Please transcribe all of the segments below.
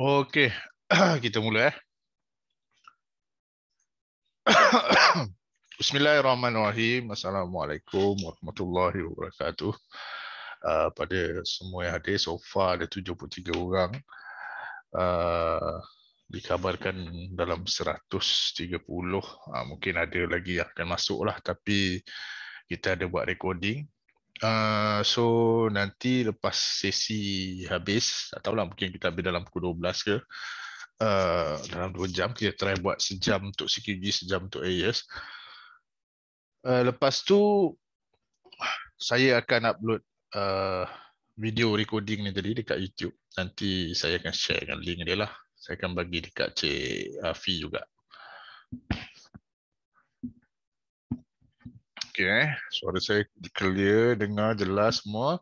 Okey, kita mula eh. Bismillahirrahmanirrahim. Assalamualaikum warahmatullahi wabarakatuh. Uh, pada semua yang hadir, so far ada 73 orang. Uh, dikabarkan dalam 130. Uh, ah, mungkin ada lagi yang akan masuk lah. Tapi kita ada buat recording. Ah, so nanti lepas sesi habis, tak tahulah mungkin kita habis dalam pukul 12 ke. Uh, dalam 2 jam kita try buat sejam untuk CQG, sejam untuk AES. Uh, ah, lepas tu saya akan upload uh, video recording ni tadi dekat YouTube. Nanti saya akan share dengan link dia lah. Saya akan bagi dekat Cik Afi juga. Okey, eh. suara saya clear, dengar jelas semua.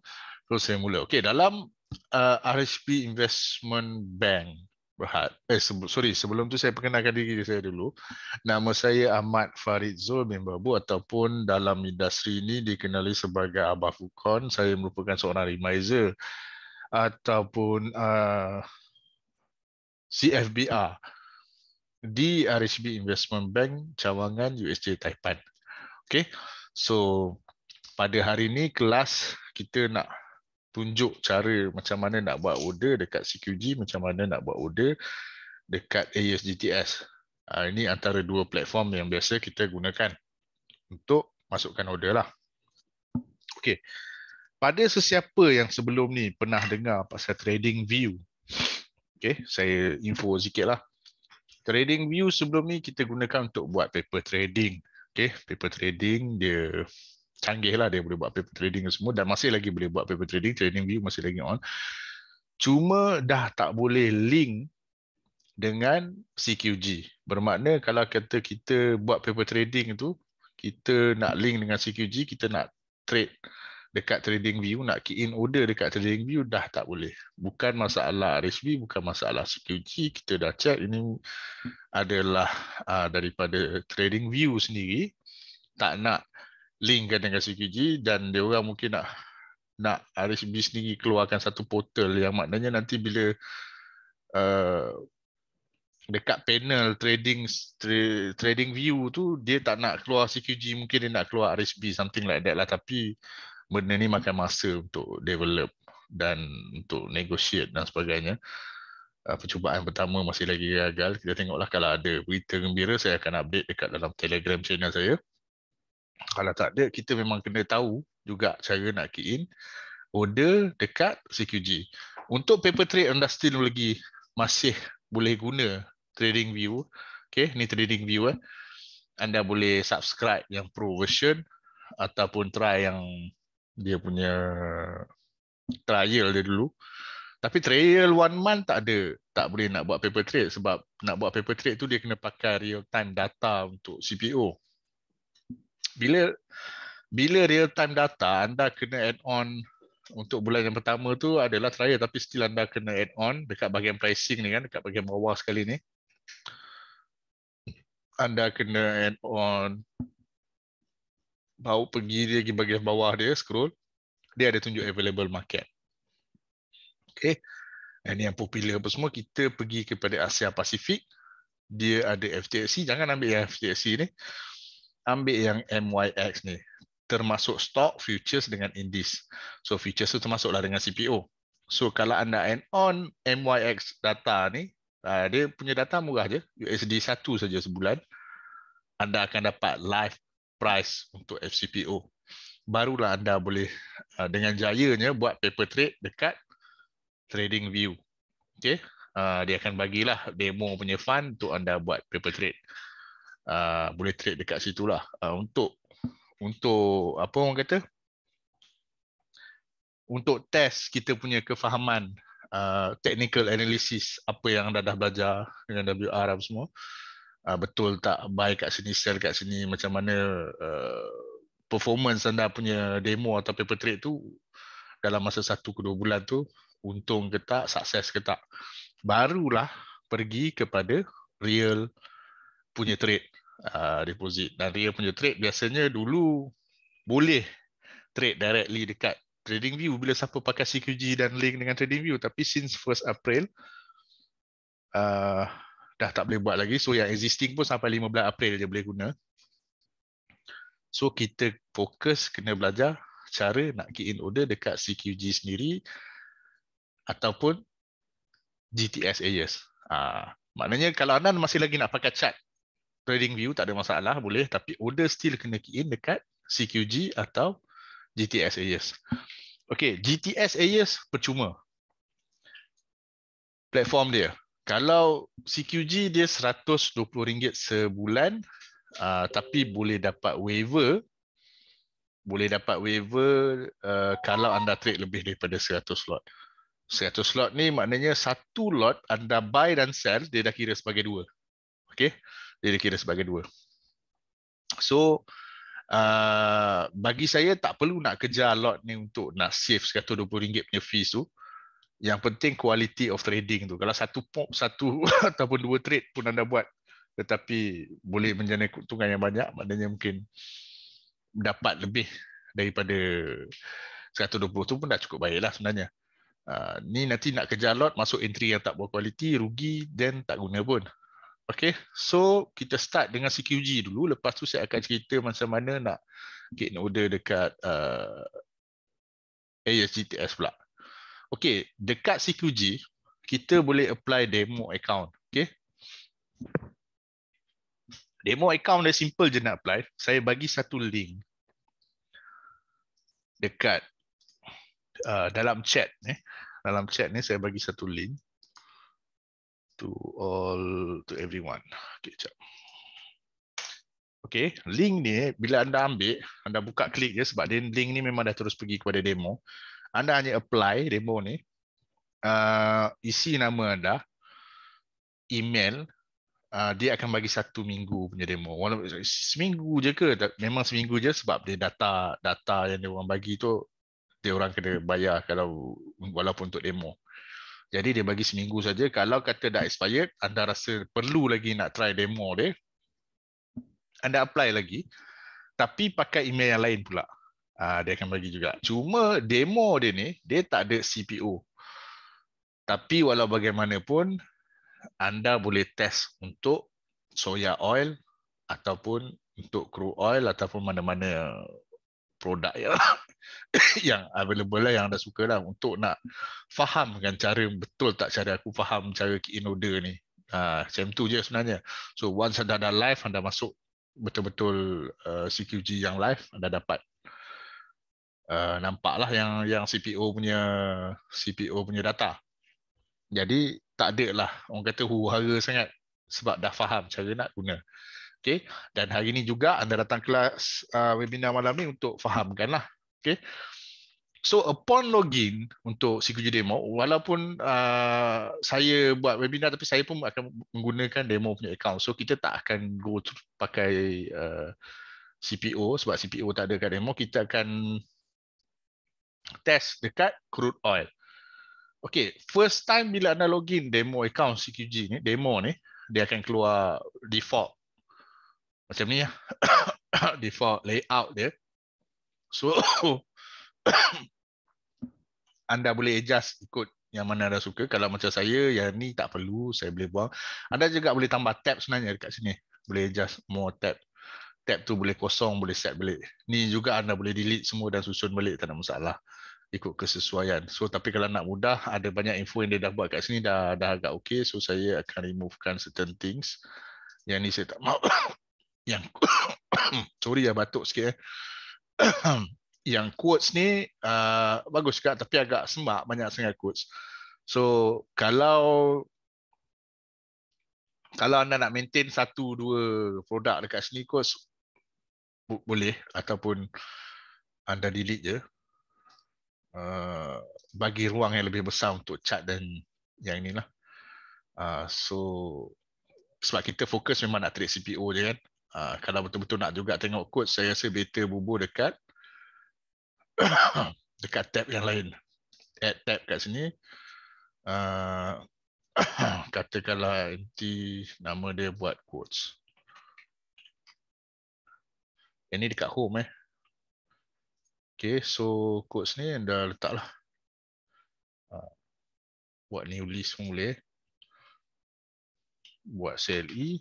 So saya mula. okay. dalam uh, RHB Investment Bank Berhad. Eh, sorry, sebelum tu saya perkenalkan diri saya dulu. Nama saya Ahmad Farid Zul bin Babu ataupun dalam industri ini dikenali sebagai Abah Fukon. Saya merupakan seorang remiser ataupun uh, CFBR di RHB Investment Bank cawangan USJ Taipan. Okay. So pada hari ni kelas kita nak tunjuk cara macam mana nak buat order dekat CQG, macam mana nak buat order dekat ASGTS. Uh, ha, ini antara dua platform yang biasa kita gunakan untuk masukkan order lah. Okay. Pada sesiapa yang sebelum ni pernah dengar pasal trading view. Okay, saya info sikit lah. Trading view sebelum ni kita gunakan untuk buat paper trading. Okay, paper trading dia canggih lah dia boleh buat paper trading dan semua dan masih lagi boleh buat paper trading, trading view masih lagi on. Cuma dah tak boleh link dengan CQG. Bermakna kalau kata kita buat paper trading tu, kita nak link dengan CQG, kita nak trade dekat trading view nak key in order dekat trading view dah tak boleh bukan masalah RSV bukan masalah security kita dah check ini adalah uh, daripada trading view sendiri tak nak linkkan dengan CQG dan dia orang mungkin nak nak RSB sendiri keluarkan satu portal yang maknanya nanti bila uh, dekat panel trading tra, trading view tu dia tak nak keluar CQG mungkin dia nak keluar RSB something like that lah tapi benda ni makan masa untuk develop dan untuk negotiate dan sebagainya. Ah, percubaan pertama masih lagi gagal. Kita tengoklah kalau ada berita gembira, saya akan update dekat dalam Telegram channel saya. Kalau tak ada, kita memang kena tahu juga cara nak key in order dekat CQG. Untuk paper trade, anda still lagi masih boleh guna trading view. Okay, ni trading view. Eh. Anda boleh subscribe yang pro version ataupun try yang dia punya trial dia dulu. Tapi trial one month tak ada. Tak boleh nak buat paper trade sebab nak buat paper trade tu dia kena pakai real time data untuk CPO. Bila bila real time data anda kena add on untuk bulan yang pertama tu adalah trial tapi still anda kena add on dekat bahagian pricing ni kan dekat bahagian bawah sekali ni. Anda kena add on bau pergi dia ke bagi bawah dia scroll dia ada tunjuk available market okey ini yang popular apa semua kita pergi kepada Asia Pasifik dia ada FTSE jangan ambil yang FTSE ni ambil yang MYX ni termasuk stock futures dengan indice so futures tu termasuklah dengan CPO so kalau anda end on MYX data ni ah, dia punya data murah je USD 1 saja sebulan anda akan dapat live price untuk FCPO. Barulah anda boleh uh, dengan jayanya buat paper trade dekat Trading View. Okay. Uh, dia akan bagilah demo punya fund untuk anda buat paper trade. Uh, boleh trade dekat situ lah uh, untuk untuk apa orang kata untuk test kita punya kefahaman uh, technical analysis apa yang anda dah belajar dengan WR apa semua uh, betul tak baik kat sini sell kat sini macam mana uh, performance anda punya demo atau paper trade tu dalam masa satu ke dua bulan tu untung ke tak sukses ke tak barulah pergi kepada real punya trade uh, deposit dan real punya trade biasanya dulu boleh trade directly dekat trading view bila siapa pakai CQG dan link dengan trading view tapi since 1 April uh, dah tak boleh buat lagi. So yang existing pun sampai 15 April dia boleh guna. So kita fokus kena belajar cara nak key in order dekat CQG sendiri ataupun GTS AES. Ah, maknanya kalau anda masih lagi nak pakai chat trading view tak ada masalah boleh tapi order still kena key in dekat CQG atau GTS AES. Okey, GTS AES percuma. Platform dia kalau CQG dia RM120 sebulan uh, tapi boleh dapat waiver boleh dapat waiver uh, kalau anda trade lebih daripada 100 lot. 100 lot ni maknanya satu lot anda buy dan sell dia dah kira sebagai dua. Okey. Dia dah kira sebagai dua. So uh, bagi saya tak perlu nak kejar lot ni untuk nak save RM120 punya fees tu. Uh, yang penting quality of trading tu. Kalau satu pop satu ataupun dua trade pun anda buat tetapi boleh menjana keuntungan yang banyak maknanya mungkin dapat lebih daripada 120 tu pun dah cukup baiklah sebenarnya. Uh, ni nanti nak kejar lot masuk entry yang tak buat quality, rugi dan tak guna pun. Okay, so kita start dengan CQG dulu. Lepas tu saya akan cerita masa mana nak get order dekat uh, ah, ASGTS pula. Okey, dekat CQG kita boleh apply demo account, okey. Demo account dia simple je nak apply. Saya bagi satu link dekat uh, dalam chat ni. Dalam chat ni saya bagi satu link to all to everyone. Okey, jap. Okey, link ni bila anda ambil, anda buka klik je sebab link ni memang dah terus pergi kepada demo anda hanya apply demo ni uh, isi nama anda email uh, dia akan bagi satu minggu punya demo seminggu je ke memang seminggu je sebab dia data data yang dia orang bagi tu dia orang kena bayar kalau walaupun untuk demo jadi dia bagi seminggu saja kalau kata dah expired anda rasa perlu lagi nak try demo dia anda apply lagi tapi pakai email yang lain pula Uh, dia akan bagi juga. Cuma demo dia ni, dia tak ada CPU. Tapi walau bagaimanapun, anda boleh test untuk soya oil ataupun untuk crude oil ataupun mana-mana produk ya yang available lah yang anda suka lah untuk nak faham dengan cara betul tak cara aku faham cara in order ni. Ha, macam tu je sebenarnya. So once anda dah live, anda masuk betul-betul uh, CQG yang live, anda dapat Eh, nampaklah yang yang CPO punya CPO punya data. Jadi tak ada lah orang kata hu hara sangat sebab dah faham cara nak guna. Okey, dan hari ini juga anda datang kelas uh, webinar malam ni untuk fahamkanlah. Okey. So upon login untuk CQJ demo walaupun uh, saya buat webinar tapi saya pun akan menggunakan demo punya account. So kita tak akan go pakai uh, CPO sebab CPO tak ada kat demo kita akan test dekat crude oil. Okay, first time bila anda login demo account CQG ni, demo ni, dia akan keluar default. Macam ni lah. default layout dia. So, anda boleh adjust ikut yang mana anda suka. Kalau macam saya, yang ni tak perlu, saya boleh buang. Anda juga boleh tambah tab sebenarnya dekat sini. Boleh adjust more tab tab tu boleh kosong, boleh set balik. Ni juga anda boleh delete semua dan susun balik, tak ada masalah. Ikut kesesuaian. So Tapi kalau nak mudah, ada banyak info yang dia dah buat kat sini, dah, dah agak okey. So saya akan removekan certain things. Yang ni saya tak mau. yang Sorry, ya batuk sikit. Eh. yang quotes ni, uh, bagus juga tapi agak semak, banyak sangat quotes. So kalau kalau anda nak maintain satu dua produk dekat sini course boleh ataupun anda delete je uh, bagi ruang yang lebih besar untuk chat dan yang inilah uh, so sebab kita fokus memang nak trade CPO je kan uh, kalau betul-betul nak juga tengok kod saya rasa beta bubu dekat dekat tab yang lain add tab kat sini uh, katakanlah nanti nama dia buat quotes ini dekat home eh. Okay, so quotes ni anda letak lah. Ha, buat new list pun boleh. Buat CLE.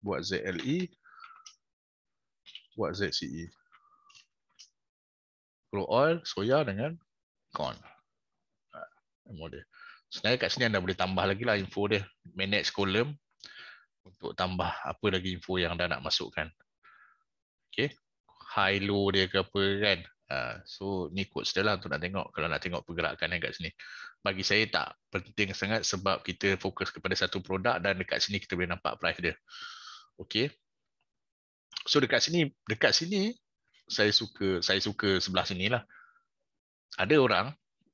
Buat ZLE. Buat ZCE. Grow oil, soya dengan corn. Ha, model. Sebenarnya kat sini anda boleh tambah lagi lah info dia. Manage column untuk tambah apa lagi info yang anda nak masukkan okay high low dia ke apa kan uh, so ni quotes dia lah untuk nak tengok kalau nak tengok pergerakan yang kat sini bagi saya tak penting sangat sebab kita fokus kepada satu produk dan dekat sini kita boleh nampak price dia okay so dekat sini dekat sini saya suka saya suka sebelah sini lah ada orang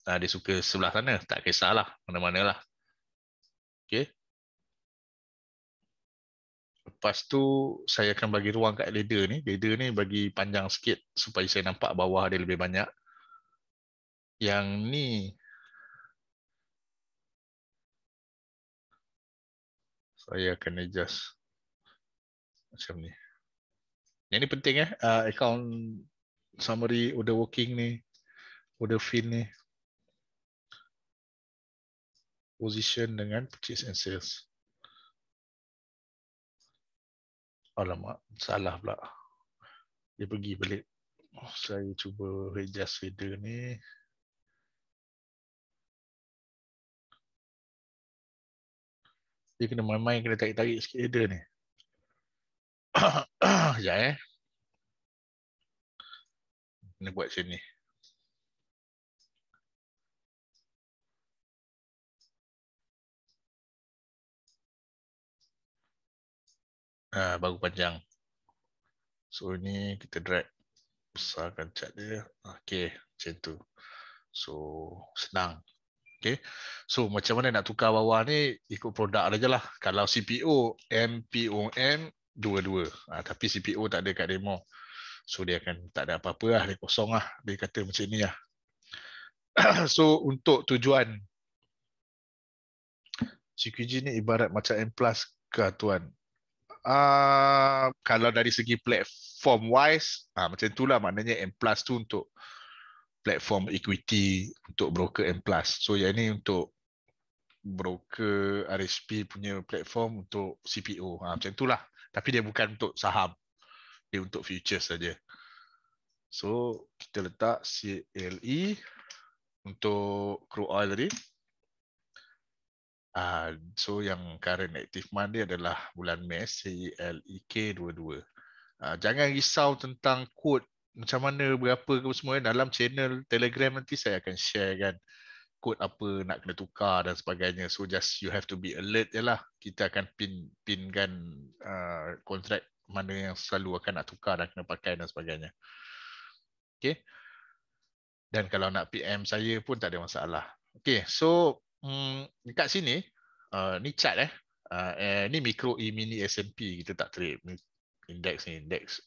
uh, dia suka sebelah sana tak kisahlah mana-mana lah okay lepas tu saya akan bagi ruang kat leader ni leader ni bagi panjang sikit supaya saya nampak bawah dia lebih banyak yang ni saya akan adjust macam ni yang ni penting eh uh, account summary order working ni order fill ni position dengan purchase and sales Alamak, salah pula. Dia pergi balik. Oh, saya cuba adjust fader ni. Dia kena main-main, kena tarik-tarik sikit fader ni. Sekejap eh. Kena buat macam ni. Ah, baru panjang. So ni kita drag besarkan cat dia. Okey, macam tu. So senang. Okay. So macam mana nak tukar bawah ni ikut produk aja lah. Kalau CPU, MPOM dua-dua. Ha, tapi CPU tak ada kat demo. So dia akan tak ada apa-apa lah. Dia kosong lah. Dia kata macam ni lah. so untuk tujuan CQG ni ibarat macam M plus ke tuan? uh, kalau dari segi platform wise uh, macam itulah maknanya M plus tu untuk platform equity untuk broker M plus so yang ini untuk broker RSP punya platform untuk CPO uh, ah, macam itulah tapi dia bukan untuk saham dia untuk futures saja so kita letak CLE untuk crude oil tadi Uh, so yang current active month dia adalah bulan Mei, CELEK22. Uh, ah, jangan risau tentang kod macam mana berapa ke semua eh. dalam channel Telegram nanti saya akan share kan kod apa nak kena tukar dan sebagainya. So just you have to be alert jelah. Kita akan pin pinkan uh, ah, kontrak mana yang selalu akan nak tukar dan kena pakai dan sebagainya. Okay. Dan kalau nak PM saya pun tak ada masalah. Okay, so hmm, dekat sini uh, ni chart eh uh, eh ni micro e mini S&P kita tak trade index ni index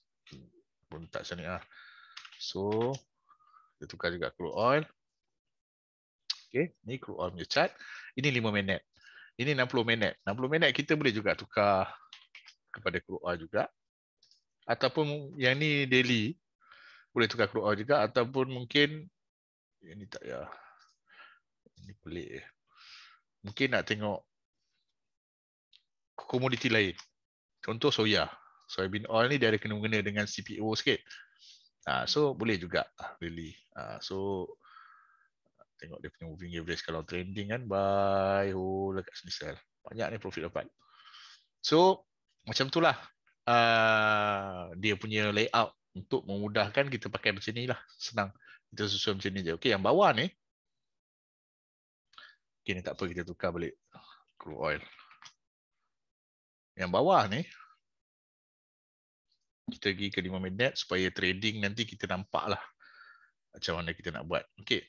pun tak sana. ah so kita tukar juga crude oil okey ni crude oil punya chart ini 5 minit ini 60 minit 60 minit kita boleh juga tukar kepada crude oil juga ataupun yang ni daily boleh tukar crude oil juga ataupun mungkin ini tak ya ini pelik eh mungkin nak tengok komoditi lain. Contoh soya. soya Soybean oil ni dia ada kena-mengena dengan CPO sikit. Uh, so boleh juga really. Uh, so tengok dia punya moving average kalau trending kan buy hold dekat sini sell. Banyak ni profit dapat. So macam itulah uh, ha, dia punya layout untuk memudahkan kita pakai macam ni lah. Senang. Kita susun macam ni je. Okay, yang bawah ni Okay ni tak apa kita tukar balik crude oil. Yang bawah ni kita pergi ke 5 minit supaya trading nanti kita nampak lah macam mana kita nak buat. Okey,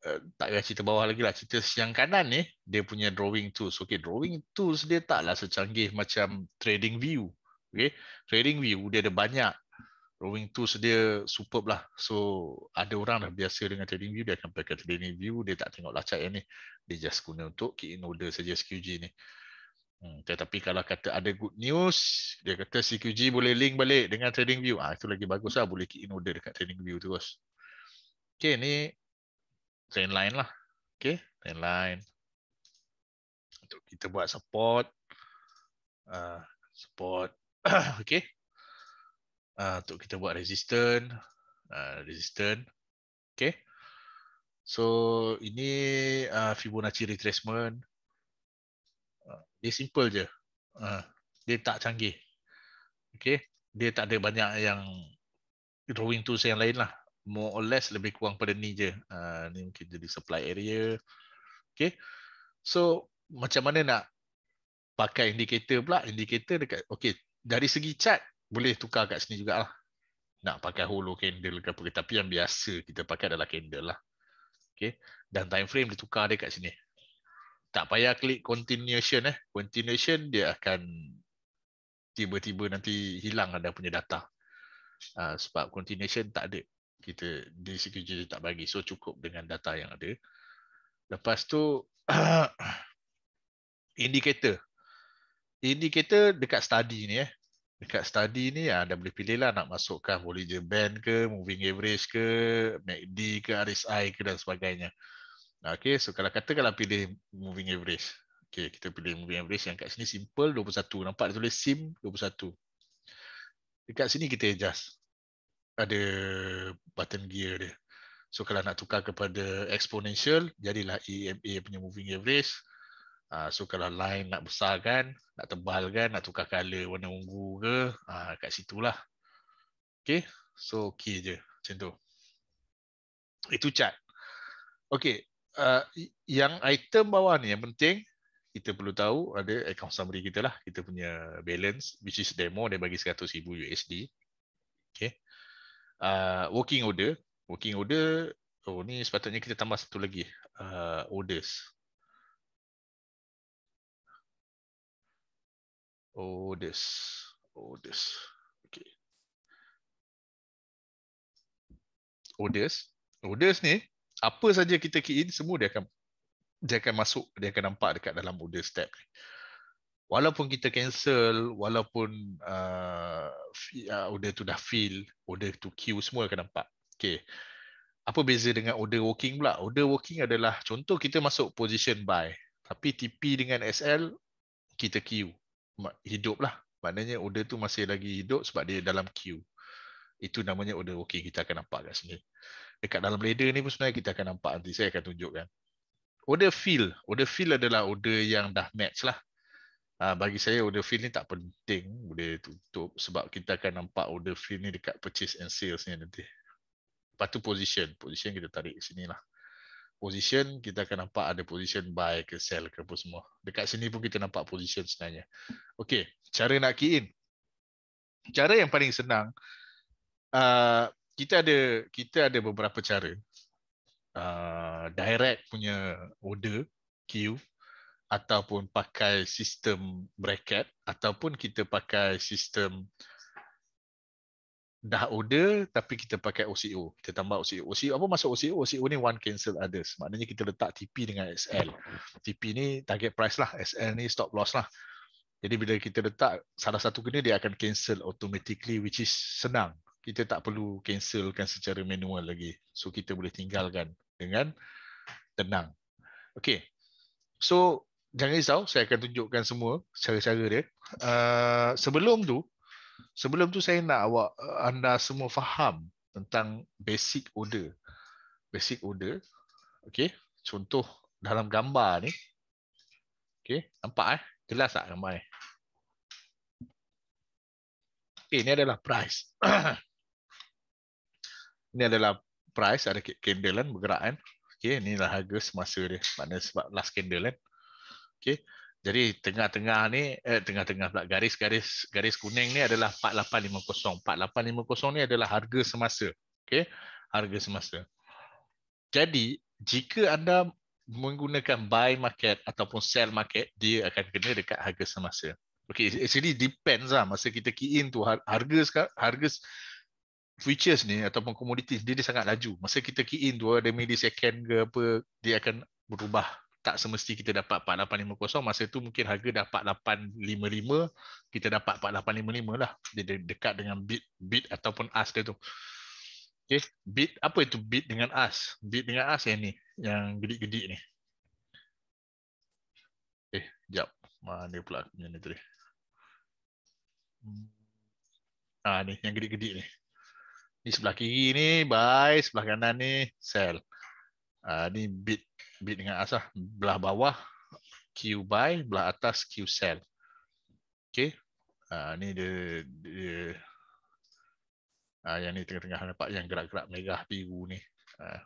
Uh, tak payah cerita bawah lagi lah. Cerita siang kanan ni, dia punya drawing tools. Okay, drawing tools dia taklah secanggih macam trading view. Okay, trading view dia ada banyak Rowing tools dia superb lah. So ada orang dah biasa dengan trading view, dia akan pakai trading view, dia tak tengok lacak yang ni. Dia just guna untuk key in order saja SQG ni. Hmm, tetapi kalau kata ada good news, dia kata CQG boleh link balik dengan trading view. Ah, itu lagi bagus lah, boleh key in order dekat trading view terus. Okay, ni trend line lah. Okay, trend line. Untuk kita buat support. Uh, support. okay uh, untuk kita buat resistant uh, resistant okey so ini uh, fibonacci retracement uh, dia simple je uh, dia tak canggih okey dia tak ada banyak yang drawing tools yang lain lah. More or less lebih kurang pada ni je. Uh, ni mungkin jadi supply area. Okay. So macam mana nak pakai indikator pula. Indikator dekat. Okay. Dari segi chart boleh tukar kat sini juga lah. Nak pakai holo candle ke apa Tapi yang biasa kita pakai adalah candle lah. Okay. Dan time frame ditukar dia kat sini. Tak payah klik continuation. Eh. Continuation dia akan tiba-tiba nanti hilang ada punya data. Uh, sebab continuation tak ada. Kita di security tak bagi. So cukup dengan data yang ada. Lepas tu indicator. Indicator dekat study ni eh dekat study ni anda ah, boleh pilih lah nak masukkan Bollinger Band ke, Moving Average ke, MACD ke, RSI ke dan sebagainya. Okay, so kalau kata kalau pilih Moving Average. Okay, kita pilih Moving Average yang kat sini simple 21. Nampak dia tulis SIM 21. Dekat sini kita adjust. Ada button gear dia. So kalau nak tukar kepada exponential, jadilah EMA punya Moving Average. Uh, so kalau line nak besar kan, nak tebal kan, nak tukar color warna ungu ke, uh, kat situ lah. Okay, so okay je macam tu. Itu chat. Okay, uh, ah, yang item bawah ni yang penting, kita perlu tahu ada account summary kita lah. Kita punya balance, which is demo, dia bagi 100,000 USD. Okay. Uh, working order. Working order, oh ni sepatutnya kita tambah satu lagi. Uh, Orders. Oh, this. Oh, this. Okay. Odes. Oh, Odes oh, ni, apa saja kita key in, semua dia akan dia akan masuk, dia akan nampak dekat dalam Odes oh, tab ni. Walaupun kita cancel, walaupun uh, uh order tu dah fill, order tu queue, semua akan nampak. Okay. Apa beza dengan order working pula? Order working adalah, contoh kita masuk position buy. Tapi TP dengan SL, kita queue hidup lah. Maknanya order tu masih lagi hidup sebab dia dalam queue. Itu namanya order okey kita akan nampak kat sini. Dekat dalam ladder ni pun sebenarnya kita akan nampak nanti saya akan tunjukkan. Order fill. Order fill adalah order yang dah match lah. Ah, bagi saya order fill ni tak penting boleh tutup sebab kita akan nampak order fill ni dekat purchase and sales ni nanti. Lepas tu position. Position kita tarik sini lah position kita akan nampak ada position buy ke sell ke apa semua. Dekat sini pun kita nampak position sebenarnya. Okey, cara nak key in. Cara yang paling senang uh, kita ada kita ada beberapa cara. Uh, direct punya order queue ataupun pakai sistem bracket ataupun kita pakai sistem dah order tapi kita pakai OCO. Kita tambah OCO. OCO apa maksud OCO? OCO ni one cancel others. Maknanya kita letak TP dengan SL. TP ni target price lah, SL ni stop loss lah. Jadi bila kita letak salah satu kena dia akan cancel automatically which is senang. Kita tak perlu cancelkan secara manual lagi. So kita boleh tinggalkan dengan tenang. Okay. So jangan risau, saya akan tunjukkan semua cara-cara dia. Uh, sebelum tu, Sebelum tu saya nak awak eh, anda semua faham tentang basic order. Basic order. Okey, contoh dalam gambar ni. Okey, nampak eh? Jelas tak gambar ni? Eh, ini adalah price. ini adalah price ada candle kan bergerak kan. Okey, inilah harga semasa dia. Maknanya sebab last candle kan. Okey. Jadi tengah-tengah ni eh tengah-tengah pula garis-garis garis kuning ni adalah 4850. 4850 ni adalah harga semasa. Okey. Harga semasa. Jadi jika anda menggunakan buy market ataupun sell market dia akan kena dekat harga semasa. Okey, actually depends lah masa kita key in tu harga harga futures ni ataupun komoditi dia, dia sangat laju. Masa kita key in tu ada millisecond ke apa dia akan berubah tak semesti kita dapat 4850 masa tu mungkin harga dapat 855. kita dapat 4855 lah dia dekat dengan bid bid ataupun ask dia tu okey bid apa itu bid dengan ask bid dengan ask yang ni yang gedik-gedik ni eh jap mana pula punya ni tadi hmm. ah ni yang gedik-gedik ni ni sebelah kiri ni buy sebelah kanan ni sell ah ni bid bid dengan ask lah. belah bawah Q buy, belah atas Q sell. Okay. Ah uh, ni dia, dia uh, yang ni tengah-tengah nampak yang gerak-gerak merah biru ni. Uh,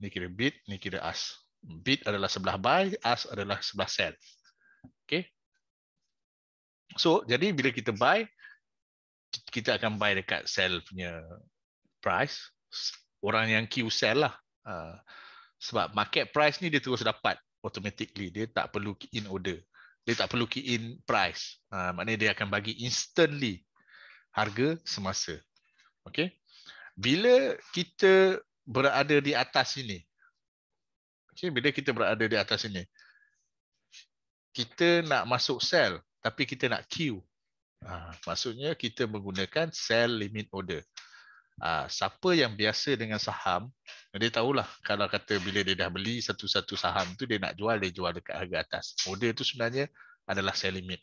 ni kira bid, ni kira As. Bid adalah sebelah buy, As adalah sebelah sell. Okay. So, jadi bila kita buy kita akan buy dekat sell punya price orang yang Q sell lah. Uh, sebab market price ni dia terus dapat automatically dia tak perlu key in order dia tak perlu key in price uh, maknanya dia akan bagi instantly harga semasa Okay? bila kita berada di atas sini okay? bila kita berada di atas sini kita nak masuk sell tapi kita nak queue uh, maksudnya kita menggunakan sell limit order Ah, siapa yang biasa dengan saham, dia tahulah kalau kata bila dia dah beli satu-satu saham tu dia nak jual, dia jual dekat harga atas. Order tu sebenarnya adalah sell limit.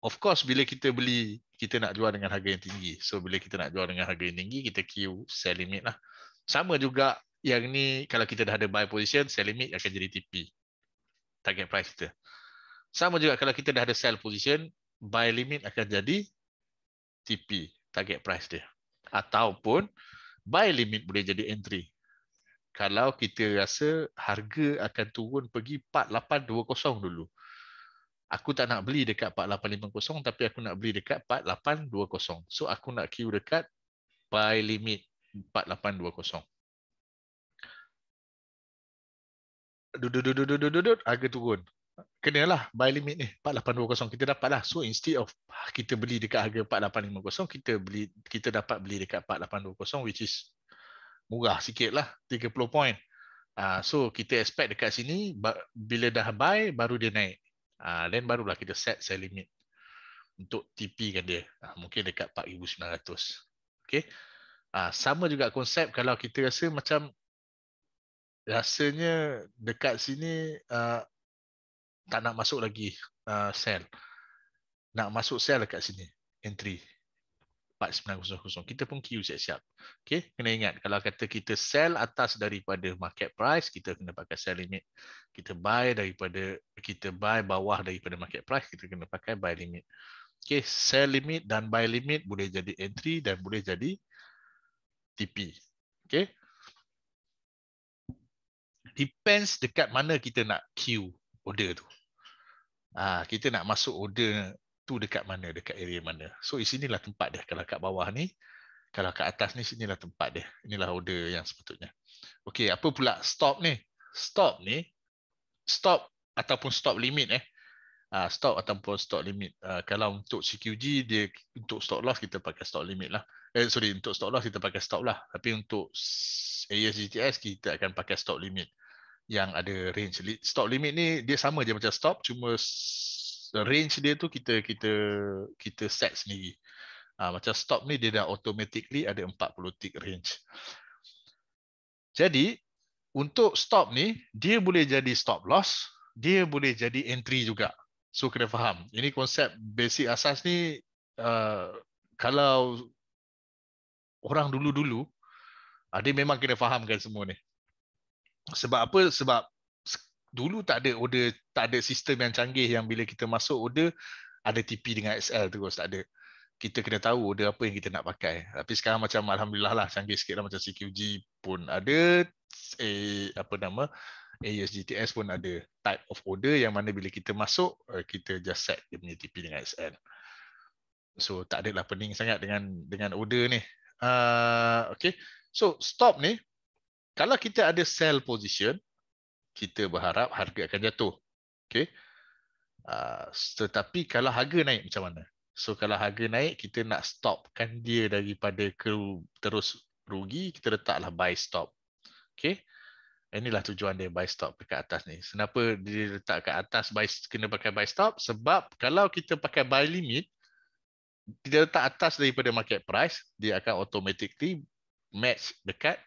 Of course bila kita beli, kita nak jual dengan harga yang tinggi. So bila kita nak jual dengan harga yang tinggi, kita queue sell limit lah. Sama juga yang ni kalau kita dah ada buy position, sell limit akan jadi TP. Target price kita. Sama juga kalau kita dah ada sell position, buy limit akan jadi TP, target price dia ataupun buy limit boleh jadi entry. Kalau kita rasa harga akan turun pergi 4820 dulu. Aku tak nak beli dekat 4850 tapi aku nak beli dekat 4820. So aku nak queue dekat buy limit 4820. Dudududududud harga turun. Kena lah, buy limit ni 4850 kita dapat lah. so instead of kita beli dekat harga 4850 kita beli kita dapat beli dekat 4820 which is murah sikit lah 30 point uh, so kita expect dekat sini bila dah buy baru dia naik uh, then barulah kita set sell limit untuk TP kan dia uh, mungkin dekat 4900 okey uh, sama juga konsep kalau kita rasa macam rasanya dekat sini uh, tak nak masuk lagi uh, sell. Nak masuk sell dekat sini. Entry. 4900. Kita pun queue siap-siap. Okay. Kena ingat. Kalau kata kita sell atas daripada market price, kita kena pakai sell limit. Kita buy daripada, kita buy bawah daripada market price, kita kena pakai buy limit. Okay. Sell limit dan buy limit boleh jadi entry dan boleh jadi TP. Okay. Depends dekat mana kita nak queue order tu. Ha, kita nak masuk order tu dekat mana, dekat area mana. So, sinilah tempat dia. Kalau kat bawah ni, kalau kat atas ni, sinilah tempat dia. Inilah order yang sepatutnya. Okey, apa pula stop ni? Stop ni, stop ataupun stop limit eh. Uh, stop ataupun stop limit. Uh, kalau untuk CQG, dia untuk stop loss, kita pakai stop limit lah. Eh, sorry, untuk stop loss, kita pakai stop lah. Tapi untuk ASGTS, kita akan pakai stop limit yang ada range stop limit ni dia sama je macam stop cuma range dia tu kita kita kita set sendiri ha, macam stop ni dia dah automatically ada 40 tick range jadi untuk stop ni dia boleh jadi stop loss dia boleh jadi entry juga so kena faham ini konsep basic asas ni uh, kalau orang dulu-dulu ada ah, memang kena fahamkan semua ni sebab apa sebab dulu tak ada order tak ada sistem yang canggih yang bila kita masuk order ada TP dengan S.L terus tak ada kita kena tahu order apa yang kita nak pakai tapi sekarang macam alhamdulillah lah canggih sikit lah macam CQG pun ada eh, apa nama ASGTS pun ada type of order yang mana bila kita masuk eh, kita just set dia punya TP dengan S.L. so tak ada lah pening sangat dengan dengan order ni uh, okay. so stop ni kalau kita ada sell position, kita berharap harga akan jatuh. Okay. Uh, ah, tetapi kalau harga naik macam mana? So kalau harga naik, kita nak stopkan dia daripada ke, terus rugi, kita letaklah buy stop. Okay. Inilah tujuan dia buy stop dekat atas ni. Kenapa dia letak kat atas buy, kena pakai buy stop? Sebab kalau kita pakai buy limit, kita letak atas daripada market price, dia akan automatically match dekat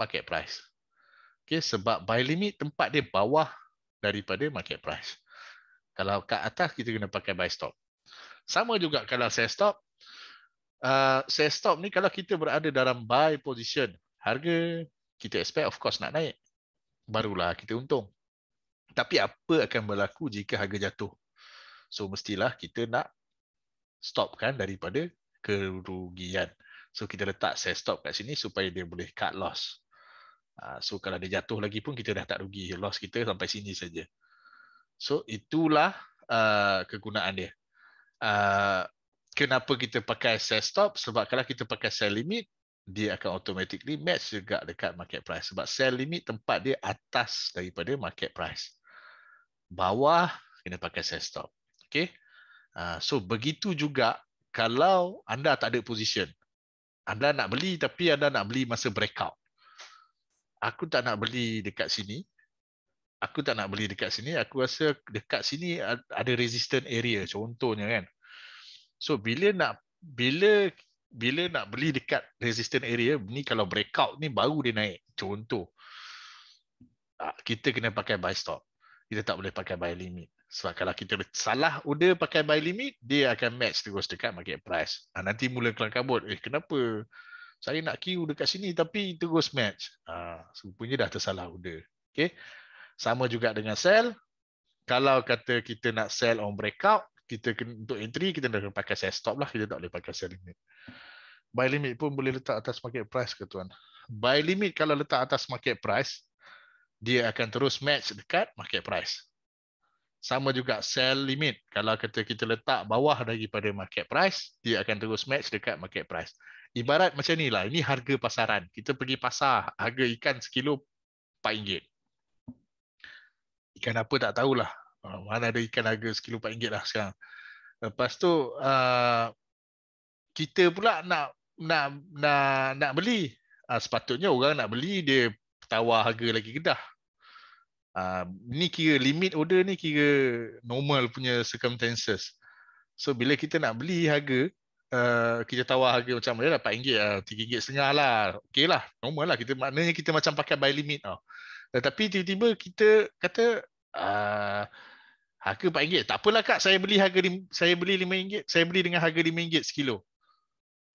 market price. Okay, sebab buy limit tempat dia bawah daripada market price. Kalau kat atas, kita kena pakai buy stop. Sama juga kalau sell stop. Uh, ah, sell stop ni kalau kita berada dalam buy position, harga kita expect of course nak naik. Barulah kita untung. Tapi apa akan berlaku jika harga jatuh? So mestilah kita nak stopkan daripada kerugian. So kita letak sell stop kat sini supaya dia boleh cut loss. Ah, so kalau dia jatuh lagi pun kita dah tak rugi. Loss kita sampai sini saja. So itulah ah, kegunaan dia. Ah, kenapa kita pakai sell stop? Sebab kalau kita pakai sell limit, dia akan automatically match juga dekat market price. Sebab sell limit tempat dia atas daripada market price. Bawah, kena pakai sell stop. Okay? So begitu juga kalau anda tak ada position. Anda nak beli tapi anda nak beli masa breakout aku tak nak beli dekat sini. Aku tak nak beli dekat sini. Aku rasa dekat sini ada resistant area contohnya kan. So bila nak bila bila nak beli dekat resistant area ni kalau breakout ni baru dia naik contoh kita kena pakai buy stop kita tak boleh pakai buy limit sebab kalau kita salah order pakai buy limit dia akan match terus dekat market price ha, nanti mula kelam eh kenapa saya nak queue dekat sini tapi terus match. Ha, rupanya dah tersalah order. Okay. Sama juga dengan sell. Kalau kata kita nak sell on breakout, kita kena, untuk entry kita nak pakai sell stop lah. Kita tak boleh pakai sell limit. Buy limit pun boleh letak atas market price ke tuan? Buy limit kalau letak atas market price, dia akan terus match dekat market price. Sama juga sell limit. Kalau kata kita letak bawah daripada market price, dia akan terus match dekat market price ibarat macam ni lah. Ini harga pasaran. Kita pergi pasar, harga ikan sekilo RM4. Ikan apa tak tahulah. Ah, mana ada ikan harga sekilo RM4 lah sekarang. Lepas tu, ah, kita pula nak nak nak nak beli. Ah, sepatutnya orang nak beli, dia tawar harga lagi kedah. Uh, ni kira limit order ni kira normal punya circumstances. So bila kita nak beli harga, uh, kita tahu harga macam ya dapat RM4 lah, RM3.5 lah. Okey lah, normal lah. Kita, maknanya kita macam pakai buy limit tau. Tapi tiba-tiba kita kata, uh, harga RM4, tak apalah kak, saya beli harga saya beli RM5, saya beli dengan harga RM5 sekilo.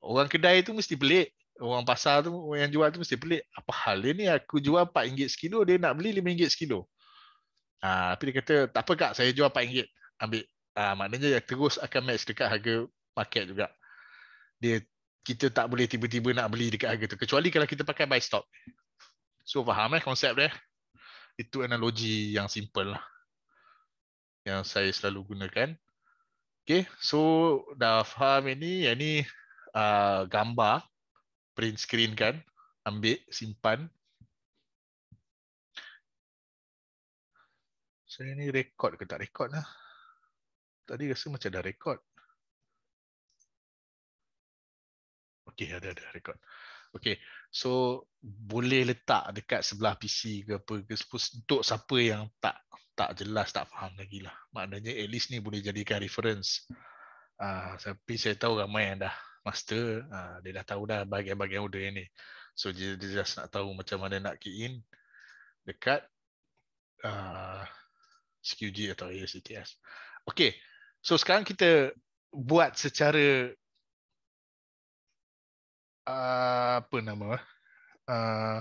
Orang kedai tu mesti pelik. Orang pasar tu, orang yang jual tu mesti pelik. Apa hal dia ni, aku jual RM4 sekilo, dia nak beli RM5 sekilo. Uh, tapi dia kata, tak apa kak, saya jual RM4. Ambil. Uh, maknanya dia terus akan match dekat harga market juga dia kita tak boleh tiba-tiba nak beli dekat harga tu kecuali kalau kita pakai buy stop so faham eh konsep dia itu analogi yang simple lah yang saya selalu gunakan okey so dah faham ini yang ni uh, gambar print screen kan ambil simpan saya so, ni record ke tak record lah tadi rasa macam dah record okey ada ada record okey so boleh letak dekat sebelah PC ke apa ke untuk siapa yang tak tak jelas tak faham lagi lah maknanya at least ni boleh jadikan reference uh, tapi saya tahu ramai yang dah master uh, dia dah tahu dah bahagian-bahagian order ni so dia, dia just nak tahu macam mana nak key in dekat uh, ah, SQG atau ASCTS. Okay, so sekarang kita buat secara uh, apa nama uh,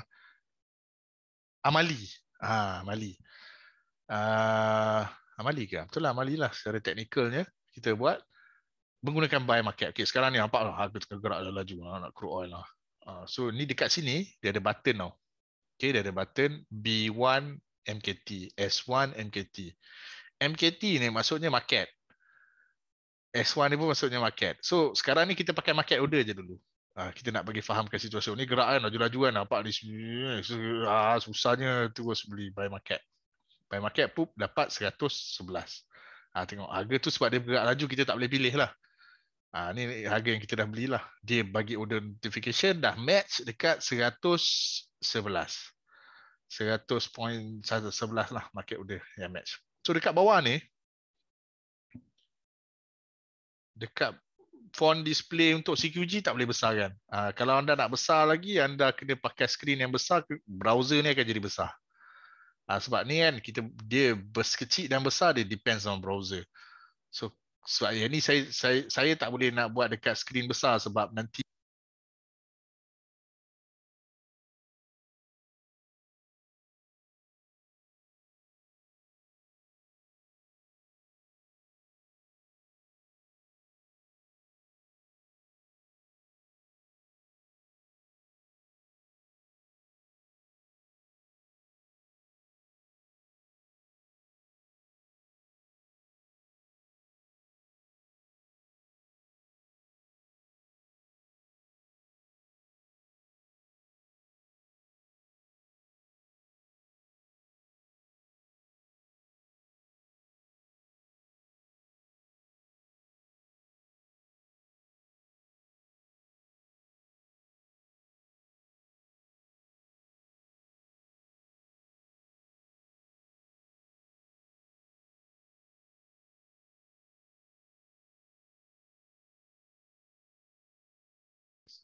amali ha amali uh, amali ke betul lah amali lah secara teknikalnya kita buat menggunakan buy market okey sekarang ni nampak lah harga tengah gerak lah, laju lah, nak crude oil lah uh, so ni dekat sini dia ada button tau okay? dia ada button B1 MKT S1 MKT MKT ni maksudnya market S1 ni pun maksudnya market. So sekarang ni kita pakai market order je dulu. Ah, kita nak bagi fahamkan situasi ni gerak kan laju-laju kan nampak di eh, ah, susahnya terus beli buy market. Buy market pun dapat 111. Ah, tengok harga tu sebab dia bergerak laju kita tak boleh pilih lah. Ah, ni harga yang kita dah belilah. Dia bagi order notification dah match dekat 111. 100.11 lah market order yang match. So dekat bawah ni dekat font display untuk CQG tak boleh besar kan. Ha, kalau anda nak besar lagi, anda kena pakai screen yang besar, browser ni akan jadi besar. Ha, sebab ni kan, kita dia kecil dan besar, dia depends on browser. So, sebab yang ni saya, saya, saya tak boleh nak buat dekat screen besar sebab nanti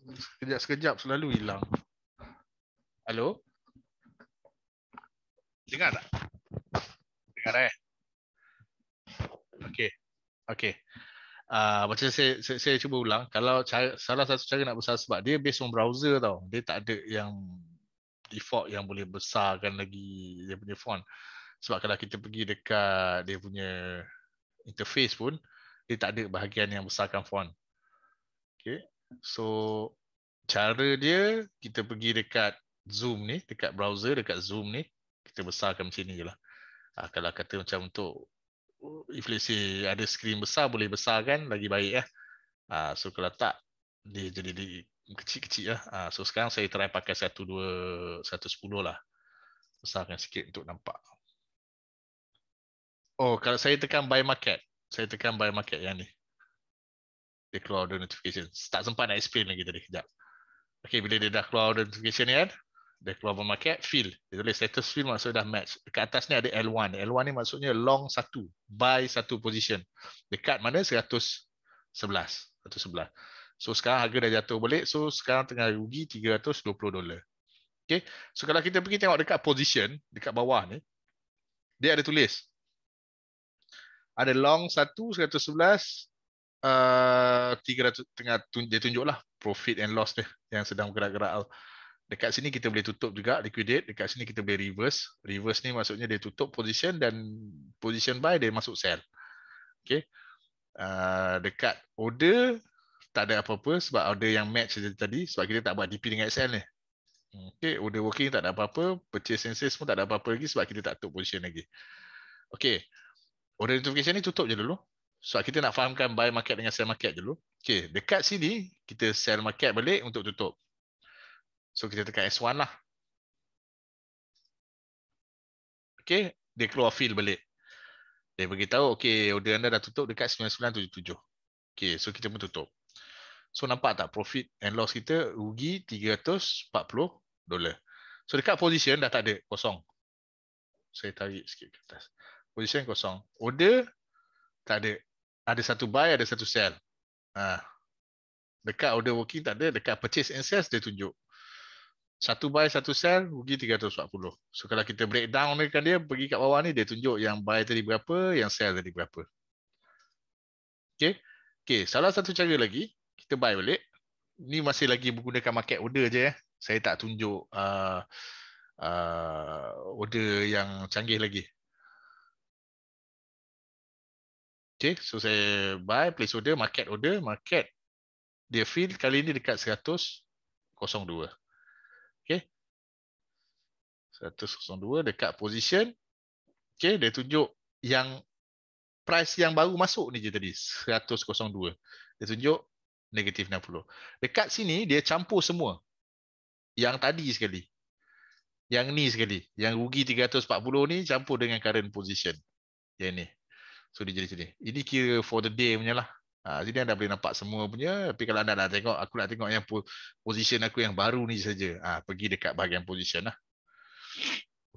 sekejap-sekejap selalu hilang. Hello? Dengar tak? Dengar eh? Okay. Okay. Uh, ah, macam saya, saya, saya cuba ulang, kalau cara, salah satu cara nak besar sebab dia based on browser tau. Dia tak ada yang default yang boleh besarkan lagi dia punya font. Sebab kalau kita pergi dekat dia punya interface pun, dia tak ada bahagian yang besarkan font. Okay. So cara dia kita pergi dekat Zoom ni, dekat browser, dekat Zoom ni, kita besarkan macam ni lah. Ha, kalau kata macam untuk if let's say ada skrin besar boleh besarkan lagi baik lah. Ha, so kalau tak dia jadi di kecil-kecil lah. Ha, so sekarang saya try pakai 1.2, 1.10 lah. Besarkan sikit untuk nampak. Oh, kalau saya tekan buy market, saya tekan buy market yang ni dia keluar order notification. Tak sempat nak explain lagi tadi kejap. Okay, bila dia dah keluar order notification ni kan, dia keluar from market, fill. Dia tulis status fill maksudnya dah match. Dekat atas ni ada L1. L1 ni maksudnya long satu, buy satu position. Dekat mana? 111. 111. So sekarang harga dah jatuh balik. So sekarang tengah rugi 320 dolar. Okay. So kalau kita pergi tengok dekat position, dekat bawah ni, dia ada tulis. Ada long satu, 111, uh, eh, 300 tengah dia tunjuklah profit and loss dia yang sedang bergerak-gerak dekat sini kita boleh tutup juga liquidate dekat sini kita boleh reverse reverse ni maksudnya dia tutup position dan position buy dia masuk sell okey uh, eh, dekat order tak ada apa-apa sebab order yang match saja tadi sebab kita tak buat DP dengan XL ni okey order working tak ada apa-apa purchase and sales pun tak ada apa-apa lagi sebab kita tak tutup position lagi okey order notification ni tutup je dulu So kita nak fahamkan buy market dengan sell market dulu. Okey, dekat sini kita sell market balik untuk tutup. So kita tekan S1 lah. Okey, dia keluar fill balik. Dia bagi tahu okey order anda dah tutup dekat 9977. Okey, so kita pun tutup. So nampak tak profit and loss kita rugi 340 dolar. So dekat position dah tak ada, kosong. Saya tarik sikit ke atas. Position kosong. Order tak ada ada satu buy, ada satu sell. Ha. Dekat order working tak ada, dekat purchase and sales dia tunjuk. Satu buy, satu sell, rugi 340. So kalau kita breakdown dengan dia, pergi kat bawah ni, dia tunjuk yang buy tadi berapa, yang sell tadi berapa. Okay. okay. Salah satu cara lagi, kita buy balik. Ni masih lagi menggunakan market order je. Eh. Saya tak tunjuk uh, uh, order yang canggih lagi. Okay, so saya buy, place order, market order, market. Dia fill kali ini dekat 102. Okay. 102 dekat position. Okay, dia tunjuk yang price yang baru masuk ni je tadi. 102. Dia tunjuk negatif 60. Dekat sini, dia campur semua. Yang tadi sekali. Yang ni sekali. Yang rugi 340 ni campur dengan current position. Yang ni. So dia jadi sini. Ini kira for the day punya lah. Ha, jadi anda boleh nampak semua punya. Tapi kalau anda dah tengok, aku nak tengok yang position aku yang baru ni saja. Ha, pergi dekat bahagian position lah.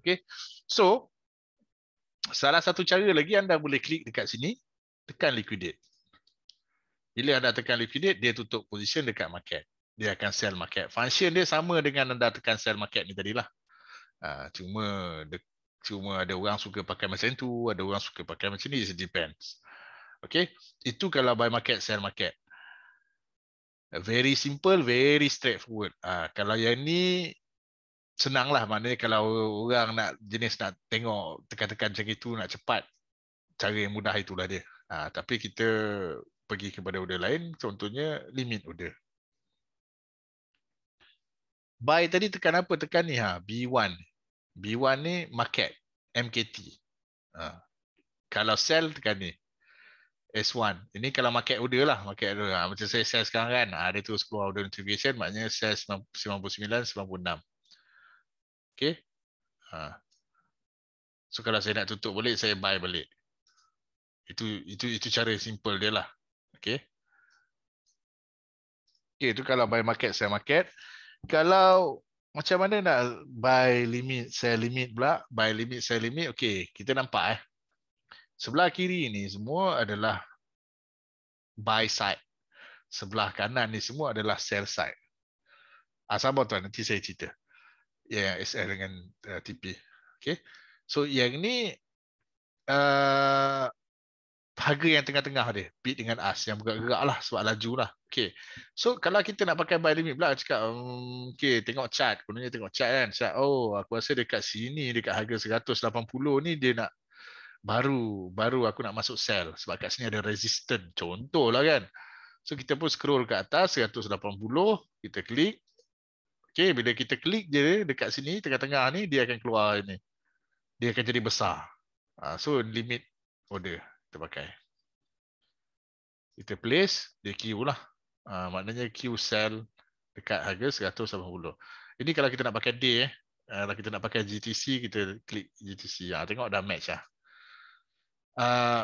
Okay. So, salah satu cara lagi anda boleh klik dekat sini. Tekan liquidate. Bila anda tekan liquidate, dia tutup position dekat market. Dia akan sell market. Function dia sama dengan anda tekan sell market ni tadilah. Ha, cuma dekat cuma ada orang suka pakai macam tu, ada orang suka pakai macam ni, it depends. Okay, itu kalau buy market, sell market. Very simple, very straightforward. Ha, kalau yang ni, senanglah maknanya kalau orang nak jenis nak tengok tekan-tekan macam itu, nak cepat, cara yang mudah itulah dia. Ha, tapi kita pergi kepada order lain, contohnya limit order. Buy tadi tekan apa? Tekan ni ha, B1. B1 ni market, MKT. Ha. Kalau sell tekan ni, S1. Ini kalau market order lah. Market order. Ha. Macam saya sell sekarang kan, ha, dia terus keluar order notification, maknanya sell 99, 96. Okay. Ha. So kalau saya nak tutup balik, saya buy balik. Itu itu itu cara simple dia lah. Okay. Okay, itu kalau buy market, sell market. Kalau macam mana nak buy limit sell limit pula buy limit sell limit okey kita nampak eh sebelah kiri ni semua adalah buy side sebelah kanan ni semua adalah sell side ah sabar tuan nanti saya cerita ya yeah, SL dengan uh, TP okey so yang ni uh, harga yang tengah-tengah dia bid dengan us yang bergerak lah sebab laju lah okay. so kalau kita nak pakai buy limit pula cakap um, okay, tengok chart kononnya tengok chart kan cakap, oh aku rasa dekat sini dekat harga 180 ni dia nak baru baru aku nak masuk sell sebab kat sini ada resistance lah kan so kita pun scroll ke atas 180 kita klik Okay, bila kita klik je dekat sini, tengah-tengah ni, dia akan keluar ni. Dia akan jadi besar. Ah, so, limit order kita pakai. Kita place, dia Q lah. Ha, maknanya Q sell dekat harga 180. Ini kalau kita nak pakai day, eh. Ah, kalau kita nak pakai GTC, kita klik GTC. Ha, ah, tengok dah match lah. Ha, ah,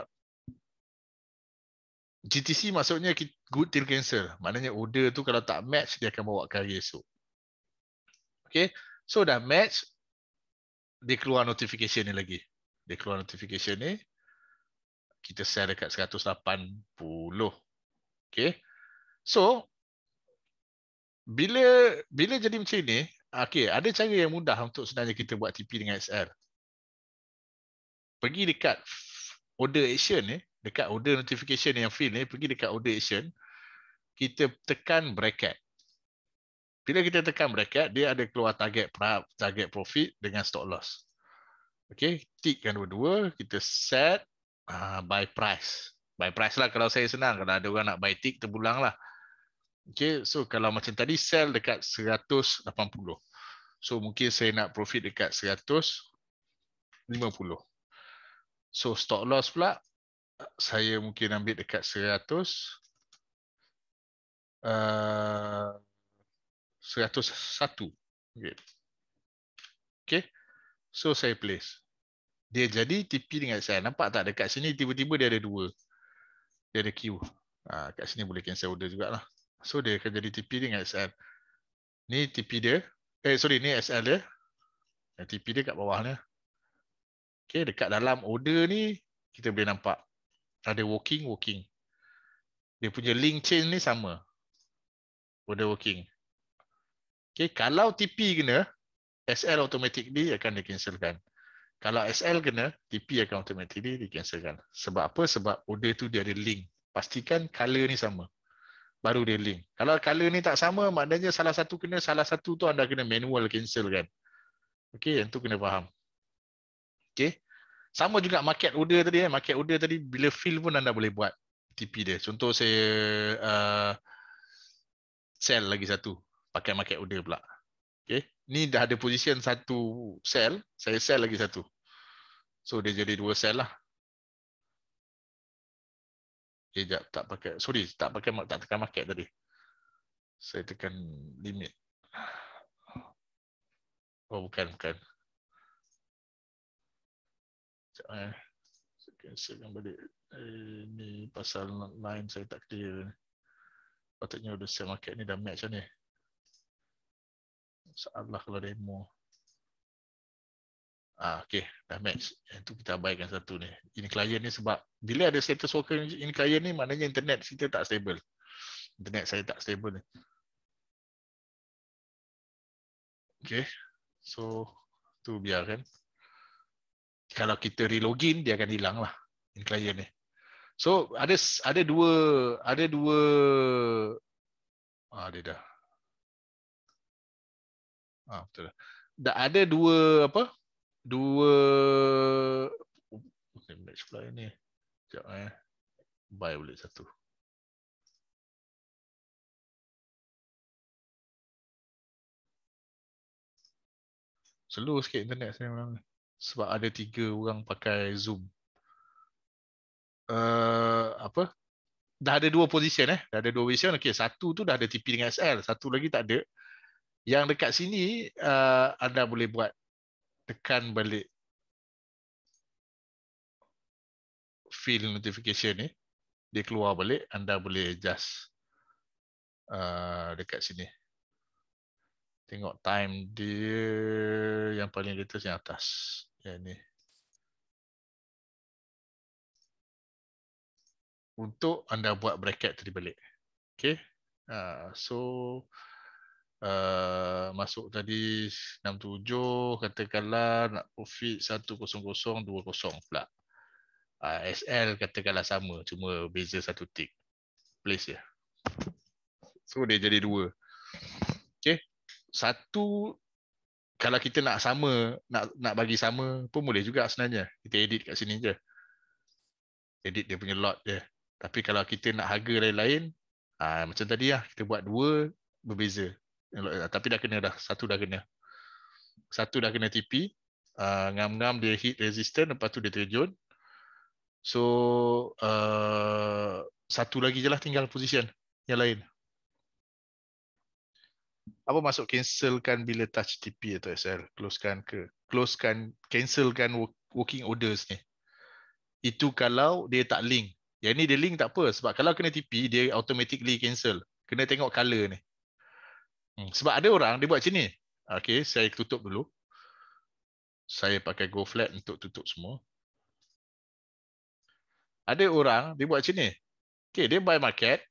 GTC maksudnya good till cancel. Maknanya order tu kalau tak match, dia akan bawa kari esok. Okay. So dah match, dia keluar notification ni lagi. Dia keluar notification ni, kita sell dekat 180. Okay. So, bila bila jadi macam ni, okay, ada cara yang mudah untuk sebenarnya kita buat TP dengan SL. Pergi dekat order action ni, dekat order notification yang field ni, pergi dekat order action, kita tekan bracket. Bila kita tekan bracket, dia ada keluar target target profit dengan stop loss. Okay, Tick yang dua-dua, kita set, Ah, by price. By price lah kalau saya senang. Kalau ada orang nak buy tick, terpulang lah. Okay, so kalau macam tadi, sell dekat 180. So mungkin saya nak profit dekat 150. So stock loss pula, saya mungkin ambil dekat 100. Uh, 101 okay. okay So saya place dia jadi TP dengan saya. Nampak tak dekat sini tiba-tiba dia ada dua. Dia ada Q. Ha, kat sini boleh cancel order jugalah. So dia akan jadi TP dengan SL. Ni TP dia. Eh sorry ni SL dia. Dan TP dia kat bawahnya. Okay dekat dalam order ni kita boleh nampak. Ada working, working. Dia punya link chain ni sama. Order working. Okay kalau TP kena SL automatically akan dia cancelkan. Kalau SL kena, TP akan automatically di-cancelkan. Sebab apa? Sebab order tu dia ada link. Pastikan color ni sama. Baru dia link. Kalau color ni tak sama, maknanya salah satu kena, salah satu tu anda kena manual cancelkan. Okay, yang tu kena faham. Okay. Sama juga market order tadi. Eh. Market order tadi, bila fill pun anda boleh buat TP dia. Contoh saya uh, sell lagi satu. Pakai market order pula. Okay ni dah ada position satu sel, saya sel lagi satu. So dia jadi dua sel lah. Eh, jap, tak pakai. Sorry, tak pakai tak tekan market tadi. Saya tekan limit. Oh, bukan, bukan. Sekejap, eh. Sekejap, sekejap balik. Ini eh, pasal line saya tak clear. Patutnya udah sell market ni dah match lah ni. Insyaallah kalau demo. Ah, okay, dah match. Yang tu kita abaikan satu ni. Ini klien ni sebab bila ada status worker ini klien ni, maknanya internet kita tak stable. Internet saya tak stable ni. Okay, so tu biarkan. Kalau kita re-login, dia akan hilang lah. Ini klien ni. So ada ada dua ada dua ah, dia dah Ha, betul. Lah. Dan ada dua apa? Dua okay, oh, match pula ini. Sekejap eh. Buy boleh satu. Slow sikit internet saya malam ni. Sebab ada tiga orang pakai Zoom. Uh, apa? Dah ada dua position eh. Dah ada dua position. Okey, satu tu dah ada TP dengan SL, satu lagi tak ada. Uh, yang dekat sini uh, anda boleh buat tekan balik field notification ni. Dia keluar balik. Anda boleh adjust uh, dekat sini. Tengok time dia yang paling latest yang atas. Yang ni. Untuk anda buat bracket terbalik. Okay. Uh, so uh, masuk tadi 67 katakanlah nak profit 100 20 pula. Uh, ah, SL katakanlah sama cuma beza satu tick. please ya. So dia jadi dua. Okey. Satu kalau kita nak sama nak nak bagi sama pun boleh juga sebenarnya. Kita edit kat sini je. Edit dia punya lot je. Tapi kalau kita nak harga lain-lain, ha, macam tadi lah, kita buat dua berbeza tapi dah kena dah satu dah kena satu dah kena TP uh, ah, ngam-ngam dia hit resistant lepas tu dia terjun so uh, satu lagi jelah tinggal position yang lain apa masuk cancelkan bila touch TP atau SL closekan ke closekan cancelkan working orders ni itu kalau dia tak link yang ni dia link tak apa sebab kalau kena TP dia automatically cancel kena tengok color ni Hmm, sebab ada orang dia buat macam ni. Okey, saya tutup dulu. Saya pakai go flat untuk tutup semua. Ada orang dia buat macam ni. Okey, dia buy market.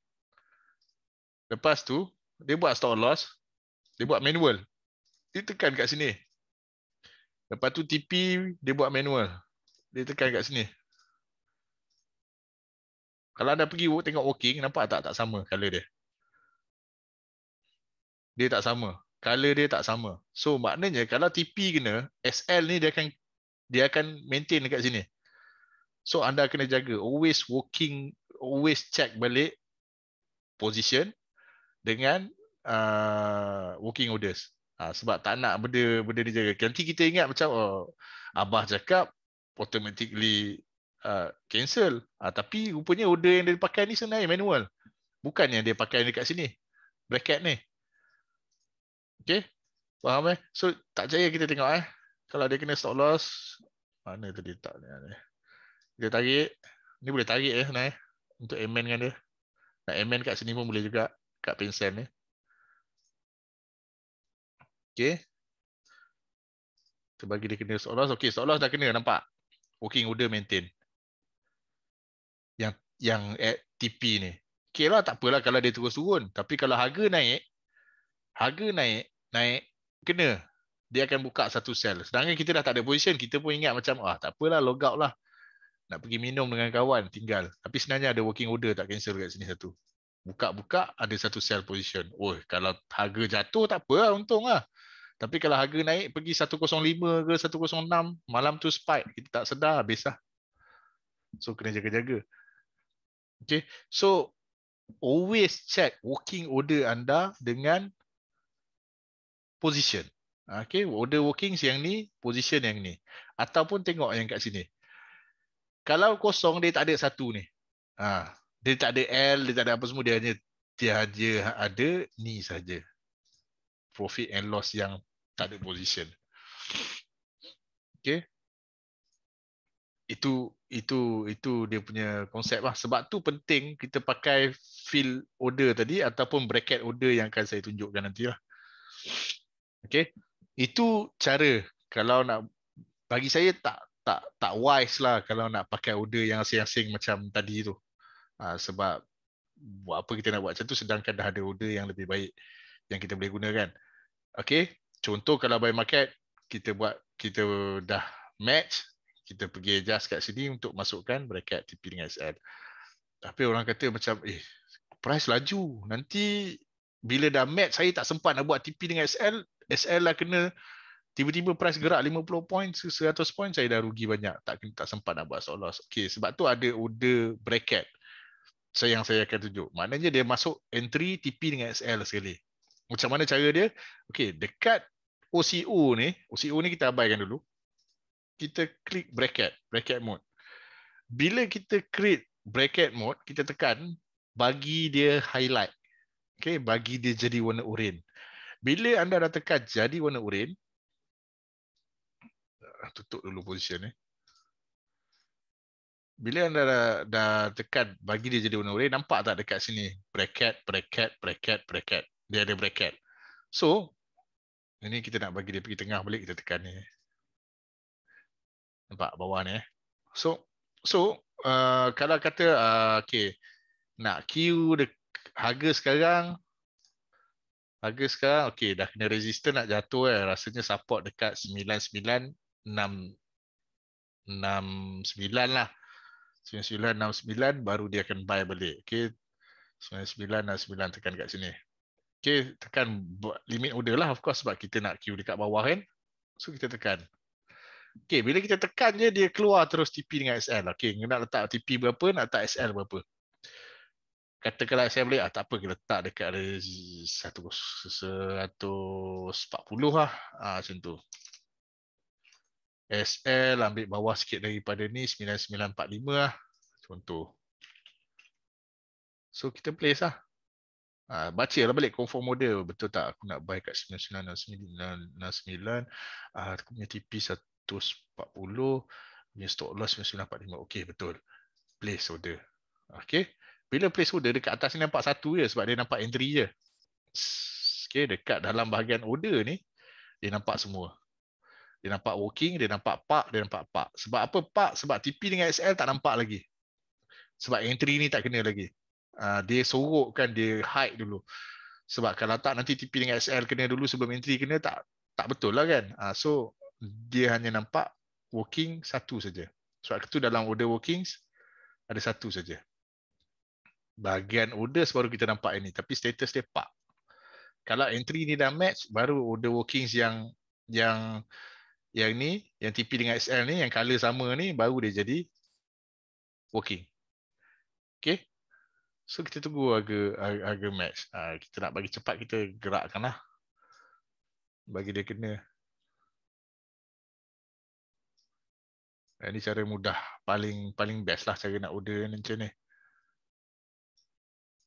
Lepas tu dia buat stop loss, dia buat manual. Dia tekan kat sini. Lepas tu TP dia buat manual. Dia tekan kat sini. Kalau anda pergi tengok walking, nampak tak tak sama color dia? dia tak sama. Color dia tak sama. So maknanya kalau TP kena, SL ni dia akan dia akan maintain dekat sini. So anda kena jaga always working always check balik position dengan uh, working orders. Ha, sebab tak nak benda benda ni jaga. Nanti kita ingat macam oh, abah cakap automatically uh, cancel. Ha, tapi rupanya order yang dia pakai ni sebenarnya manual. Bukan yang dia pakai dekat sini. Bracket ni. Okay, Faham eh? So tak jaya kita tengok eh. Kalau dia kena stop loss, mana dia tak ni ni. Eh? Dia tarik. Ni boleh tarik eh ni untuk amen kan dia. Nak amen kat sini pun boleh juga kat pensel sen ni. Eh? Okay, Kita bagi dia kena stop loss. Okey, stop loss dah kena nampak. Working order maintain. Yang yang at TP ni. Okay lah, tak apalah kalau dia terus turun. Tapi kalau harga naik, harga naik naik kena dia akan buka satu sel sedangkan kita dah tak ada position kita pun ingat macam ah tak apalah log out lah nak pergi minum dengan kawan tinggal tapi sebenarnya ada working order tak cancel kat sini satu buka-buka ada satu sell position. Oh, kalau harga jatuh tak apa lah, untung lah. Tapi kalau harga naik pergi 105 ke 106, malam tu spike, kita tak sedar habis lah. So kena jaga-jaga. Okay. So always check working order anda dengan position. Ah, okay, order working yang ni, position yang ni. Ataupun tengok yang kat sini. Kalau kosong, dia tak ada satu ni. Ha, dia tak ada L, dia tak ada apa semua. Dia hanya, dia hanya ada ni saja. Profit and loss yang tak ada position. Okay. Itu itu itu dia punya konsep. Lah. Sebab tu penting kita pakai fill order tadi ataupun bracket order yang akan saya tunjukkan nanti. Lah. Okay, itu cara kalau nak bagi saya tak tak tak wise lah kalau nak pakai order yang asing-asing macam tadi tu. Ha, sebab buat apa kita nak buat macam tu sedangkan dah ada order yang lebih baik yang kita boleh gunakan. Okay, contoh kalau buy market kita buat kita dah match kita pergi adjust kat sini untuk masukkan bracket TP dengan SL. Tapi orang kata macam eh price laju nanti bila dah match saya tak sempat nak buat TP dengan SL SL lah kena tiba-tiba price gerak 50 points ke 100 points saya dah rugi banyak tak kena, tak sempat nak buat solo okey sebab tu ada order bracket saya yang saya akan tunjuk maknanya dia masuk entry TP dengan SL sekali macam mana cara dia okey dekat OCO ni OCO ni kita abaikan dulu kita klik bracket bracket mode bila kita create bracket mode kita tekan bagi dia highlight okey bagi dia jadi warna oranye bila anda dah tekan jadi warna urin, ah, tutup dulu position ni. Bila anda dah, dah tekan bagi dia jadi warna urin, nampak tak dekat sini? Bracket, bracket, bracket, bracket. Dia ada bracket. So, ini kita nak bagi dia pergi tengah balik, kita tekan ni. Nampak bawah ni. Eh? So, so uh, kalau kata, uh, okay, nak queue dekat, harga sekarang Harga sekarang okey dah kena resistor nak jatuh eh. Rasanya support dekat 9969 lah. 9969 baru dia akan buy balik. Okey. 9969 tekan dekat sini. Okey, tekan limit order lah of course sebab kita nak queue dekat bawah kan. So kita tekan. Okey, bila kita tekan je dia keluar terus TP dengan SL. Okey, nak letak TP berapa, nak letak SL berapa katakanlah saya boleh ah tak apa kita letak dekat ada 140 lah ah macam tu SL ambil bawah sikit daripada ni 9945 lah contoh so kita place lah ah baca lah balik confirm model betul tak aku nak buy kat 9969 ah aku punya TP 140 punya stock loss 9945 okey betul place order okey bila placeholder dekat atas ni nampak satu je sebab dia nampak entry je. Okay, dekat dalam bahagian order ni, dia nampak semua. Dia nampak working, dia nampak park, dia nampak park. Sebab apa park? Sebab TP dengan SL tak nampak lagi. Sebab entry ni tak kena lagi. Ah, dia kan dia hide dulu. Sebab kalau tak nanti TP dengan SL kena dulu sebelum entry kena, tak tak betul lah kan. Ah, so, dia hanya nampak working satu saja. Sebab itu dalam order workings, ada satu saja bahagian orders baru kita nampak ini tapi status dia pak. kalau entry ni dah match baru order workings yang yang yang ni yang TP dengan SL ni yang color sama ni baru dia jadi working okey so kita tunggu harga harga match ah, kita nak bagi cepat kita gerakkanlah bagi dia kena ini eh, cara mudah paling paling best lah cara nak order macam ni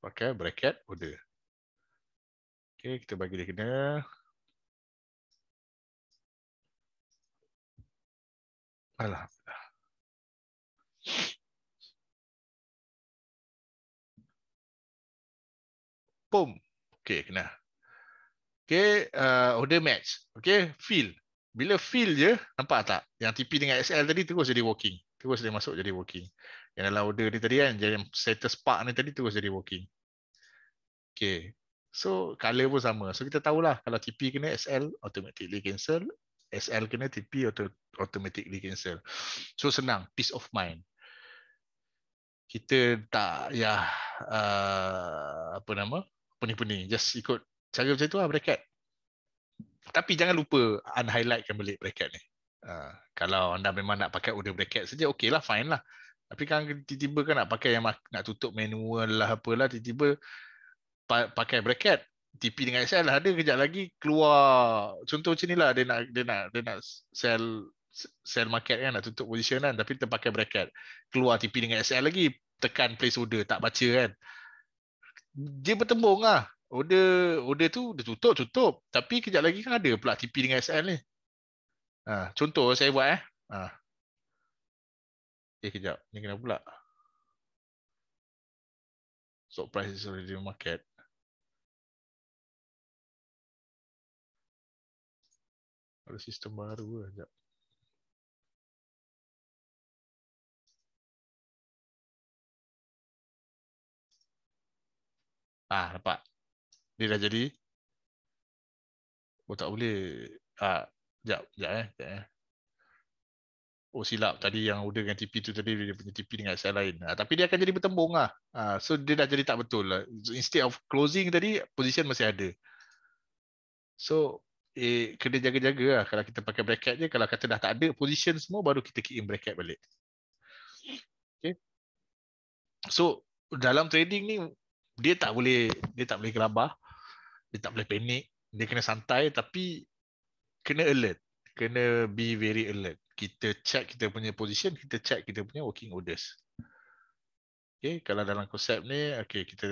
pakai bracket order. Okey, kita bagi dia kena. Alah. boom, Okey, kena. Okey, uh, order match. Okey, fill. Bila fill je, nampak tak? Yang TP dengan SL tadi terus jadi working. Terus dia masuk jadi working yang dalam order ni tadi kan jadi status park ni tadi terus jadi working okay so color pun sama so kita tahulah kalau TP kena SL automatically cancel SL kena TP auto, automatically cancel so senang peace of mind kita tak ya uh, apa nama pening-pening just ikut cara macam tu lah bracket tapi jangan lupa unhighlightkan balik bracket ni. Uh, kalau anda memang nak pakai order bracket saja, okey lah, fine lah. Tapi kan tiba-tiba kan nak pakai yang nak tutup manual lah apalah tiba-tiba pa- pakai bracket TP dengan SL lah ada kejap lagi keluar contoh macam inilah dia nak dia nak dia nak sell sell market kan nak tutup position kan tapi terpakai bracket keluar TP dengan SL lagi tekan place order tak baca kan dia bertembung lah order order tu dia tutup tutup tapi kejap lagi kan ada pula TP dengan SL ni ha, contoh saya buat eh ha. Eh kejap Ni kena pula So price is already market Ada sistem baru lah Sekejap Ah, nampak. Dia dah jadi. Oh, tak boleh. Ah, sekejap, sekejap eh. Sekejap eh oh silap tadi yang order dengan TP tu tadi dia punya TP dengan SL lain. Uh, tapi dia akan jadi bertembung lah. Uh, so dia dah jadi tak betul lah. Instead of closing tadi, position masih ada. So eh, kena jaga-jaga lah kalau kita pakai bracket je. Kalau kata dah tak ada position semua, baru kita key in bracket balik. Okay. So dalam trading ni, dia tak boleh dia tak boleh gelabah. Dia tak boleh panik. Dia kena santai tapi kena alert. Kena be very alert kita check kita punya position, kita check kita punya working orders. Okay, kalau dalam konsep ni, okay, kita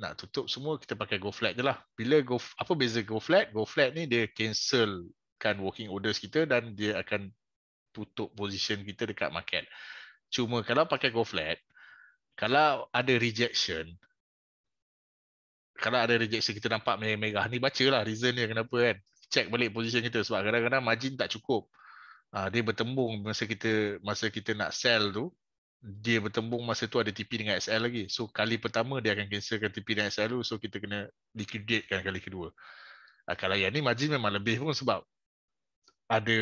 nak tutup semua, kita pakai go flat je lah. Bila go, apa beza go flat? Go flat ni dia cancelkan working orders kita dan dia akan tutup position kita dekat market. Cuma kalau pakai go flat, kalau ada rejection, kalau ada rejection kita nampak merah-merah ni, bacalah reason dia kenapa kan. Check balik position kita sebab kadang-kadang margin tak cukup. Uh, dia bertembung masa kita masa kita nak sell tu, dia bertembung masa tu ada TP dengan SL lagi. So kali pertama dia akan cancelkan TP dengan SL tu, so kita kena liquidate kan kali kedua. Uh, kalau yang ni margin memang lebih pun sebab ada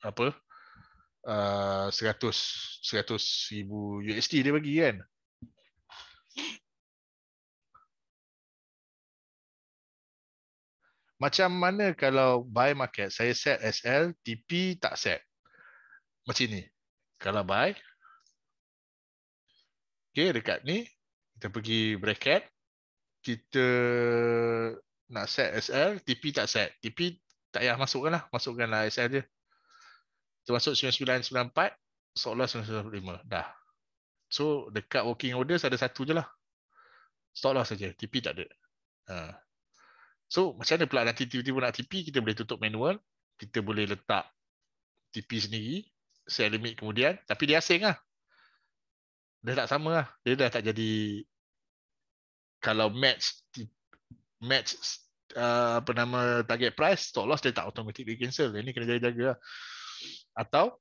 apa uh, 100 100 ribu USD dia bagi kan. Macam mana kalau buy market, saya set SL, TP tak set. Macam ni. Kalau buy, okay, dekat ni, kita pergi bracket, kita nak set SL, TP tak set. TP tak payah masukkan lah. Masukkan lah SL dia. Kita masuk 9994, seolah 9995. Dah. So, dekat working orders ada satu je lah. Stop lah saja. TP tak ada. Ha. So macam mana pula nanti tiba-tiba nak TP kita boleh tutup manual, kita boleh letak TP sendiri, set limit kemudian tapi dia asing lah. Dia tak sama lah. Dia dah tak jadi kalau match match uh, apa nama target price stop loss dia tak automatic dia cancel. Ini kena jaga-jaga lah. Atau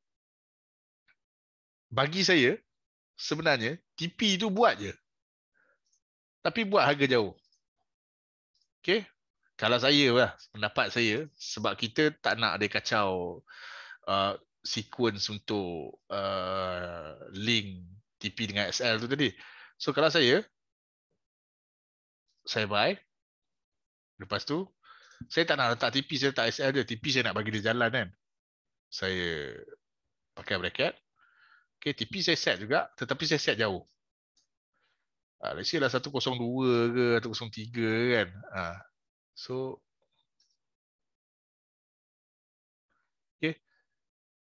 bagi saya sebenarnya TP tu buat je. Tapi buat harga jauh. Okay kalau saya lah, pendapat saya sebab kita tak nak ada kacau uh, sequence untuk uh, link TP dengan SL tu tadi. So kalau saya saya buy lepas tu saya tak nak letak TP saya letak SL dia. TP saya nak bagi dia jalan kan. Saya pakai bracket. Okay, TP saya set juga tetapi saya set jauh. Ah, uh, let's say lah 102 ke 103 kan. Ah, uh, so okay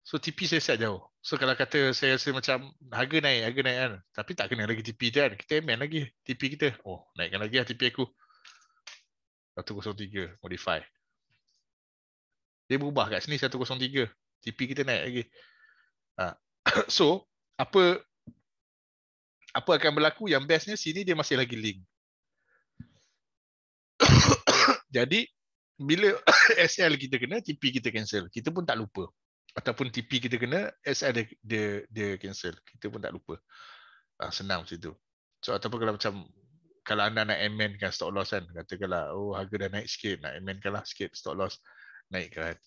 so tipi saya siap jauh so kalau kata saya rasa macam harga naik harga naik kan tapi tak kena lagi tipi kan kita main lagi tipi kita oh naikkan lagi lah tipi aku 103 modify dia berubah kat sini 103 tipi kita naik lagi ha. so apa apa akan berlaku yang bestnya sini dia masih lagi link jadi bila SL kita kena, TP kita cancel. Kita pun tak lupa. Ataupun TP kita kena, SL dia, dia, dia cancel. Kita pun tak lupa. Ha, senang situ. So ataupun kalau macam kalau anda nak amend kan stop loss kan, katakanlah oh harga dah naik sikit, nak amend amendkan lah sikit stop loss, kan,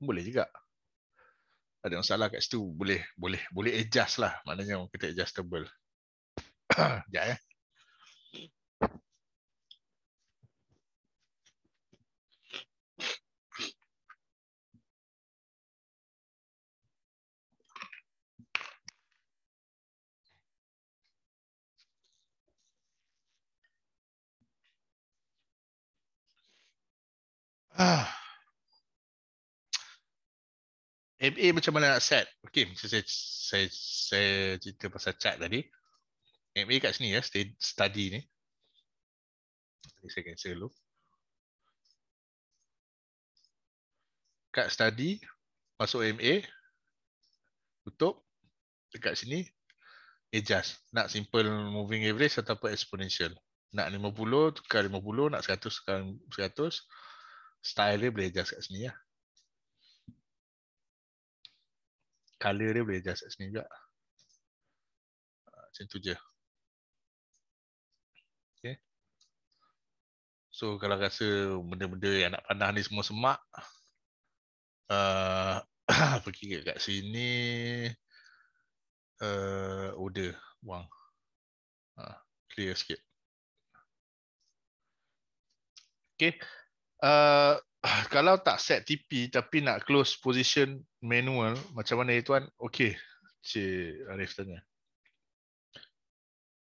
Boleh juga. Ada yang salah kat situ, boleh boleh boleh adjust lah. Maknanya kita adjustable. Sekejap ya. Eh. MA ah. eh, eh, macam mana nak set? Okay, macam saya, saya, saya cerita pasal chat tadi. MA eh, kat sini ya, study ni. Jadi saya cancel dulu. Kat study, masuk MA, tutup, dekat sini, adjust. Nak simple moving average ataupun exponential. Nak 50, tukar 50, nak 100, tukar 100 style dia boleh adjust kat sini lah. Color dia boleh adjust kat sini juga. Ah, macam tu je. Okay. So kalau rasa benda-benda yang nak panah ni semua semak. Uh, pergi kat sini. Uh, order. Buang. Uh, clear sikit. Okay. Uh, kalau tak set TP tapi nak close position manual macam mana itu kan? Okey. Cik Arif tanya.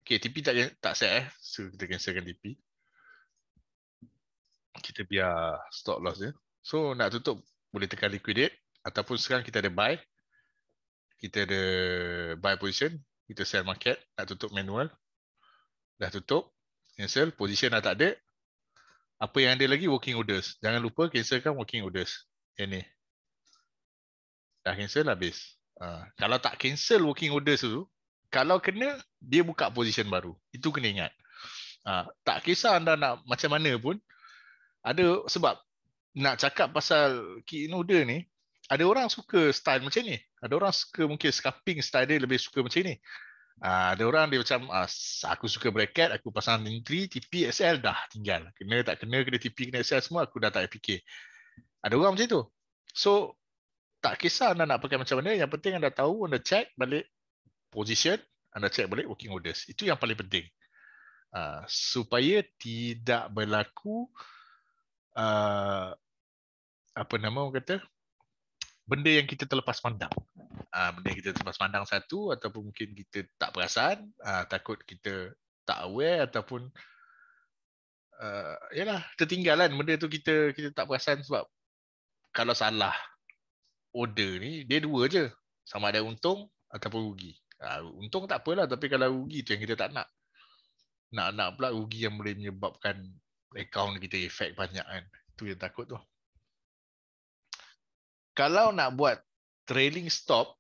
Okey, TP tak tak set eh. So kita cancelkan TP. Kita biar stop loss ya. So nak tutup boleh tekan liquidate ataupun sekarang kita ada buy. Kita ada buy position, kita sell market, nak tutup manual. Dah tutup, cancel, position dah tak ada, apa yang ada lagi working orders. Jangan lupa cancelkan working orders. Yang ni. Dah cancel habis. Ha. Kalau tak cancel working orders tu, kalau kena, dia buka position baru. Itu kena ingat. Ha. Tak kisah anda nak macam mana pun, ada sebab nak cakap pasal key in order ni, ada orang suka style macam ni. Ada orang suka mungkin scalping style dia lebih suka macam ni. Uh, ada orang dia macam uh, aku suka bracket, aku pasang negeri, TP, SL dah tinggal. Kena tak kena, kena TP, kena SL semua aku dah tak fikir. Ada orang macam tu. So tak kisah anda nak pakai macam mana, yang penting anda tahu, anda check balik position, anda check balik working orders. Itu yang paling penting. Uh, supaya tidak berlaku uh, apa nama orang kata benda yang kita terlepas pandang. Uh, benda yang kita terlepas pandang satu ataupun mungkin kita tak perasan, uh, takut kita tak aware ataupun uh, yalah, tertinggalan benda tu kita kita tak perasan sebab kalau salah order ni, dia dua je. Sama ada untung ataupun rugi. Uh, untung tak apalah tapi kalau rugi tu yang kita tak nak. Nak-nak pula rugi yang boleh menyebabkan account kita efek banyak kan. Tu yang takut tu kalau nak buat trailing stop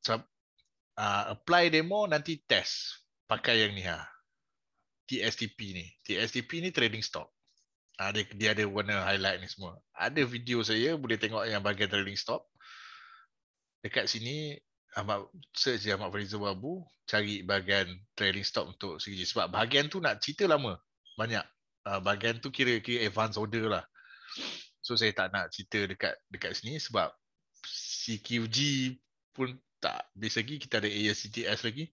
ah, apply demo nanti test pakai yang ni ha TSTP ni TSTP ni trailing stop ada ah, dia ada warna highlight ni semua ada video saya boleh tengok yang bagian trailing stop dekat sini Ahmad search Ahmad Farizul Wabu cari bahagian trailing stop untuk CG sebab bahagian tu nak cerita lama banyak ah, bahagian tu kira-kira advance order lah so saya tak nak cerita dekat dekat sini sebab CQG pun tak habis lagi. Kita ada ASCTS lagi.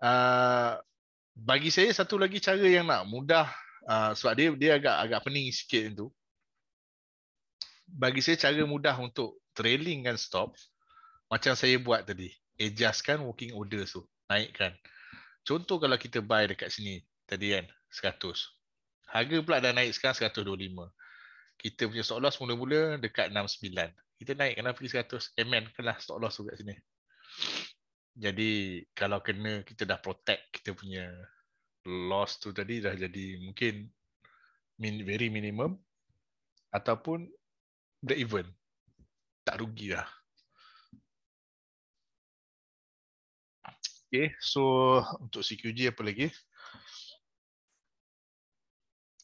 Uh, bagi saya satu lagi cara yang nak mudah uh, sebab dia dia agak agak pening sikit itu. Bagi saya cara mudah untuk trailing kan stop macam saya buat tadi. Adjust kan working order tu. Naikkan. Contoh kalau kita buy dekat sini tadi kan 100. Harga pula dah naik sekarang 125. Kita punya stop loss mula-mula dekat kita naik kena pergi 100 MN kena lah, stop loss dekat sini. Jadi kalau kena kita dah protect kita punya loss tu tadi dah jadi mungkin min, very minimum ataupun break even. Tak rugi lah. Okay, so untuk CQG apa lagi?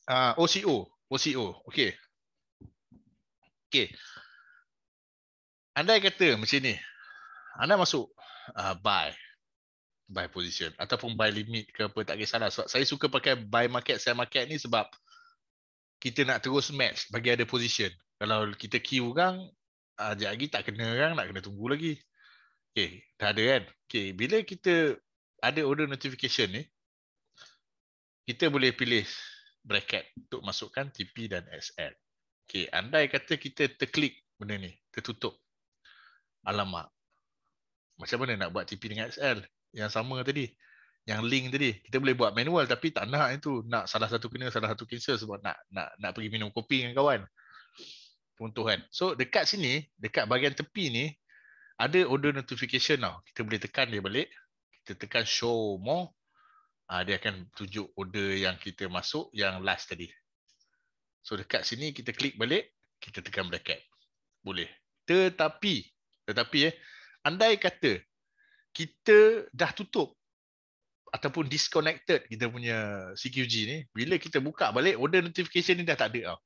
Uh, ah, OCO, OCO, okay. Okay, Andai kata macam ni, anda masuk uh, buy buy position ataupun buy limit ke apa tak kisahlah sebab saya suka pakai buy market sell market ni sebab kita nak terus match bagi ada position. Kalau kita queue kan ajak uh, lagi tak kena kan nak kena tunggu lagi. Okay dah ada kan. Okey, bila kita ada order notification ni kita boleh pilih bracket untuk masukkan TP dan SL. Okay andai kata kita terklik benda ni, tertutup alamak macam mana nak buat TP dengan XL yang sama tadi yang link tadi kita boleh buat manual tapi tak nak itu nak salah satu kena salah satu cancel sebab nak nak nak pergi minum kopi dengan kawan contohkan so dekat sini dekat bahagian tepi ni ada order notification tau kita boleh tekan dia balik kita tekan show more ah, dia akan tunjuk order yang kita masuk yang last tadi so dekat sini kita klik balik kita tekan bracket boleh tetapi tetapi eh, andai kata kita dah tutup ataupun disconnected kita punya CQG ni, bila kita buka balik, order notification ni dah tak ada tau.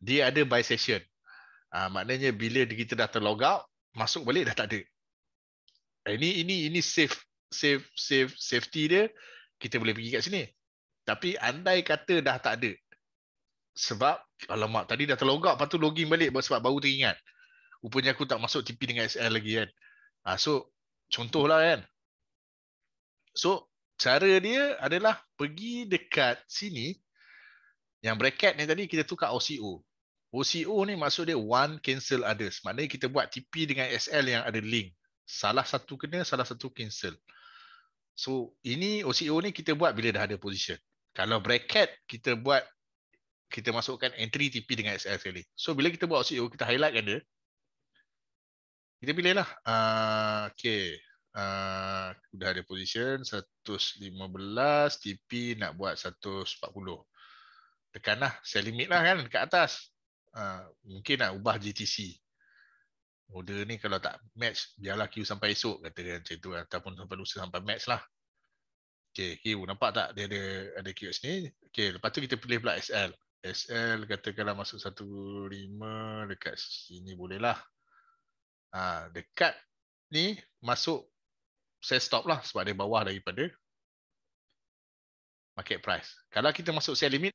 Dia ada by session. Ha, maknanya bila kita dah terlog out, masuk balik dah tak ada. Eh, ini ini ini safe safe safe safety dia kita boleh pergi kat sini. Tapi andai kata dah tak ada sebab alamak tadi dah terlogak lepas tu login balik sebab baru teringat rupanya aku tak masuk TP dengan SL lagi kan. Ah so contohlah kan. So cara dia adalah pergi dekat sini yang bracket ni tadi kita tukar OCO. OCO ni maksud dia one cancel others. Maknanya kita buat TP dengan SL yang ada link. Salah satu kena, salah satu cancel. So ini OCO ni kita buat bila dah ada position. Kalau bracket kita buat kita masukkan entry TP dengan SL sekali. So bila kita buat OCO kita highlight kan dia kita pilih lah. Uh, ah, okay. Uh, ah, sudah ada position 115 TP nak buat 140 tekanlah limit lah kan dekat atas uh, mungkin nak ubah GTC order ni kalau tak match biarlah queue sampai esok kata kan macam tu ataupun sampai lusa sampai match lah okey queue nampak tak dia ada ada queue sini Okay, lepas tu kita pilih pula SL SL katakanlah masuk 15 dekat sini boleh lah ha, dekat ni masuk sell stop lah sebab dia bawah daripada market price. Kalau kita masuk sell limit,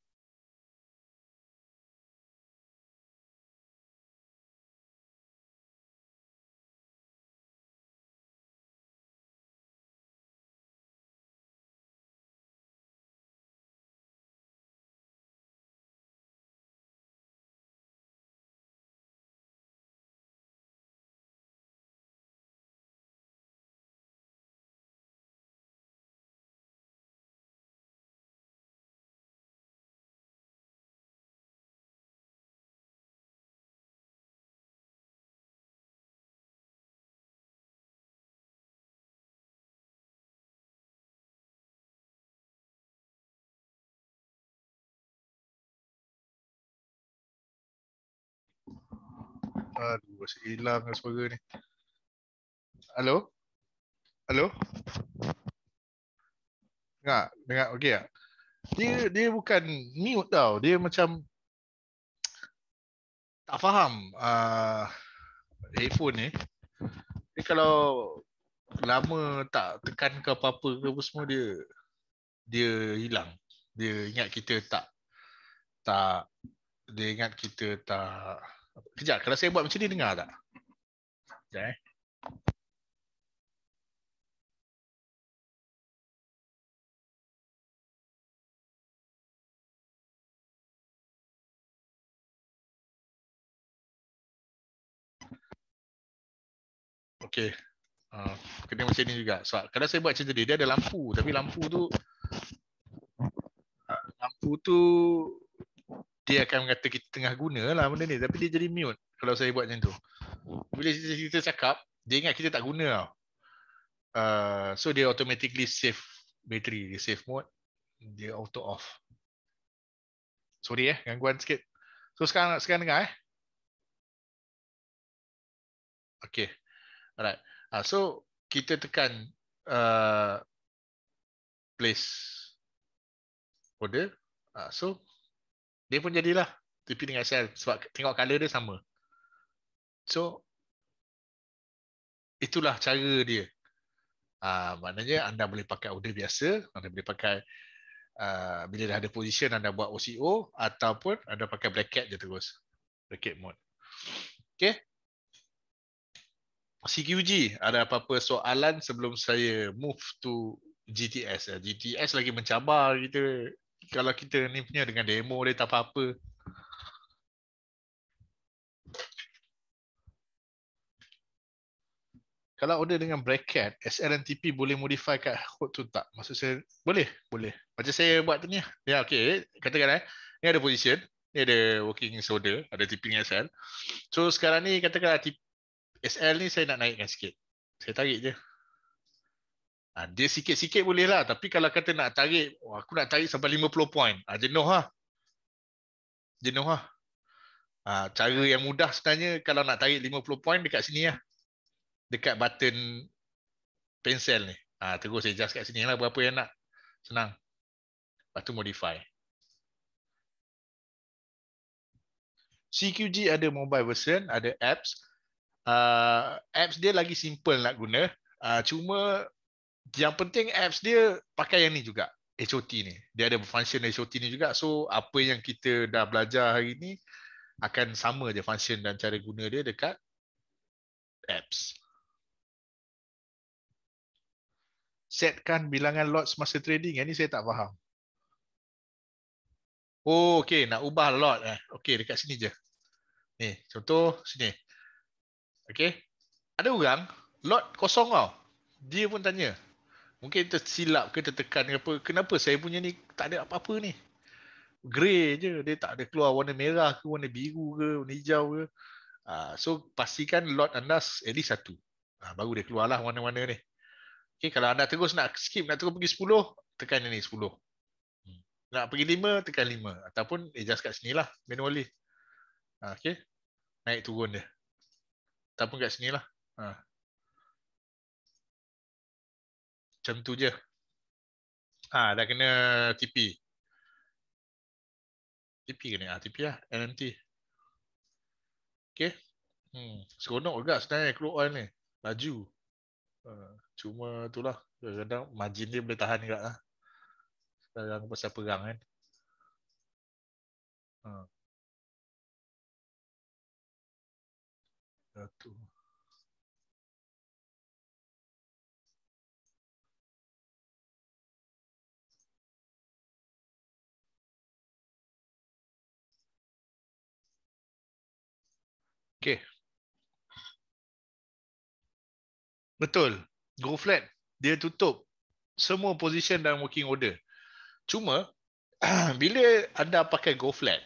Aduh, asyik hilang dengan suara ni. Hello? Hello? Dengar? Dengar? Okey tak? Dia, dia bukan mute tau. Dia macam tak faham uh, headphone ni. Dia kalau lama tak tekan ke apa-apa ke apa semua dia dia hilang. Dia ingat kita tak tak dia ingat kita tak Kejap, kalau saya buat macam ni, dengar tak? Sekejap eh. Okey. Uh, ah, kena macam ni juga. Sebab so, kalau saya buat cerita dia, dia ada lampu. Tapi lampu tu... Lampu tu dia akan kata kita tengah guna lah benda ni tapi dia jadi mute kalau saya buat macam tu bila kita, kita cakap dia ingat kita tak guna tau uh, so dia automatically save battery dia save mode dia auto off sorry eh gangguan sikit so sekarang sekarang dengar eh okay alright uh, so kita tekan uh, place order uh, so dia pun jadilah TP dengan XL sebab tengok color dia sama. So itulah cara dia. Ah uh, maknanya anda boleh pakai order biasa, anda boleh pakai uh, bila dah ada position anda buat OCO ataupun anda pakai bracket je terus. Bracket mode. Okay? CQG, ada apa-apa soalan sebelum saya move to GTS. GTS lagi mencabar kita kalau kita ni punya dengan demo dia tak apa-apa. Kalau order dengan bracket, SL SLNTP boleh modify kat hook tu tak? Maksud saya, boleh? Boleh. Macam saya buat tu ni. Ya, okay. Katakan eh. Ni ada position. Ni ada working order. Ada tipping SL. So, sekarang ni katakan SL ni saya nak naikkan sikit. Saya tarik je. Ha, dia sikit-sikit boleh lah. Tapi kalau kata nak tarik, oh, aku nak tarik sampai 50 poin. Ha, jenuh lah. Jenuh lah. Ha, cara yang mudah sebenarnya kalau nak tarik 50 poin dekat sini lah. Dekat button pencil ni. Ha, terus adjust kat sini lah berapa yang nak. Senang. Lepas tu modify. CQG ada mobile version, ada apps. Uh, apps dia lagi simple nak guna. Uh, cuma yang penting apps dia pakai yang ni juga HOT ni dia ada function HOT ni juga so apa yang kita dah belajar hari ni akan sama je function dan cara guna dia dekat apps setkan bilangan lot semasa trading yang ni saya tak faham oh okey nak ubah lot eh okey dekat sini je ni contoh sini okey ada orang lot kosong tau dia pun tanya Mungkin tersilap ke tertekan ke apa. Kenapa saya punya ni tak ada apa-apa ni. Grey je. Dia tak ada keluar warna merah ke, warna biru ke, warna hijau ke. Ah, so pastikan lot anda at least satu. Ah, baru dia keluarlah warna-warna ni. Okay, kalau anda terus nak skip, nak terus pergi 10, tekan yang ni 10. Nak pergi 5, tekan 5. Ataupun adjust kat sini lah, manually. Ah, okay. Naik turun dia. Ataupun kat sini lah. Ha. macam tu je. Ha, dah kena TP. TP kena ah, TP lah, NMT. Okay. Hmm, seronok juga sebenarnya crude oil ni. Laju. Uh, ha, cuma itulah. Kadang-kadang margin dia boleh tahan juga lah. Sekarang pasal perang kan. Hmm. Uh. Uh, Betul. go flat, dia tutup semua position dan working order. Cuma bila anda pakai go flat,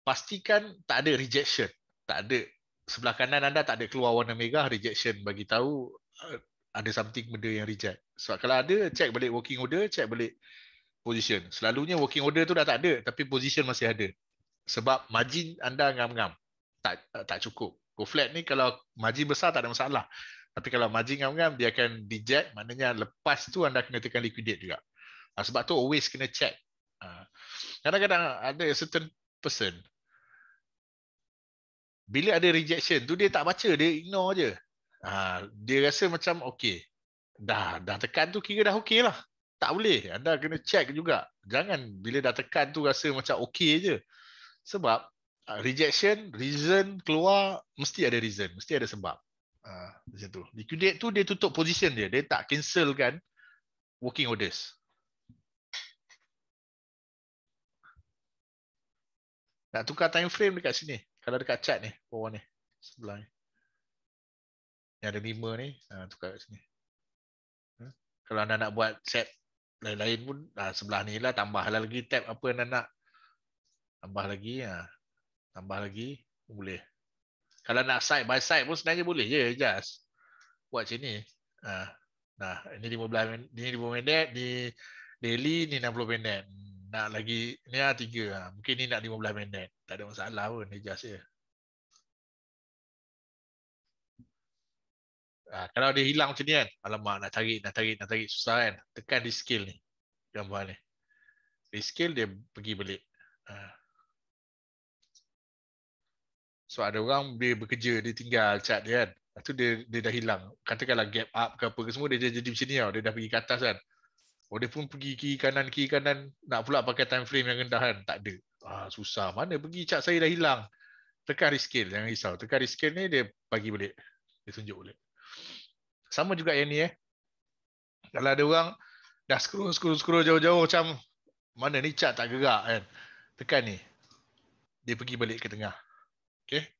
pastikan tak ada rejection. Tak ada sebelah kanan anda tak ada keluar warna merah rejection bagi tahu eh, ada something benda yang reject. Sebab kalau ada check balik working order, check balik position. Selalunya working order tu dah tak ada tapi position masih ada. Sebab margin anda ngam-ngam. Tak tak cukup. Go flat ni kalau margin besar tak ada masalah. Tapi kalau margin ngam-ngam dia akan reject. maknanya lepas tu anda kena tekan liquidate juga. Ah, sebab tu always kena check. Ah, kadang-kadang ada certain person bila ada rejection tu dia tak baca, dia ignore je. Ah, dia rasa macam okay. Dah dah tekan tu kira dah okay lah. Tak boleh. Anda kena check juga. Jangan bila dah tekan tu rasa macam okay je. Sebab Ah, rejection, reason keluar, mesti ada reason, mesti ada sebab. Uh, macam tu. Liquidate tu dia tutup position dia. Dia tak cancel kan working orders. Nak tukar time frame dekat sini. Kalau dekat chat ni, bawah ni. Sebelah ni. Yang ada lima ni, uh, tukar dekat sini. Huh? Hmm? Kalau anda nak buat set lain-lain pun, uh, sebelah ni lah tambah lah lagi tab apa yang anda nak. Tambah lagi. Uh tambah lagi boleh kalau nak side by side pun sebenarnya boleh je just buat sini ah ha. nah ini 15 minit ini 15 minit di daily ni 60 minit nak lagi ni ah 3 ha, mungkin ni nak 15 minit tak ada masalah pun ni just je Ah, kalau dia hilang macam ni kan. Alamak nak cari, nak cari, nak cari susah kan. Tekan di skill ni. Gambar ni. Di skill dia pergi balik. Ah. Sebab ada orang dia bekerja, dia tinggal cat dia kan. Lepas tu dia, dia dah hilang. Katakanlah gap up ke apa ke semua, dia jadi macam ni tau. Dia dah pergi ke atas kan. Oh dia pun pergi kiri kanan, kiri kanan. Nak pula pakai time frame yang rendah kan. Tak ada. Ah, susah. Mana pergi cat saya dah hilang. Tekan rescale. Jangan risau. Tekan rescale ni dia bagi balik. Dia tunjuk balik. Sama juga yang ni eh. Kalau ada orang dah scroll, scroll, scroll jauh-jauh macam mana ni cat tak gerak kan. Tekan ni. Dia pergi balik ke tengah. Okey.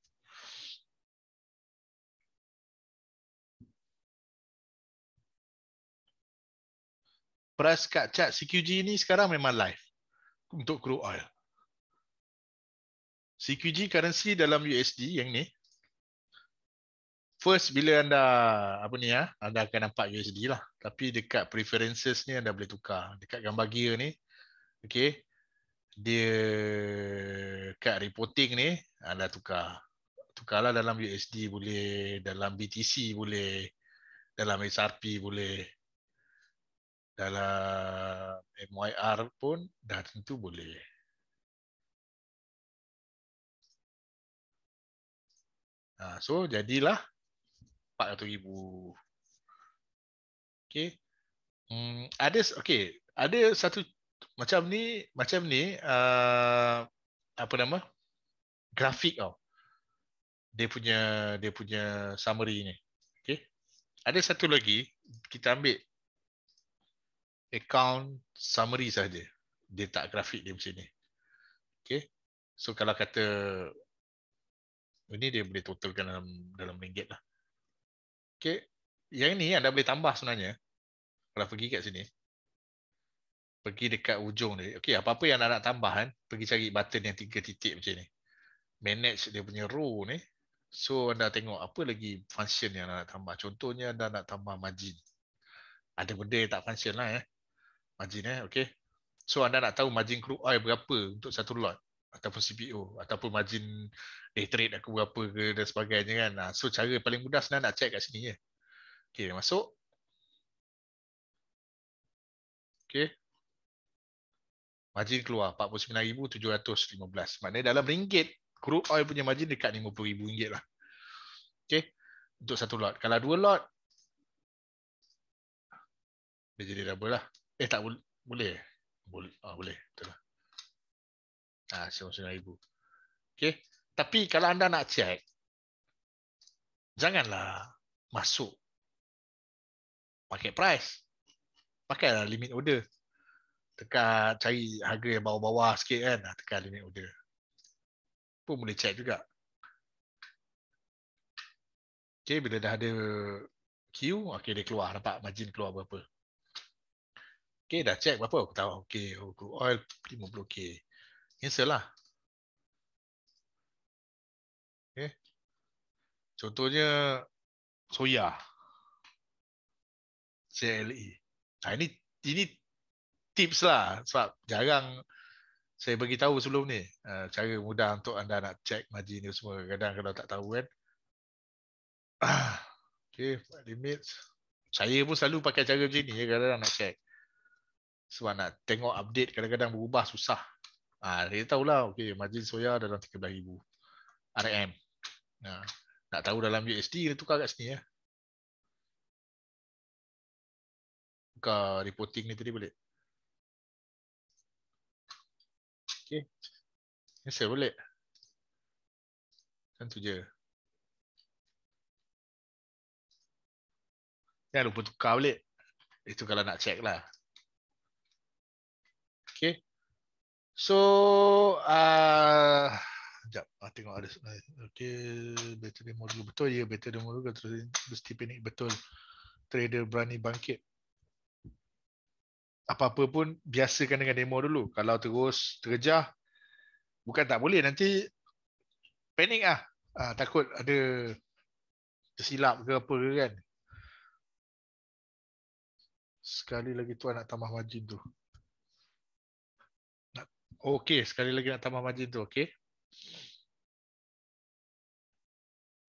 Press kat chat CQG ni sekarang memang live untuk crude oil. CQG currency dalam USD yang ni. First bila anda apa ni ya, anda akan nampak USD lah. Tapi dekat preferences ni anda boleh tukar. Dekat gambar gear ni. Okey, dia kad reporting ni ada ah, tukar. Tukarlah dalam USD boleh, dalam BTC boleh, dalam XRP boleh. Dalam MYR pun dah tentu boleh. Ah, so jadilah 400,000. Okey. Hmm, ada okay, ada satu macam ni macam ni uh, apa nama grafik tau dia punya dia punya summary ni okey ada satu lagi kita ambil account summary saja dia tak grafik dia macam ni okey so kalau kata ini dia boleh totalkan dalam dalam ringgit lah okey yang ni anda boleh tambah sebenarnya kalau pergi kat sini pergi dekat ujung dia. Okey, apa-apa yang anda nak tambah kan, pergi cari button yang tiga titik macam ni. Manage dia punya row ni. So anda tengok apa lagi function yang anda nak tambah. Contohnya anda nak tambah margin. Ada benda yang tak function lah eh. Margin eh, okey. So anda nak tahu margin crude oil berapa untuk satu lot ataupun CPO ataupun margin day trade aku berapa ke dan sebagainya kan. Ha, so cara paling mudah sebenarnya nak check kat sini je. Eh. Okey, masuk. Okey, margin keluar 49715 maknanya dalam ringgit crude oil punya margin dekat 50000 ringgit lah okey untuk satu lot kalau dua lot dia jadi double lah eh tak boleh eh? boleh oh, boleh betul lah ah 49000 okey tapi kalau anda nak check janganlah masuk market price pakailah limit order tekan cari harga yang bawah-bawah sikit kan tekan limit order pun boleh check juga okey bila dah ada queue okey dia keluar nampak margin keluar berapa okey dah check berapa aku tahu okey oh, oil 50k cancel lah okey contohnya soya CLE nah, ini ini tips lah sebab jarang saya bagi tahu sebelum ni uh, cara mudah untuk anda nak check margin ni semua kadang kalau tak tahu kan okay limits saya pun selalu pakai cara macam ni ya, kadang nak check sebab nak tengok update kadang-kadang berubah susah Ah, uh, kita tahulah okay, margin soya dalam 13,000 RM nah, uh, nak tahu dalam USD dia tukar kat sini ya. buka reporting ni tadi boleh Okay. Cancel boleh. Macam kan tu je. Jangan lupa tukar boleh. Itu kalau nak check lah. Okay. So, uh, Sekejap, ah, tengok ada Okay, eh, battery module betul ya yeah, Battery module, terus mesti panik betul Trader berani bangkit apa-apa pun biasakan dengan demo dulu. Kalau terus terjah, bukan tak boleh. Nanti panik lah. ah Ha, takut ada tersilap ke apa ke kan. Sekali lagi tuan nak tambah majin tu. Okey, sekali lagi nak tambah majin tu. Okey.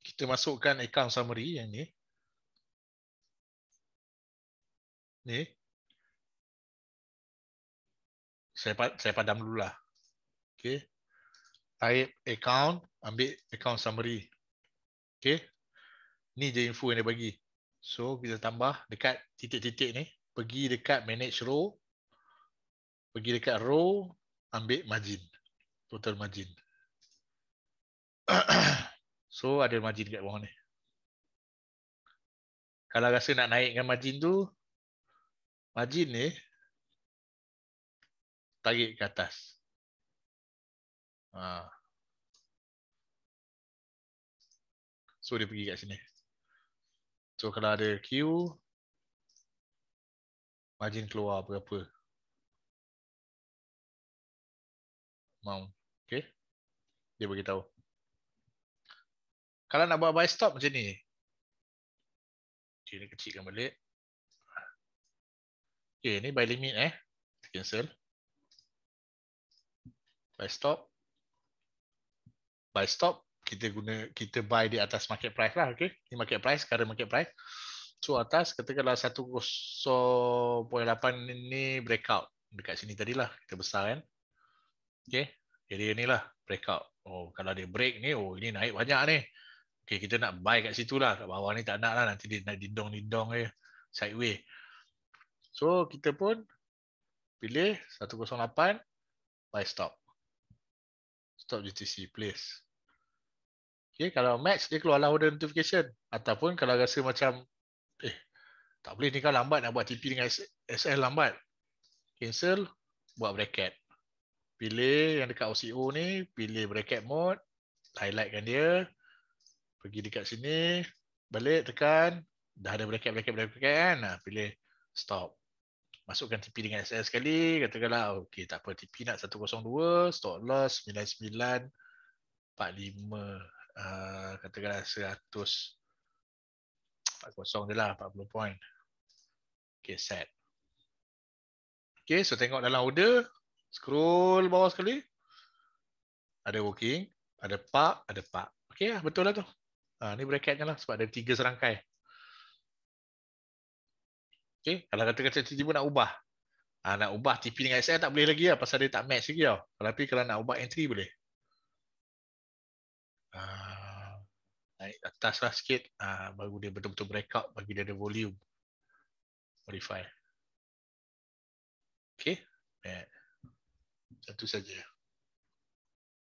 Kita masukkan account summary yang ni. Ni. saya saya padam lah, okay. Type account, ambil account summary. okay. Ni je info yang dia bagi. So kita tambah dekat titik-titik ni, pergi dekat manage row. Pergi dekat row, ambil margin. Total margin. so ada margin dekat bawah ni. Kalau rasa nak naikkan margin tu, margin ni tarik ke atas. Ha. So dia pergi kat sini. So kalau ada Q, margin keluar berapa? Mau. Okay. Dia bagi tahu. Kalau nak buat buy stop macam ni. Okay, ni kecilkan balik. Okay, ni buy limit eh. Cancel buy stop buy stop kita guna kita buy di atas market price lah okey ni market price current market price so atas katakanlah 10.8 ni breakout dekat sini tadi lah kita besar kan okey area ni lah, breakout oh kalau dia break ni oh ini naik banyak ni okey kita nak buy kat situ lah kat bawah ni tak nak lah nanti dia nak didong-didong je sideways so kita pun pilih 108 buy stop stop GTC please. Okay, kalau match dia keluarlah order notification ataupun kalau rasa macam eh tak boleh ni kau lambat nak buat TP dengan SL lambat. Cancel, buat bracket. Pilih yang dekat OCO ni, pilih bracket mode, highlightkan dia. Pergi dekat sini, balik tekan, dah ada bracket bracket bracket kan. Nah, pilih stop masukkan TP dengan SS sekali katakanlah okay, tak apa TP nak 102 stop loss 99 45 ah uh, katakanlah 100 40 jelah 40 point okey set Okay, so tengok dalam order scroll bawah sekali ada working ada park ada park okeylah betul lah tu ah uh, ni bracket lah sebab ada tiga serangkai Okay. Kalau kata-kata tiba-tiba nak ubah. Ha, nak ubah TP dengan XL tak boleh lagi lah. Pasal dia tak match lagi lah. Tapi kalau nak ubah entry boleh. Ha, naik atas lah sikit. Ha, baru dia betul-betul breakout. Bagi dia ada volume. Modify. Okay. Match. Satu saja.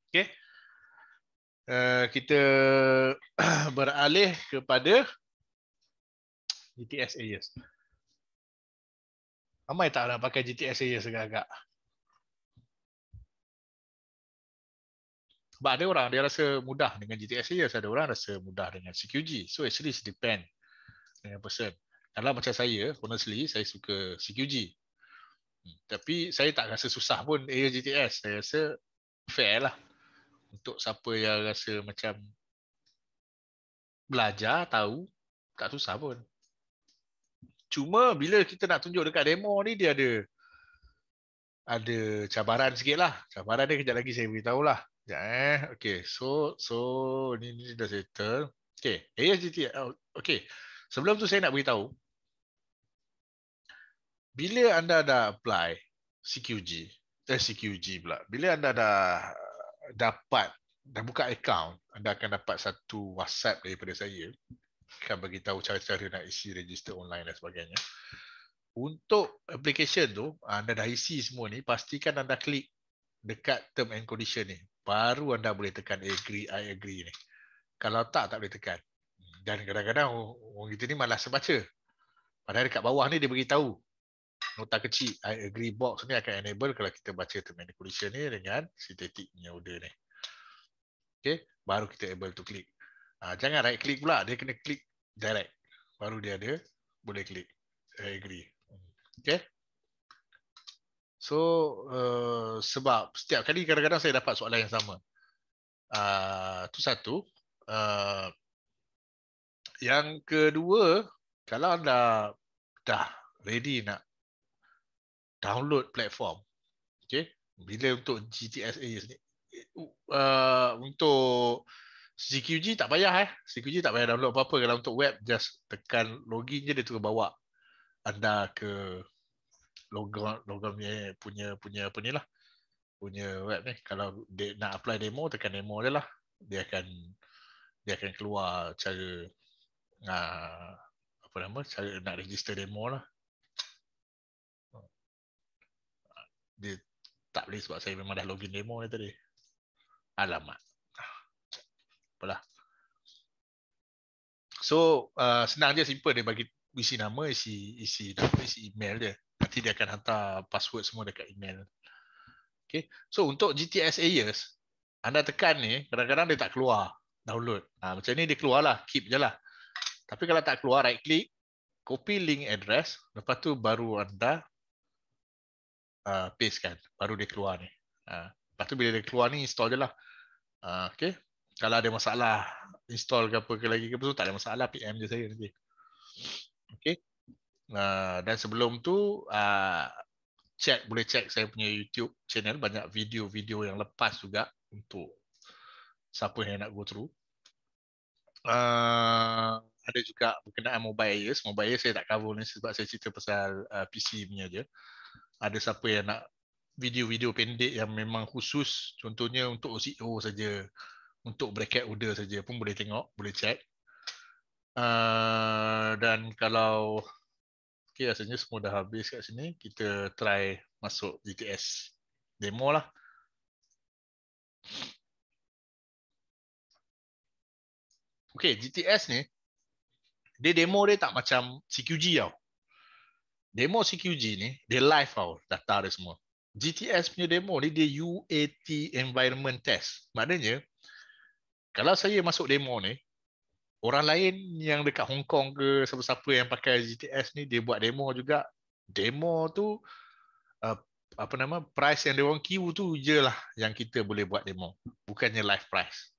Okay. Uh, kita beralih kepada DTS AES. Ramai tak nak pakai GTX series agak-agak. Sebab ada orang dia rasa mudah dengan GTX series, ada orang rasa mudah dengan CQG. So actually it depend dengan person. Kalau macam saya, honestly, saya suka CQG. Hmm, tapi saya tak rasa susah pun AIO GTS. Saya rasa fair lah. Untuk siapa yang rasa macam belajar, tahu, tak susah pun. Cuma bila kita nak tunjuk dekat demo ni dia ada ada cabaran sikit lah. Cabaran dia kejap lagi saya beritahu lah. Sekejap eh. Okay. So, so ni, ni dah settle. Okay. Eh, ASGT. Ya, eh, oh, okay. Sebelum tu saya nak beritahu. Bila anda dah apply CQG. Eh CQG pula. Bila anda dah dapat, dah buka account. Anda akan dapat satu WhatsApp daripada saya akan bagi tahu cara-cara nak isi register online dan sebagainya. Untuk application tu, anda dah isi semua ni, pastikan anda klik dekat term and condition ni. Baru anda boleh tekan agree, I agree ni. Kalau tak, tak boleh tekan. Dan kadang-kadang orang kita ni malas baca. Padahal dekat bawah ni dia bagi tahu nota kecil I agree box ni akan enable kalau kita baca term and condition ni dengan synthetic punya order ni. Okay, baru kita able to click. Ah, jangan right click pula, dia kena klik direct baru dia ada boleh klik I agree okay so uh, sebab setiap kali kadang-kadang saya dapat soalan yang sama uh, tu satu uh, yang kedua kalau anda dah ready nak download platform okay bila untuk GTSA ni uh, untuk CQG tak payah eh. CQG tak payah download apa-apa kalau untuk web just tekan login je dia terus bawa anda ke logon logon ni eh, punya punya apa ni lah. Punya web ni kalau dia nak apply demo tekan demo je lah. Dia akan dia akan keluar cara uh, apa nama cara nak register demo lah. Dia tak boleh sebab saya memang dah login demo ni tadi. Alamak apalah. So uh, senang je simple dia bagi isi nama, isi isi nama, isi email dia. Nanti dia akan hantar password semua dekat email. Okay. So untuk GTS Ayers, anda tekan ni, kadang-kadang dia tak keluar download. Ha, macam ni dia keluar lah, keep je lah. Tapi kalau tak keluar, right click, copy link address, lepas tu baru anda uh, paste kan. Baru dia keluar ni. Ha, lepas tu bila dia keluar ni, install je lah. Uh, okay kalau ada masalah install ke apa ke lagi ke apa tu tak ada masalah PM je saya nanti. Okey. Uh, dan sebelum tu uh, check boleh check saya punya YouTube channel banyak video-video yang lepas juga untuk siapa yang nak go through. Uh, ada juga berkenaan mobile years. Mobile years saya tak cover ni sebab saya cerita pasal uh, ah, PC punya je. Ada siapa yang nak video-video pendek yang memang khusus contohnya untuk OCO saja untuk bracket order saja pun boleh tengok, boleh check. Uh, dan kalau okay, rasanya semua dah habis kat sini, kita try masuk GTS demo lah. Okay, GTS ni, dia demo dia tak macam CQG tau. Demo CQG ni, dia live tau, data dia semua. GTS punya demo ni, dia UAT environment test. Maknanya, kalau saya masuk demo ni orang lain yang dekat Hong Kong ke siapa-siapa yang pakai GTS ni dia buat demo juga demo tu uh, apa nama price yang dia orang kiu tu je lah yang kita boleh buat demo bukannya live price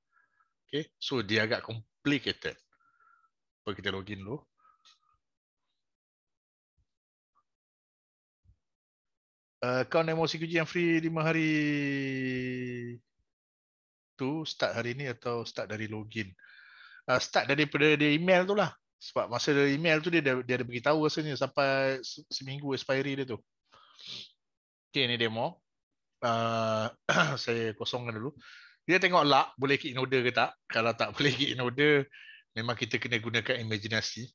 okay so dia agak complicated apa kita login dulu Uh, kau demo CQG yang free 5 hari tu start hari ni atau start dari login uh, start daripada dia email tu lah sebab masa dia email tu dia dia ada beritahu rasanya sampai seminggu expiry dia tu okey ni demo uh, saya kosongkan dulu dia tengok lah boleh kick in order ke tak kalau tak boleh kick in order memang kita kena gunakan imaginasi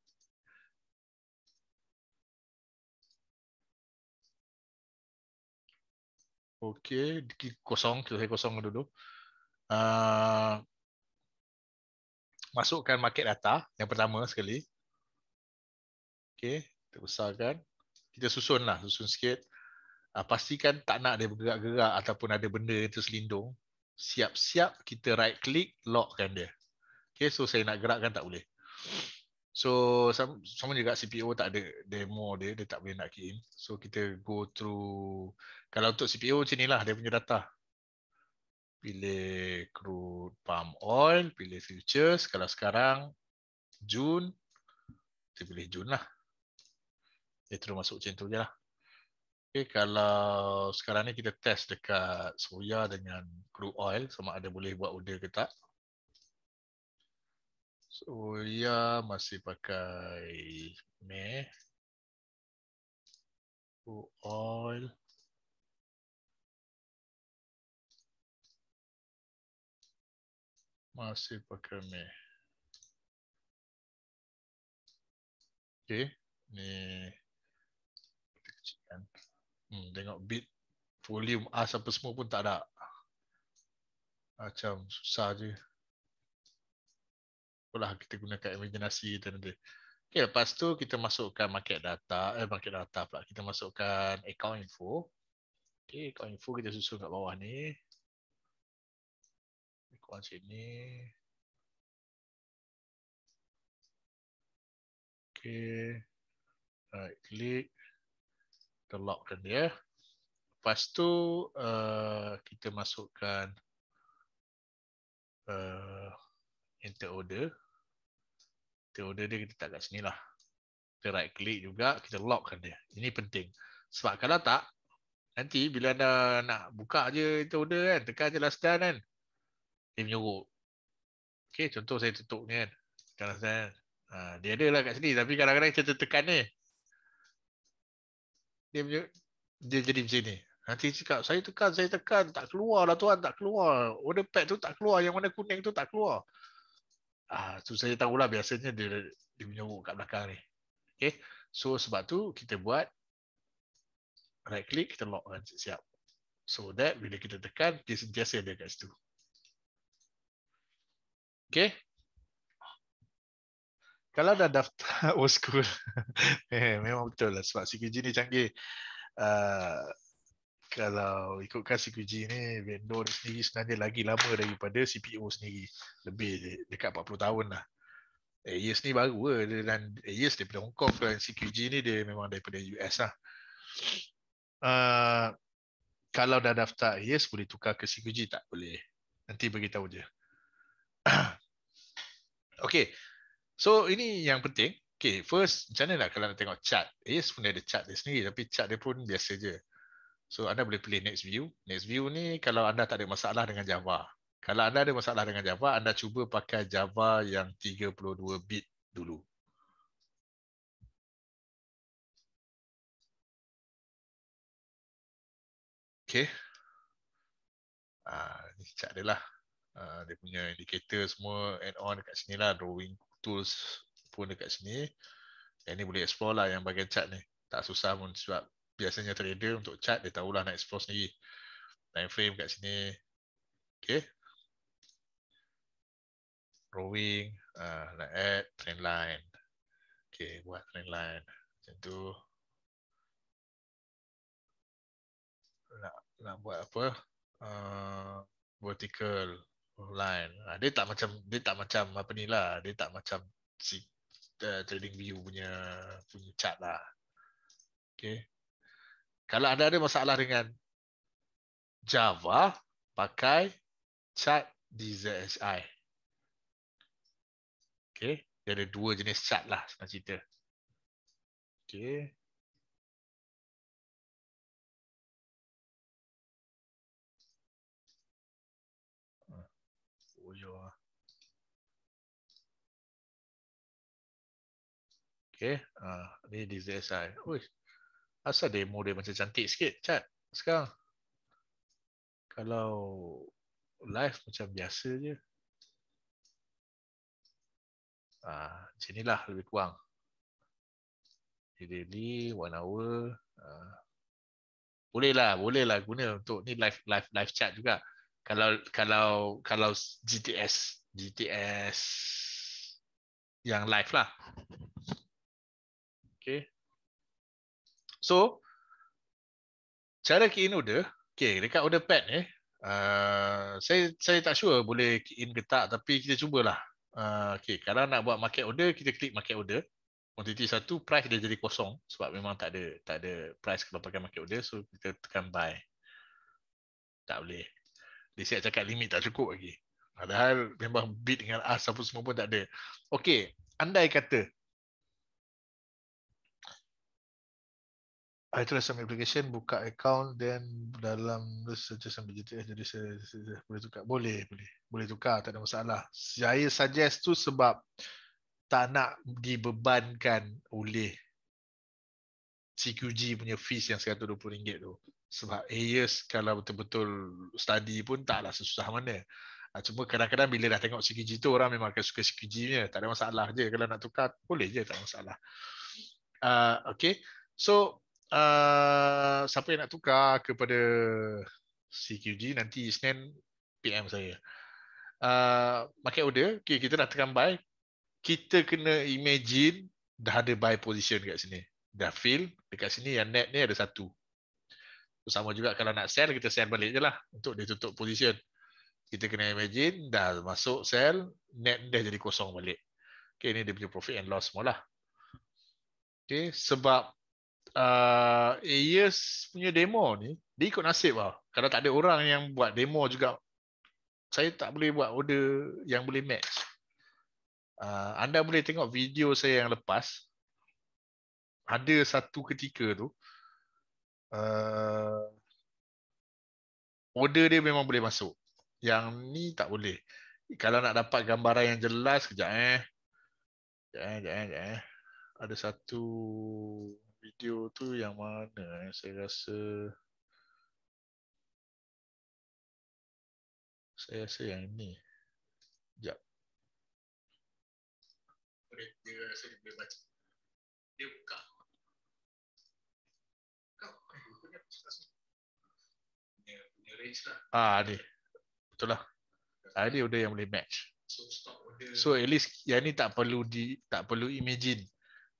Okey, kosong, saya kosong dulu uh, masukkan market data yang pertama sekali. Okey, kita besarkan. Kita susunlah, susun sikit. Uh, pastikan tak nak dia bergerak-gerak ataupun ada benda yang terselindung. Siap-siap kita right click, lockkan dia. Okey, so saya nak gerakkan tak boleh. So sama, sama juga CPU tak ada demo dia, dia tak boleh nak key in. So kita go through kalau untuk CPU macam lah dia punya data pilih crude palm oil, pilih futures. Kalau sekarang June, kita pilih June lah. Dia terus masuk macam tu je lah. Okay, kalau sekarang ni kita test dekat soya dengan crude oil sama ada boleh buat order ke tak. Soya masih pakai meh. Crude oil. masih pakai me. Okay, ni kita Hmm, tengok bit volume as ah, apa semua pun tak ada. Macam susah je. Itulah kita gunakan imaginasi kita nanti. Okay, lepas tu kita masukkan market data. Eh, market data pula. Kita masukkan account info. Okay, account info kita susun kat bawah ni kat sini. Okay. Right click. Kita lockkan dia. Lepas tu uh, kita masukkan uh, enter order. Enter order dia kita tak kat sini lah. Kita right click juga. Kita lockkan dia. Ini penting. Sebab kalau tak, nanti bila anda nak buka je enter order kan. Tekan je last done kan dia menyuruh. Okay, contoh saya tutup ni kan. Kalau saya, ha, dia ada lah kat sini. Tapi kadang-kadang saya tertekan ni. Dia, dia jadi macam ni. Nanti cakap, saya tekan, saya tekan. Tak keluar lah tuan, tak keluar. Order pad tu tak keluar. Yang mana kuning tu tak keluar. Ah, tu saya tahulah biasanya dia, dia menyuruh kat belakang ni. Okay. So sebab tu kita buat right click, kita lock kan, siap. So that bila kita tekan, dia sentiasa ada kat situ. Okay. Kalau dah daftar old school, eh, memang betul lah sebab CQG ni canggih. Uh, kalau ikutkan CQG ni, vendor ni sendiri sebenarnya lagi lama daripada CPO sendiri. Lebih dekat 40 tahun lah. Ayers eh, ni baru ke. Eh. Dan Ayers daripada Hong Kong dan CQG ni dia memang daripada US lah. Uh, kalau dah daftar Ayers, boleh tukar ke CQG tak? Boleh. Nanti beritahu je. Okay. So ini yang penting. Okay, first macam mana nak kalau nak tengok chart? Ya, sebenarnya ada chart di sini, tapi chart dia pun biasa je. So anda boleh pilih next view. Next view ni kalau anda tak ada masalah dengan Java. Kalau anda ada masalah dengan Java, anda cuba pakai Java yang 32 bit dulu. Okay. Ah, ni chart dia lah. Ah, dia punya indicator semua add on dekat sini lah drawing tools pun dekat sini yang ni boleh explore lah yang bagian chart ni tak susah pun sebab biasanya trader untuk chart dia tahulah nak explore sendiri time frame dekat sini okay drawing uh, nak add trend line okay buat trend line macam tu nak, nak buat apa uh, vertical online. Ah, dia tak macam dia tak macam apa ni lah. Dia tak macam si uh, trading view punya punya chat lah. Okay. Kalau anda ada masalah dengan Java, pakai chat di ZSI. Okay. jadi dua jenis chat lah sebenarnya cerita. Okay. Okay. Uh, ni DZSI. Ui. Asal demo dia macam cantik sikit chat sekarang. Kalau live macam biasa je. Ah, uh, macam lah, lebih kurang. Di ni one hour. Uh, boleh lah, boleh lah guna untuk ni live live live chat juga. Kalau kalau kalau GTS GTS yang live lah. Okay. So, cara key in order, okay, dekat order pad ni, uh, saya saya tak sure boleh key in ke tak, tapi kita cubalah. Uh, okay, kalau nak buat market order, kita klik market order. Quantity 1, price dia jadi kosong sebab memang tak ada tak ada price kalau pakai market order. So, kita tekan buy. Tak boleh. Dia siap cakap limit tak cukup lagi. Padahal memang bid dengan ask apa semua pun tak ada. Okay, andai kata Ah, I try some application, buka account, then dalam search some GTS, jadi saya, saya, saya, boleh tukar. Boleh, boleh. Boleh tukar, tak ada masalah. Saya suggest tu sebab tak nak dibebankan oleh CQG punya fees yang rm ringgit tu. Sebab AES eh, kalau betul-betul study pun taklah susah mana. Ah, cuma kadang-kadang bila dah tengok CQG tu, orang memang akan suka CQG punya. Tak ada masalah je. Kalau nak tukar, boleh je. Tak ada masalah. Uh, okay. So, Ah, siapa yang nak tukar kepada CQG nanti Isnin PM saya. Uh, market order, okay, kita nak tekan buy. Kita kena imagine dah ada buy position dekat sini. Dah fill, dekat sini yang net ni ada satu. So, sama juga kalau nak sell, kita sell balik je lah untuk dia tutup position. Kita kena imagine dah masuk sell, net dah jadi kosong balik. Okay, ini dia punya profit and loss semua lah. Okay, sebab uh, AES punya demo ni, dia ikut nasib lah. Kalau tak ada orang yang buat demo juga, saya tak boleh buat order yang boleh match. Uh, anda boleh tengok video saya yang lepas. Ada satu ketika tu, uh, order dia memang boleh masuk. Yang ni tak boleh. Kalau nak dapat gambaran yang jelas, sekejap eh. Sekejap eh, sekejap eh, eh. Ada satu video tu yang mana eh? saya rasa saya rasa yang ni jap boleh dia rasa dia boleh baca dia buka eh, lah. Ah, ni. Betul lah. Ah, ni order yang boleh match. So, stop so at least yang ni tak perlu di tak perlu imagine.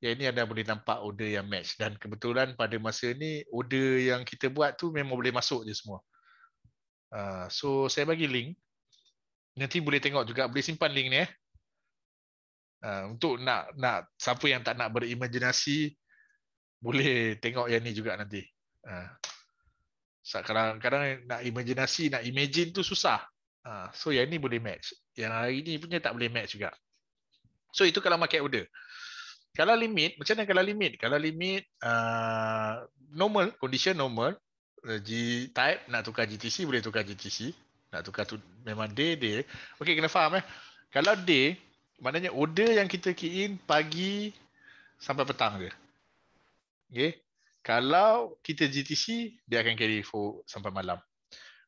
Ya ini ada boleh nampak order yang match dan kebetulan pada masa ini order yang kita buat tu memang boleh masuk je semua. Ah, so saya bagi link. Nanti boleh tengok juga boleh simpan link ni eh. Ah, untuk nak nak siapa yang tak nak berimajinasi boleh tengok yang ni juga nanti. Ah, sekarang kadang nak imajinasi nak imagine tu susah. so yang ni boleh match. Yang hari ni punya tak boleh match juga. So itu kalau market order kalau limit macam mana kalau limit kalau limit uh, normal condition normal uh, G type nak tukar GTC boleh tukar GTC nak tukar tu memang day day okey kena faham eh kalau day maknanya order yang kita key in pagi sampai petang je okey kalau kita GTC dia akan carry for sampai malam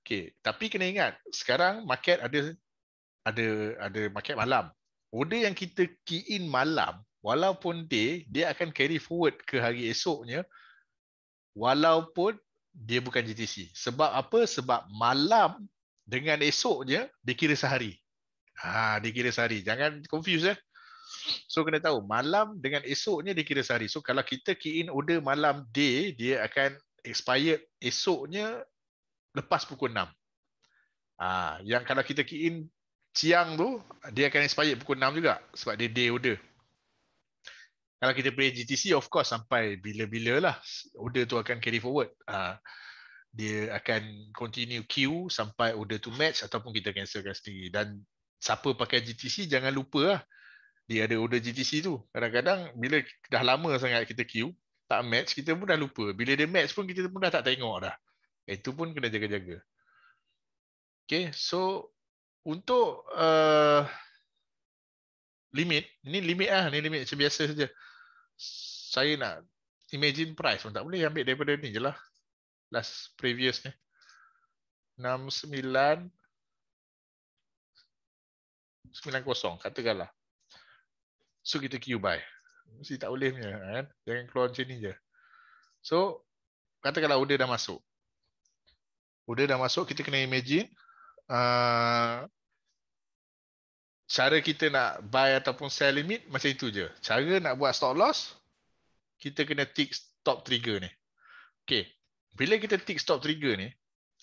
okey tapi kena ingat sekarang market ada ada ada market malam order yang kita key in malam walaupun dia dia akan carry forward ke hari esoknya walaupun dia bukan GTC sebab apa sebab malam dengan esoknya dikira sehari ha dikira sehari jangan confuse ya eh? so kena tahu malam dengan esoknya dikira sehari so kalau kita key in order malam day dia akan expired esoknya lepas pukul 6 ha, yang kalau kita key in siang tu dia akan expired pukul 6 juga sebab dia day order kalau kita play GTC of course sampai bila-bila lah order tu akan carry forward uh, dia akan continue queue sampai order tu match ataupun kita cancelkan sendiri dan siapa pakai GTC jangan lupa lah dia ada order GTC tu kadang-kadang bila dah lama sangat kita queue tak match kita pun dah lupa bila dia match pun kita pun dah tak tengok dah itu pun kena jaga-jaga okay so untuk uh, limit. Ini limit ah, Ini limit macam saja. Saya nak imagine price pun tak boleh. Ambil daripada ni je lah. Last previous ni. 69 90 katakanlah. So kita queue buy. Mesti tak boleh punya. Kan? Jangan keluar macam ni je. So katakanlah order dah masuk. Order dah masuk kita kena imagine. Uh, cara kita nak buy ataupun sell limit macam itu je. Cara nak buat stop loss, kita kena tick stop trigger ni. Okay. Bila kita tick stop trigger ni,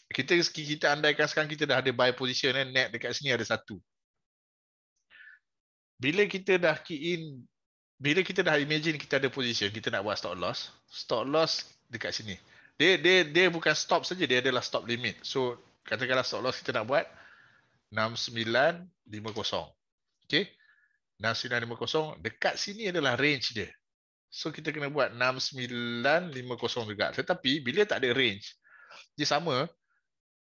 kita kita andaikan sekarang kita dah ada buy position eh, net dekat sini ada satu. Bila kita dah key in, bila kita dah imagine kita ada position, kita nak buat stop loss, stop loss dekat sini. Dia dia dia bukan stop saja, dia adalah stop limit. So katakanlah stop loss kita nak buat, 6950. Okey. 6950 dekat sini adalah range dia. So kita kena buat 6950 juga. Tetapi bila tak ada range, dia sama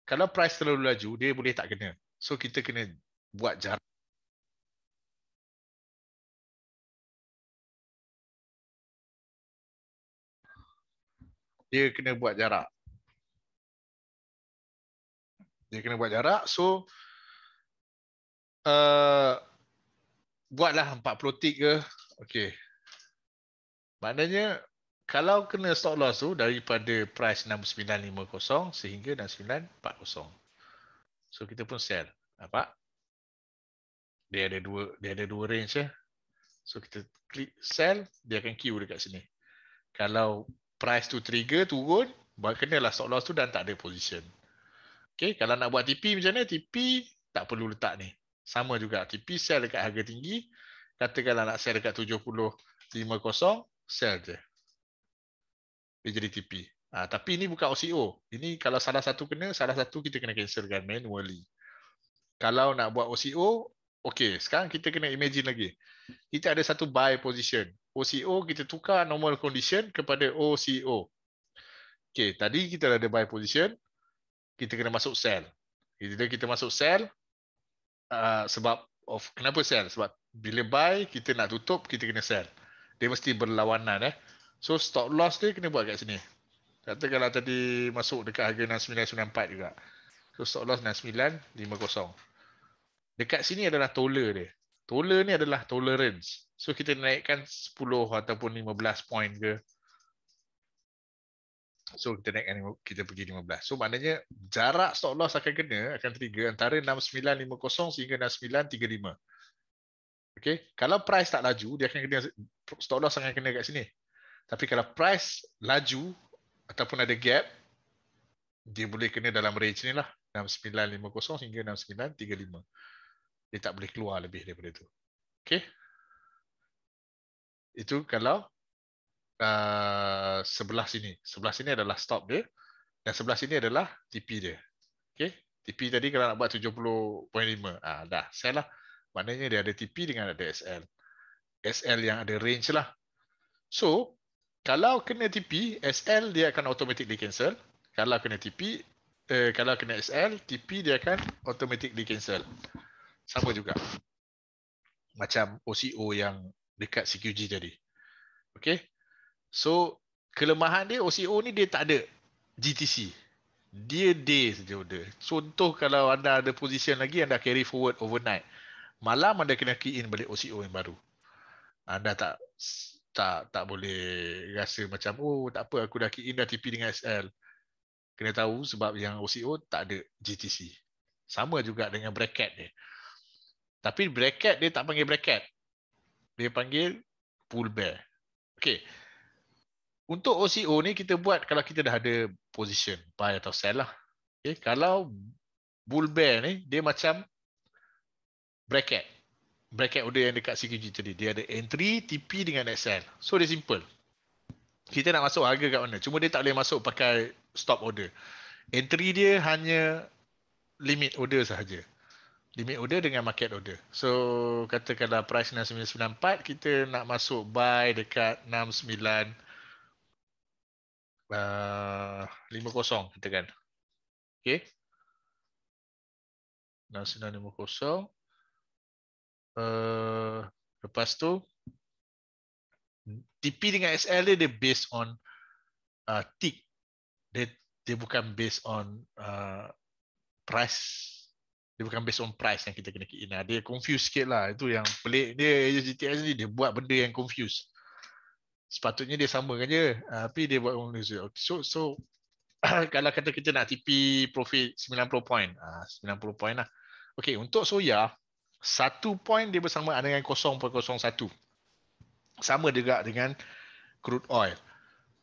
kalau price terlalu laju dia boleh tak kena. So kita kena buat jarak dia kena buat jarak. Dia kena buat jarak. So Eh, buatlah 40 tick ke. Okey. Maknanya kalau kena stop loss tu daripada price 6950 sehingga 9940. So kita pun sell. Apa? Dia ada dua dia ada dua range ya. So kita klik sell, dia akan queue dekat sini. Kalau price tu trigger turun, buat kena lah stop loss tu dan tak ada position. Okey, kalau nak buat TP macam mana? TP tak perlu letak ni sama juga. TP sell dekat harga tinggi, katakanlah nak sell dekat 70.50, sell je. Dia jadi TP. Ha, tapi ini bukan OCO. Ini kalau salah satu kena, salah satu kita kena cancelkan manually. Kalau nak buat OCO, okay. Sekarang kita kena imagine lagi. Kita ada satu buy position. OCO kita tukar normal condition kepada OCO. Okay, tadi kita ada buy position. Kita kena masuk sell. Jadi kita masuk sell, Ah, sebab of kenapa sell sebab bila buy kita nak tutup kita kena sell dia mesti berlawanan eh so stop loss dia kena buat kat sini kata kalau tadi masuk dekat harga 6994 juga so stop loss 6950 dekat sini adalah toler. dia toller ni adalah tolerance so kita naikkan 10 ataupun 15 point ke So kita naik kan, kita pergi 15. So maknanya jarak stop loss akan kena akan trigger antara 6950 sehingga 6935. Okey, kalau price tak laju dia akan kena stop loss akan kena kat sini. Tapi kalau price laju ataupun ada gap dia boleh kena dalam range ni lah 6950 hingga 6935. Dia tak boleh keluar lebih daripada itu. Okey. Itu kalau Uh, sebelah sini. Sebelah sini adalah stop dia dan sebelah sini adalah TP dia. Okay, TP tadi kalau nak buat 70.5 ah dah, sell lah. Maknanya dia ada TP dengan ada SL. SL yang ada range lah. So, kalau kena TP, SL dia akan automatically cancel. Kalau kena TP, eh, kalau kena SL, TP dia akan automatically cancel. Sama juga. Macam OCO yang dekat CQG tadi. okay? So kelemahan dia OCO ni dia tak ada GTC. Dia day saja order. Contoh kalau anda ada position lagi anda carry forward overnight. Malam anda kena key in balik OCO yang baru. Anda tak tak tak boleh rasa macam oh tak apa aku dah key in dah TP dengan SL. Kena tahu sebab yang OCO tak ada GTC. Sama juga dengan bracket dia. Tapi bracket dia tak panggil bracket. Dia panggil pool bear. Okay. Untuk OCO ni kita buat kalau kita dah ada position buy atau sell lah. Okay. Kalau bull bear ni dia macam bracket. Bracket order yang dekat CQG tadi. Dia ada entry, TP dengan XL. So dia simple. Kita nak masuk harga kat mana. Cuma dia tak boleh masuk pakai stop order. Entry dia hanya limit order sahaja. Limit order dengan market order. So katakanlah price 6994 kita nak masuk buy dekat 69 Eh, lima uh, kita kan, okay? Nasional 50. Uh, eh, lepas tu TP dengan SL dia, dia based on uh, tick. Dia, dia bukan based on uh, price. Dia bukan based on price yang kita kena kena. Dia confuse sikit lah. Itu yang pelik. Dia GTX ni dia buat benda yang confuse sepatutnya dia sama kan je uh, tapi dia buat only zero so so kalau kata kita nak TP profit 90 point, ah, uh, 90 point lah okey untuk soya satu point dia bersama dengan 0.01 sama juga dengan crude oil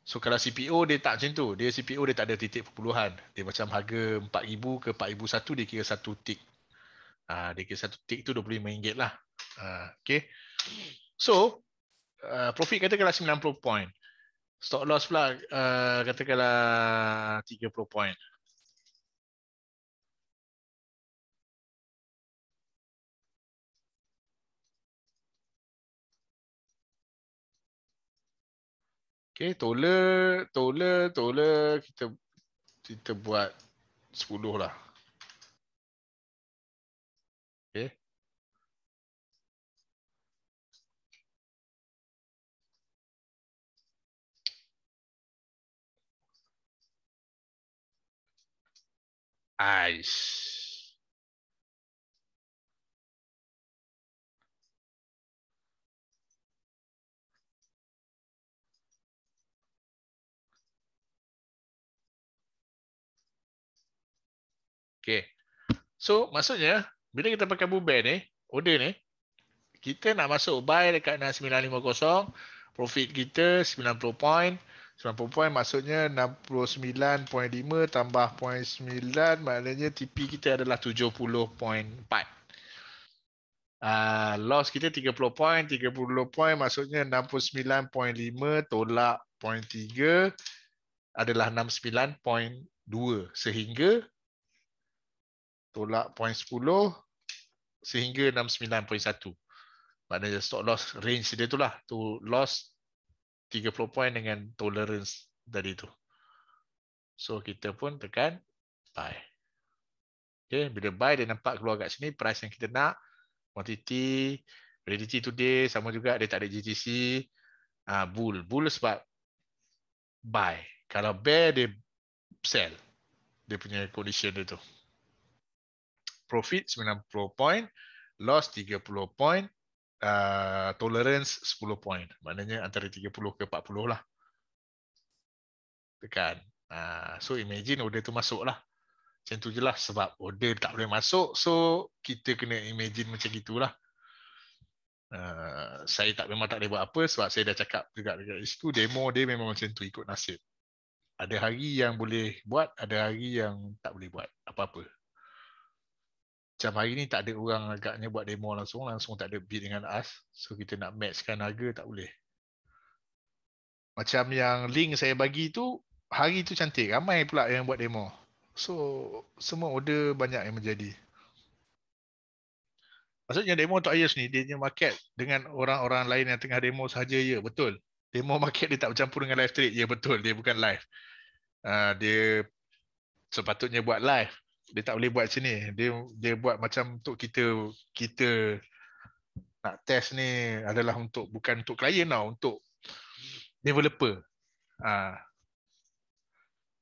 So kalau CPO dia tak macam tu. Dia CPO dia tak ada titik perpuluhan. Dia macam harga 4000 ke 4001 dia kira satu tick. Ah dia kira satu tick tu RM25 lah. Ah uh, okey. So Uh, profit katakanlah 90 point. Stock loss pula uh, katakanlah 30 point. Okay, tola, tola, tola kita kita buat 10 lah. eyes. Okay. So, maksudnya, bila kita pakai buben ni, order ni, kita nak masuk buy dekat 9.50, profit kita 90 point, 9 poin maksudnya 69.5 tambah 0.9 maknanya TP kita adalah 70.4. Uh, ah, loss kita 30 poin, 30 poin maksudnya 69.5 tolak 0.3 adalah 69.2 sehingga tolak 0.10 sehingga 69.1. Maknanya stock loss range dia itulah. Tu loss 30 point dengan tolerance dari tu. So kita pun tekan buy. Okay, bila buy dia nampak keluar kat sini price yang kita nak, quantity, validity today sama juga dia tak ada GTC, uh, ah, bull. Bull sebab buy. Kalau bear dia sell. Dia punya condition dia tu. Profit 90 point, loss 30 point, Ah, tolerance 10 point. Maknanya antara 30 ke 40 lah. Tekan. Uh, ah, so imagine order tu masuk lah. Macam tu je lah sebab order tak boleh masuk. So kita kena imagine macam gitulah. Uh, saya tak memang tak boleh buat apa sebab saya dah cakap juga dekat situ demo dia memang macam tu ikut nasib. Ada hari yang boleh buat, ada hari yang tak boleh buat apa-apa macam hari ni tak ada orang agaknya buat demo langsung langsung tak ada bid dengan us so kita nak matchkan harga tak boleh macam yang link saya bagi tu hari tu cantik ramai pula yang buat demo so semua order banyak yang menjadi maksudnya demo untuk IELTS ni dia punya market dengan orang-orang lain yang tengah demo saja ya betul demo market dia tak bercampur dengan live trade ya betul dia bukan live uh, dia sepatutnya buat live dia tak boleh buat macam ni dia dia buat macam untuk kita kita nak test ni adalah untuk bukan untuk klien tau lah, untuk developer ha.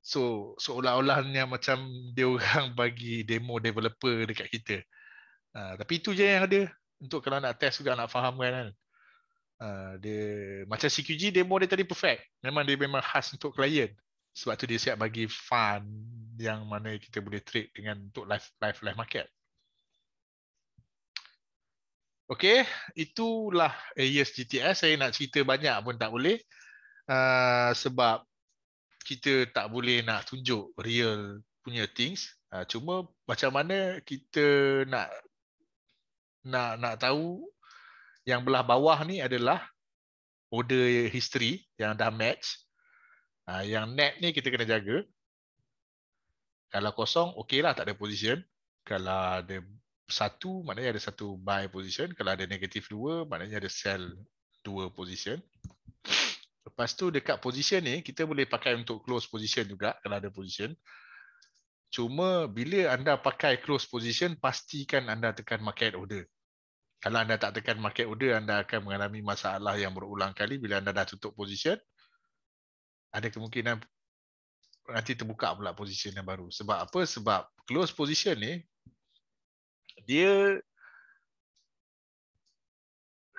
so seolah-olahnya macam dia orang bagi demo developer dekat kita ha. tapi itu je yang ada untuk kalau nak test juga nak faham kan, kan? Ha. dia macam CQG demo dia tadi perfect memang dia memang khas untuk klien sebab tu dia siap bagi fund yang mana kita boleh trade dengan untuk live live live market. Okey, itulah AES GTS. Saya nak cerita banyak pun tak boleh. Uh, sebab kita tak boleh nak tunjuk real punya things. Uh, cuma macam mana kita nak nak nak tahu yang belah bawah ni adalah order history yang dah match. Ha, yang net ni kita kena jaga. Kalau kosong, okey lah tak ada position. Kalau ada satu, maknanya ada satu buy position. Kalau ada negatif dua, maknanya ada sell dua position. Lepas tu dekat position ni, kita boleh pakai untuk close position juga kalau ada position. Cuma bila anda pakai close position, pastikan anda tekan market order. Kalau anda tak tekan market order, anda akan mengalami masalah yang berulang kali bila anda dah tutup position ada kemungkinan nanti terbuka pula position yang baru. Sebab apa? Sebab close position ni dia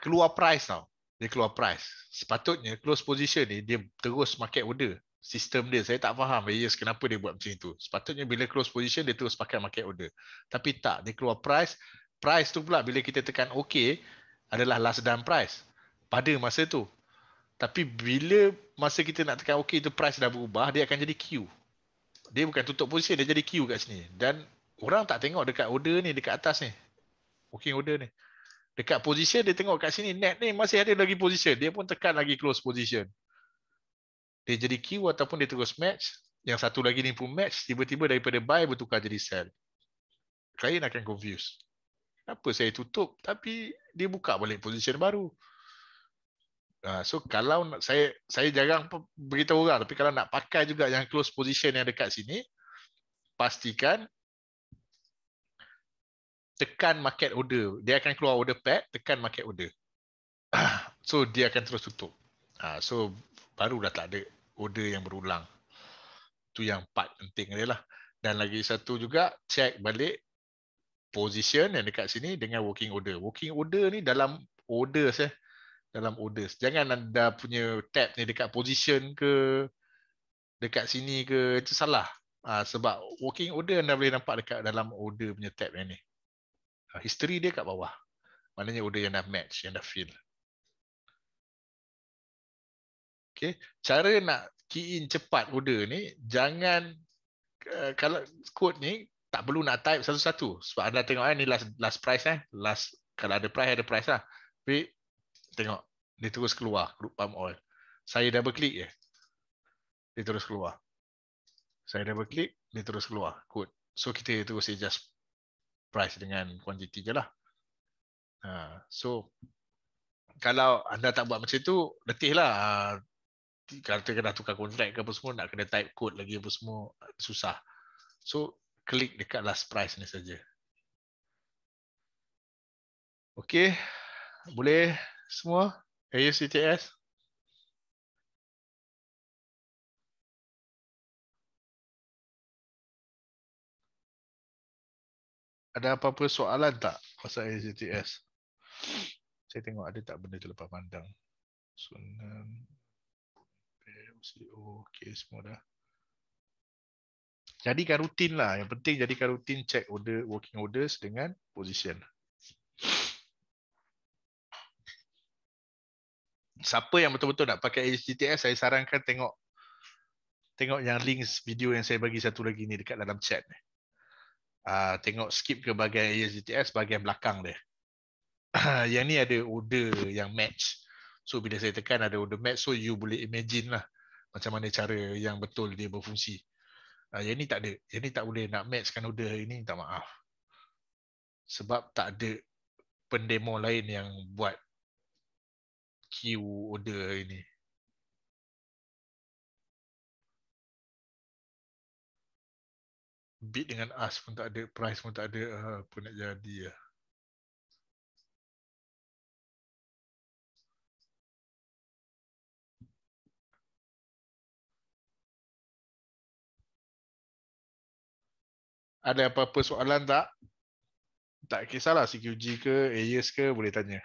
keluar price tau. Dia keluar price. Sepatutnya close position ni dia terus market order. Sistem dia saya tak faham yes, kenapa dia buat macam itu. Sepatutnya bila close position dia terus pakai market order. Tapi tak, dia keluar price. Price tu pula bila kita tekan okey adalah last down price pada masa tu. Tapi bila masa kita nak tekan okay tu price dah berubah, dia akan jadi queue. Dia bukan tutup posisi, dia jadi queue kat sini. Dan orang tak tengok dekat order ni, dekat atas ni. Booking order ni. Dekat position dia tengok kat sini net ni masih ada lagi position. Dia pun tekan lagi close position. Dia jadi queue ataupun dia terus match. Yang satu lagi ni pun match. Tiba-tiba daripada buy bertukar jadi sell. Klien akan confused. Kenapa saya tutup tapi dia buka balik position baru. Ah, so kalau saya saya jarang beritahu orang tapi kalau nak pakai juga yang close position yang dekat sini pastikan tekan market order dia akan keluar order pad tekan market order so dia akan terus tutup ah, so baru dah tak ada order yang berulang tu yang part penting dia lah dan lagi satu juga check balik position yang dekat sini dengan working order working order ni dalam orders eh ya dalam orders. Jangan anda punya tab ni dekat position ke dekat sini ke itu salah. Uh, sebab working order anda boleh nampak dekat dalam order punya tab yang ni. Uh, history dia kat bawah. Maknanya order yang dah match, yang dah fill. Okay. Cara nak key in cepat order ni, jangan uh, kalau code ni tak perlu nak type satu-satu. Sebab anda tengok kan ni last, last price. Eh? Last, kalau ada price, ada price lah. Tapi tengok dia terus keluar group pump oil. saya double click je dia terus keluar saya double click dia terus keluar kod so kita terus adjust price dengan quantity je lah ha so kalau anda tak buat macam tu letihlah ha, kalau kita kena tukar kontrak ke apa semua nak kena type code lagi apa semua susah so klik dekat last price ni saja Okay, boleh semua? Are you CTS? Ada apa-apa soalan tak pasal ACTS? Saya tengok ada tak benda tu lepas pandang. Sunan, PMCO, okay, semua dah. Jadikan rutin lah. Yang penting jadikan rutin check order, working orders dengan position. Uh, siapa yang betul-betul nak pakai HTTPS saya sarankan tengok tengok yang link video yang saya bagi satu lagi ni dekat dalam chat ni. Uh, tengok skip ke bahagian HTTPS bahagian belakang dia. yang ni ada order yang match. So bila saya tekan ada order match so you boleh imagine lah macam mana cara yang betul dia berfungsi. Uh, yang ni tak ada. Yang ni tak boleh nak matchkan order hari ni tak maaf. Sebab tak ada pendemo lain yang buat Q order hari ni. Bid dengan as pun tak ada, price pun tak ada, uh, apa nak jadi ya. Ada apa-apa soalan tak? Tak kisahlah CQG ke, AES ke, boleh tanya.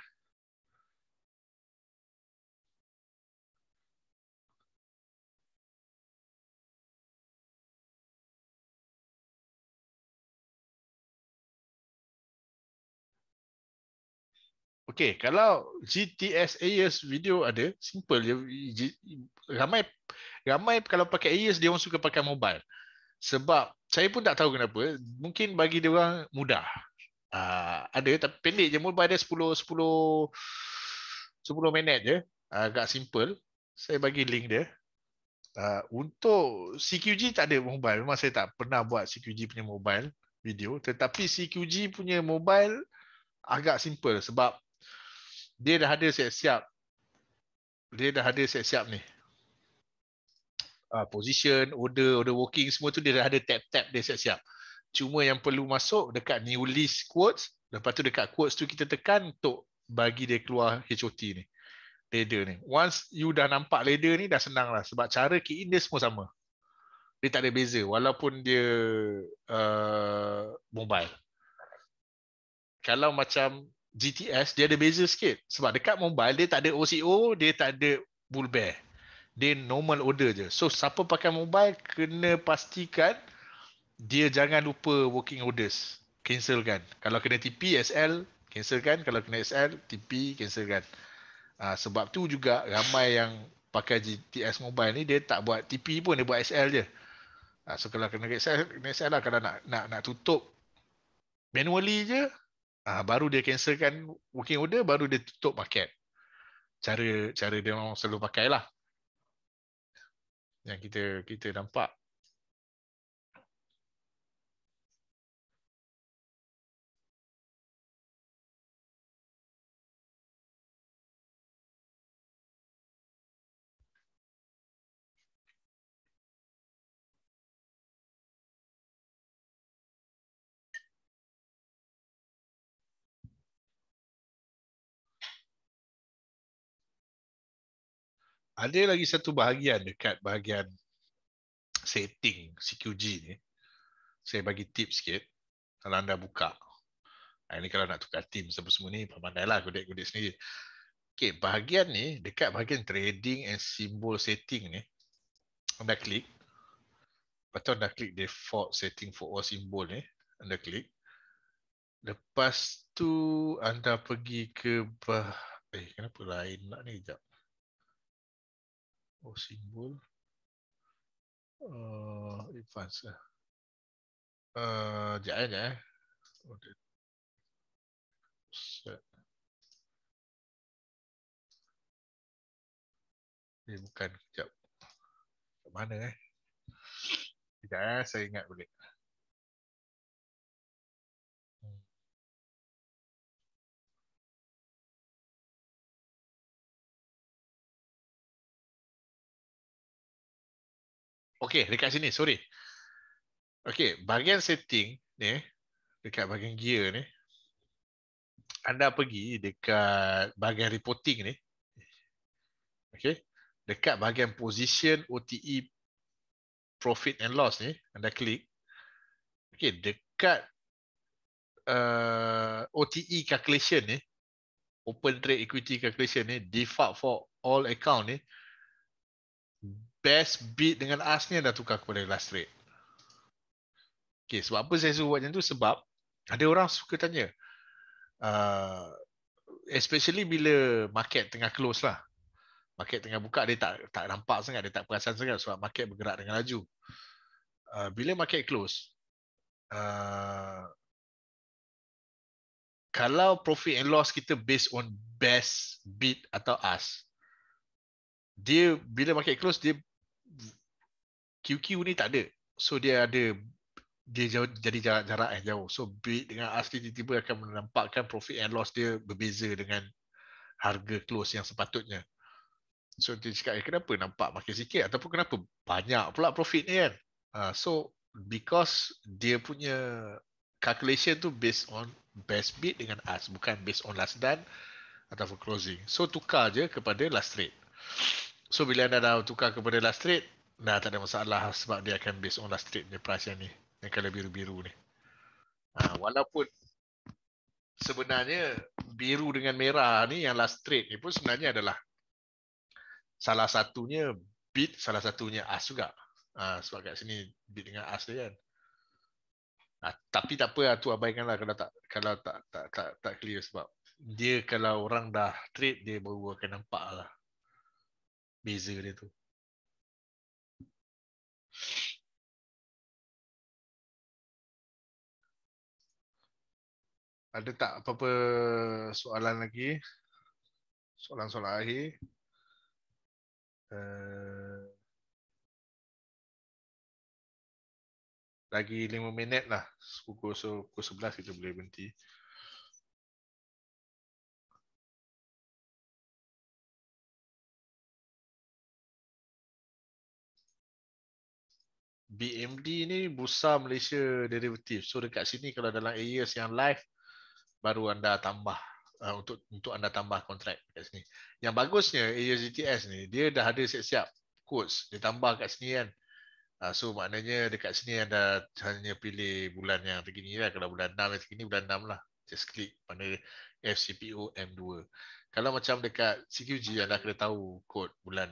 Okey, kalau GTS AES video ada, simple je. Ramai ramai kalau pakai AES dia orang suka pakai mobile. Sebab saya pun tak tahu kenapa, mungkin bagi dia orang mudah. Uh, ada tapi pendek je mobile dia 10 10 10 minit je. Ah, agak simple. Saya bagi link dia. Uh, untuk CQG tak ada mobile. Memang saya tak pernah buat CQG punya mobile video. Tetapi CQG punya mobile agak simple sebab dia dah ada siap-siap. Dia dah ada siap-siap ni. Uh, position, order, order working, semua tu dia dah ada tap-tap dia siap-siap. Cuma yang perlu masuk dekat new list quotes, lepas tu dekat quotes tu kita tekan untuk bagi dia keluar HOT ni. Leader ni. Once you dah nampak leader ni, dah senang lah. Sebab cara key in dia semua sama. Dia tak ada beza. Walaupun dia uh, mobile. Kalau macam GTS dia ada beza sikit sebab dekat mobile dia tak ada OCO dia tak ada bull bear dia normal order je so siapa pakai mobile kena pastikan dia jangan lupa working orders cancelkan kalau kena TP SL cancelkan kalau kena SL TP cancelkan ha, sebab tu juga ramai yang pakai GTS mobile ni dia tak buat TP pun dia buat SL je ha, so kalau kena SL kena SL lah kalau nak nak, nak tutup manually je Ah baru dia cancelkan working order baru dia tutup paket. Cara cara dia memang selalu pakailah. Yang kita kita nampak ada lagi satu bahagian dekat bahagian setting CQG ni. Saya bagi tips sikit. Kalau anda buka. Ah, ini kalau nak tukar team apa semua ni, pemandailah kodek-kodek sendiri. Okay, bahagian ni, dekat bahagian trading and symbol setting ni, anda klik. Lepas tu anda klik default setting for all symbol ni. Anda klik. Lepas tu anda pergi ke bah... Eh, kenapa lain nak ni? Sekejap oh simbol uh, Evans uh, eh. Uh, jangan Okay. Set. Ini bukan kejap. Kat mana eh? Kejap eh? saya ingat balik. Okey, dekat sini, sorry. Okey, bahagian setting ni, dekat bahagian gear ni, anda pergi dekat bahagian reporting ni. Okey, dekat bahagian position OTE profit and loss ni, anda klik. Okey, dekat uh, OTE calculation ni, open trade equity calculation ni, default for all account ni, best beat dengan ask ni dah tukar kepada last rate. Okay, sebab apa saya suruh buat macam tu? Sebab ada orang suka tanya. Uh, especially bila market tengah close lah. Market tengah buka, dia tak tak nampak sangat, dia tak perasan sangat sebab market bergerak dengan laju. Uh, bila market close, uh, kalau profit and loss kita based on best bid atau ask, dia bila market close dia QQ ni tak ada. So dia ada dia jauh, jadi jarak jarak yang jauh. So bid dengan ask tiba-tiba akan menampakkan profit and loss dia berbeza dengan harga close yang sepatutnya. So dia cakap, eh, kenapa nampak makin sikit ataupun kenapa banyak pula profit ni kan? Uh, so because dia punya calculation tu based on best bid dengan ask bukan based on last done ataupun closing. So tukar je kepada last trade. So bila anda dah tukar kepada last trade, dah tak ada masalah sebab dia akan based on last trade punya price yang ni yang kalau biru-biru ni ha, walaupun sebenarnya biru dengan merah ni yang last trade ni pun sebenarnya adalah salah satunya bid salah satunya as juga ha, sebab kat sini bid dengan as dia kan ha, tapi tak apa lah, tu lah kalau tak kalau tak tak tak tak clear sebab dia kalau orang dah trade dia baru akan nampak lah beza dia tu. Ada tak apa-apa soalan lagi? Soalan-soalan akhir? Uh, lagi lima minit lah. Pukul, so, pukul sebelas kita boleh berhenti. BMD ni Busa Malaysia Derivative. So dekat sini kalau dalam areas yang live, baru anda tambah uh, untuk untuk anda tambah kontrak kat sini. Yang bagusnya AUGTS ni dia dah ada siap-siap quotes ditambah kat sini kan. Uh, so maknanya dekat sini anda hanya pilih bulan yang begini lah. Kalau bulan 6 yang terkini bulan 6 lah. Just click pada FCPO M2. Kalau macam dekat CQG anda kena tahu kod bulan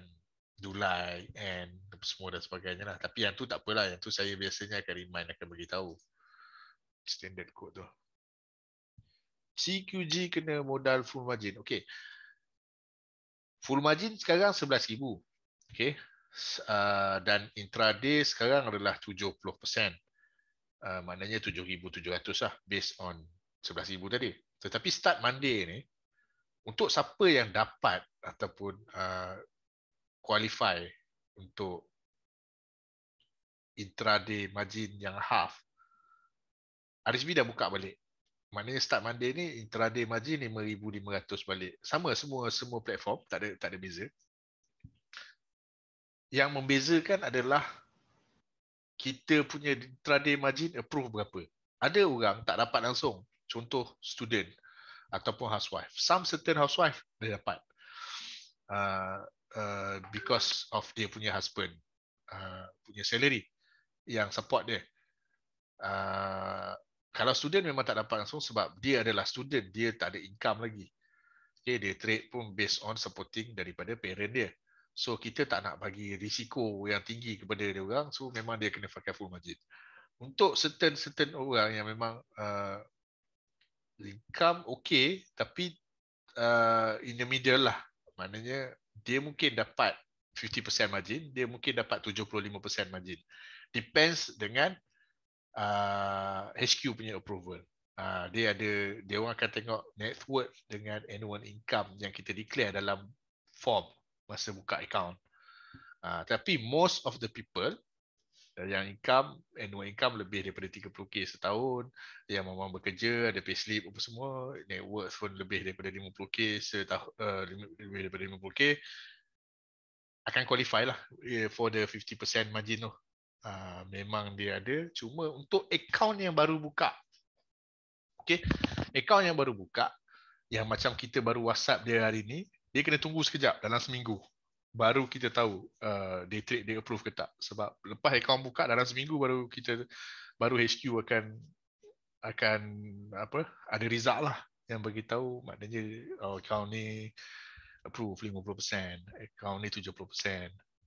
Julai and semua dan sebagainya lah. Tapi yang tu tak apalah. Yang tu saya biasanya akan remind akan beritahu standard code tu. CQG kena modal full margin. Okey. Full margin sekarang 11000. Okey. Uh, dan intraday sekarang adalah 70%. Uh, maknanya 7700 lah based on 11000 tadi. Tetapi start Monday ni untuk siapa yang dapat ataupun uh, qualify untuk intraday margin yang half RSB dah buka balik Maknanya start Monday ni intraday margin 5500 balik. Sama semua semua platform, tak ada tak ada beza. Yang membezakan adalah kita punya intraday margin approve berapa. Ada orang tak dapat langsung. Contoh student ataupun housewife. Some certain housewife dia dapat. Uh, uh, because of dia punya husband. Uh, punya salary yang support dia. Uh, kalau student memang tak dapat langsung sebab dia adalah student, dia tak ada income lagi. Okay, dia trade pun based on supporting daripada parent dia. So kita tak nak bagi risiko yang tinggi kepada dia orang, so memang dia kena pakai full margin. Untuk certain-certain orang yang memang uh, income okay, tapi uh, in the middle lah. Maknanya dia mungkin dapat 50% margin, dia mungkin dapat 75% margin. Depends dengan uh, HQ punya approval. Uh, dia ada dia orang akan tengok net worth dengan annual income yang kita declare dalam form masa buka account. Uh, tapi most of the people yang income annual income lebih daripada 30k setahun, yang memang bekerja, ada payslip apa semua, net worth pun lebih daripada 50k setahun, uh, lebih daripada 50k akan qualify lah eh, for the 50% margin tu. Ah, memang dia ada cuma untuk akaun yang baru buka okey akaun yang baru buka yang macam kita baru WhatsApp dia hari ni dia kena tunggu sekejap dalam seminggu baru kita tahu uh, ah, day trade dia approve ke tak sebab lepas akaun buka dalam seminggu baru kita baru HQ akan akan apa ada result lah yang bagi tahu maknanya oh, akaun ni approve 50% account ni 70%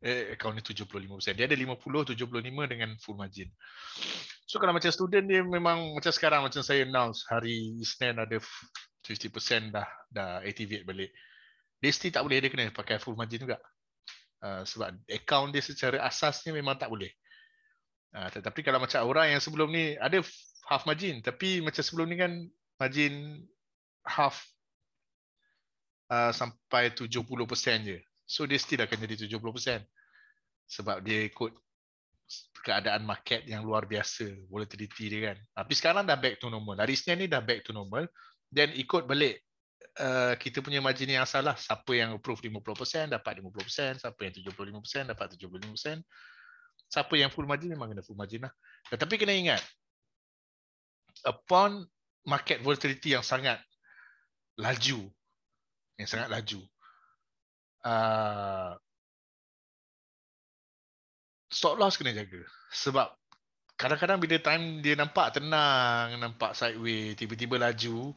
eh, account ni 75%. Dia ada 50, 75 dengan full margin. So kalau macam student dia memang macam sekarang macam saya announce hari Isnin ada 50% dah dah activate balik. Dia still tak boleh dia kena pakai full margin juga. Uh, sebab account dia secara asasnya memang tak boleh. Uh, tetapi kalau macam orang yang sebelum ni ada half margin tapi macam sebelum ni kan margin half uh, sampai 70% je. So dia still akan jadi 70% sebab dia ikut keadaan market yang luar biasa, volatility dia kan. Tapi sekarang dah back to normal. Hari Senin ni dah back to normal. Then ikut balik uh, kita punya margin yang salah. Siapa yang approve 50% dapat 50%, siapa yang 75% dapat 75%. Siapa yang full margin memang kena full margin lah. Tetapi kena ingat, upon market volatility yang sangat laju, yang sangat laju, uh, stop loss kena jaga sebab kadang-kadang bila time dia nampak tenang nampak sideway tiba-tiba laju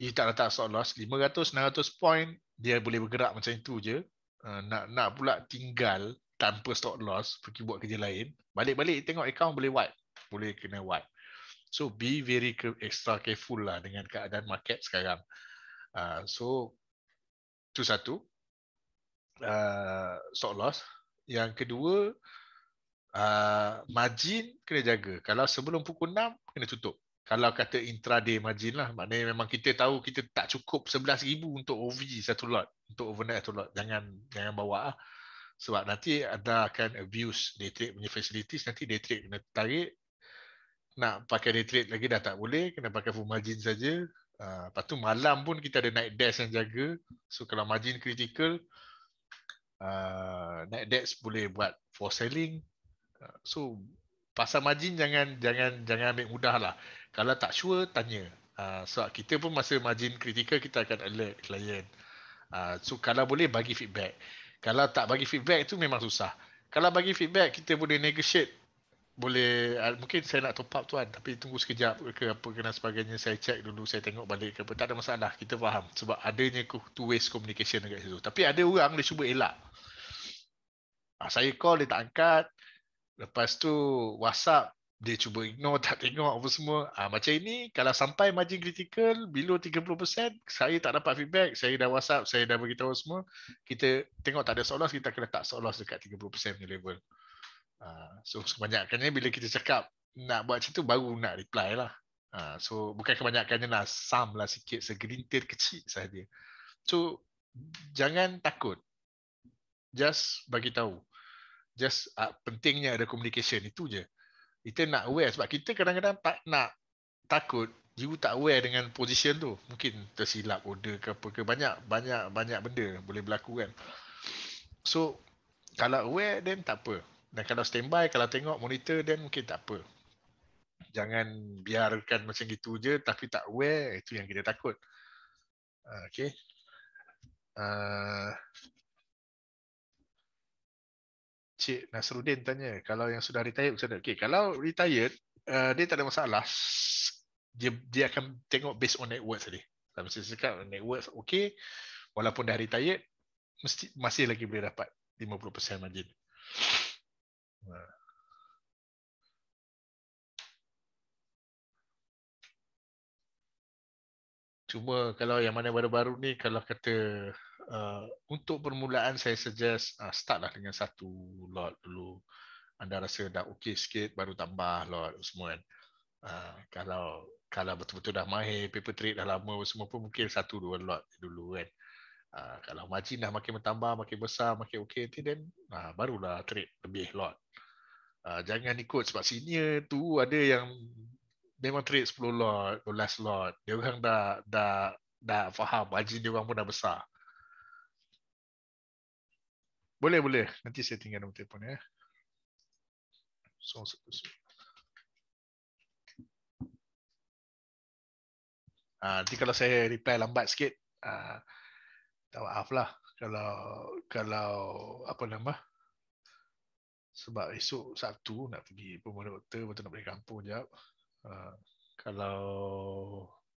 dia tak letak stop loss 500 900 point dia boleh bergerak macam itu je uh, nak nak pula tinggal tanpa stop loss pergi buat kerja lain balik-balik tengok account boleh wipe boleh kena wipe so be very extra careful lah dengan keadaan market sekarang uh, so itu satu. Uh, ah, stock loss. Yang kedua, uh, margin kena jaga. Kalau sebelum pukul 6, kena tutup. Kalau kata intraday margin lah, maknanya memang kita tahu kita tak cukup RM11,000 untuk OV satu lot. Untuk overnight satu lot. Jangan jangan bawa lah. Sebab nanti ada akan abuse day trade punya facilities, nanti day trade kena tarik. Nak pakai day trade lagi dah tak boleh, kena pakai full margin saja. Ah, lepas tu malam pun kita ada night desk yang jaga. So kalau margin critical, uh, night desk boleh buat for selling. Ah, so pasal margin jangan jangan jangan ambil mudah lah. Kalau tak sure, tanya. Uh, so kita pun masa margin critical kita akan alert klien. Uh, so kalau boleh bagi feedback. Kalau tak bagi feedback tu memang susah. Kalau bagi feedback kita boleh negotiate boleh ah, mungkin saya nak top up tuan tapi tunggu sekejap ke apa kena sebagainya saya check dulu saya tengok balik ke apa tak ada masalah kita faham sebab adanya two way communication dekat situ tapi ada orang dia cuba elak ha, saya call dia tak angkat lepas tu whatsapp dia cuba ignore tak tengok apa semua ha, macam ini kalau sampai margin critical below 30% saya tak dapat feedback saya dah whatsapp saya dah bagi tahu semua kita tengok tak ada solos kita kena tak solos dekat 30% ni level Ha, so kebanyakannya bila kita cakap nak buat macam tu baru nak reply lah. Uh, so bukan kebanyakannya lah, some lah sikit, segerintir kecil saja. So jangan takut. Just bagi tahu. Just uh, pentingnya ada communication itu je. Kita nak aware sebab kita kadang-kadang tak nak takut you tak aware dengan position tu. Mungkin tersilap order ke apa ke. Banyak, banyak, banyak benda boleh berlaku kan. So, kalau aware then tak apa. Dan kalau standby, kalau tengok monitor, then mungkin tak apa. Jangan biarkan macam gitu je, tapi tak aware, itu yang kita takut. Ah, okay. Uh, ah, Cik Nasruddin tanya, kalau yang sudah retired, macam mana? Okay, kalau retired, uh, dia tak ada masalah. Dia, dia akan tengok based on network tadi. Kalau saya cakap, networks okay. Walaupun dah retired, mesti, masih lagi boleh dapat 50% margin. Cuma kalau yang mana baru-baru ni kalau kata uh, untuk permulaan saya suggest uh, startlah dengan satu lot dulu. Anda rasa dah okey sikit baru tambah lot semua kan. Uh, kalau kalau betul-betul dah mahir paper trade dah lama semua pun mungkin satu dua lot dulu kan. Uh, kalau margin dah makin bertambah, makin besar, makin okey nanti then uh, barulah trade lebih lot. Uh, jangan ikut sebab senior tu ada yang memang trade 10 lot, 12 lot. Dia orang dah dah dah faham margin dia orang pun dah besar. Boleh boleh. Nanti saya tinggal nombor telefon ya. So, so, so. Uh, nanti kalau saya reply lambat sikit, uh, tak maaf lah kalau kalau apa nama sebab esok Sabtu nak pergi pemula doktor betul nak balik kampung jap uh, kalau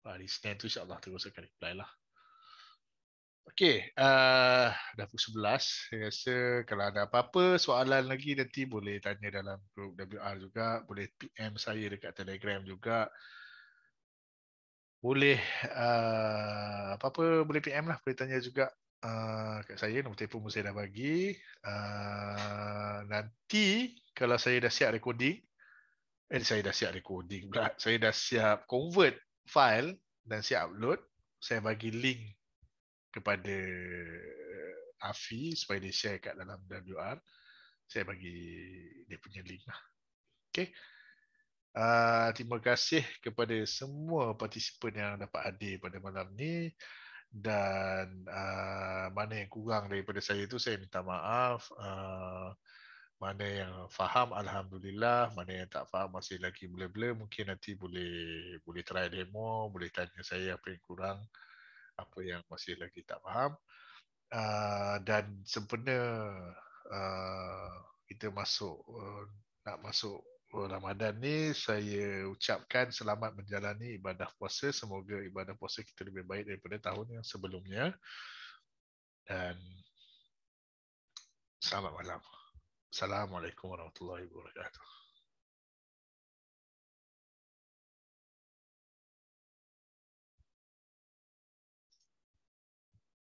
hari Senin tu insyaAllah terus akan reply lah Okey, uh, dah pukul 11. Saya rasa kalau ada apa-apa soalan lagi nanti boleh tanya dalam grup WR juga, boleh PM saya dekat Telegram juga boleh uh, eh, apa apa boleh PM lah boleh tanya juga uh, kat saya nombor telefon saya dah bagi uh, nanti kalau saya dah siap recording eh saya dah siap recording pula saya dah siap convert file dan siap upload saya bagi link kepada Afi supaya dia share kat dalam WR saya bagi dia punya link lah okey Ah, terima kasih kepada semua partisipan yang dapat hadir pada malam ni dan uh, mana yang kurang daripada saya itu saya minta maaf uh, mana yang faham alhamdulillah mana yang tak faham masih lagi boleh-boleh mungkin nanti boleh boleh try demo boleh tanya saya apa yang kurang apa yang masih lagi tak faham uh, dan sempena uh, kita masuk uh, nak masuk Oh, Ramadan ni saya ucapkan selamat menjalani ibadah puasa. Semoga ibadah puasa kita lebih baik daripada tahun yang sebelumnya. Dan selamat malam. Assalamualaikum warahmatullahi wabarakatuh.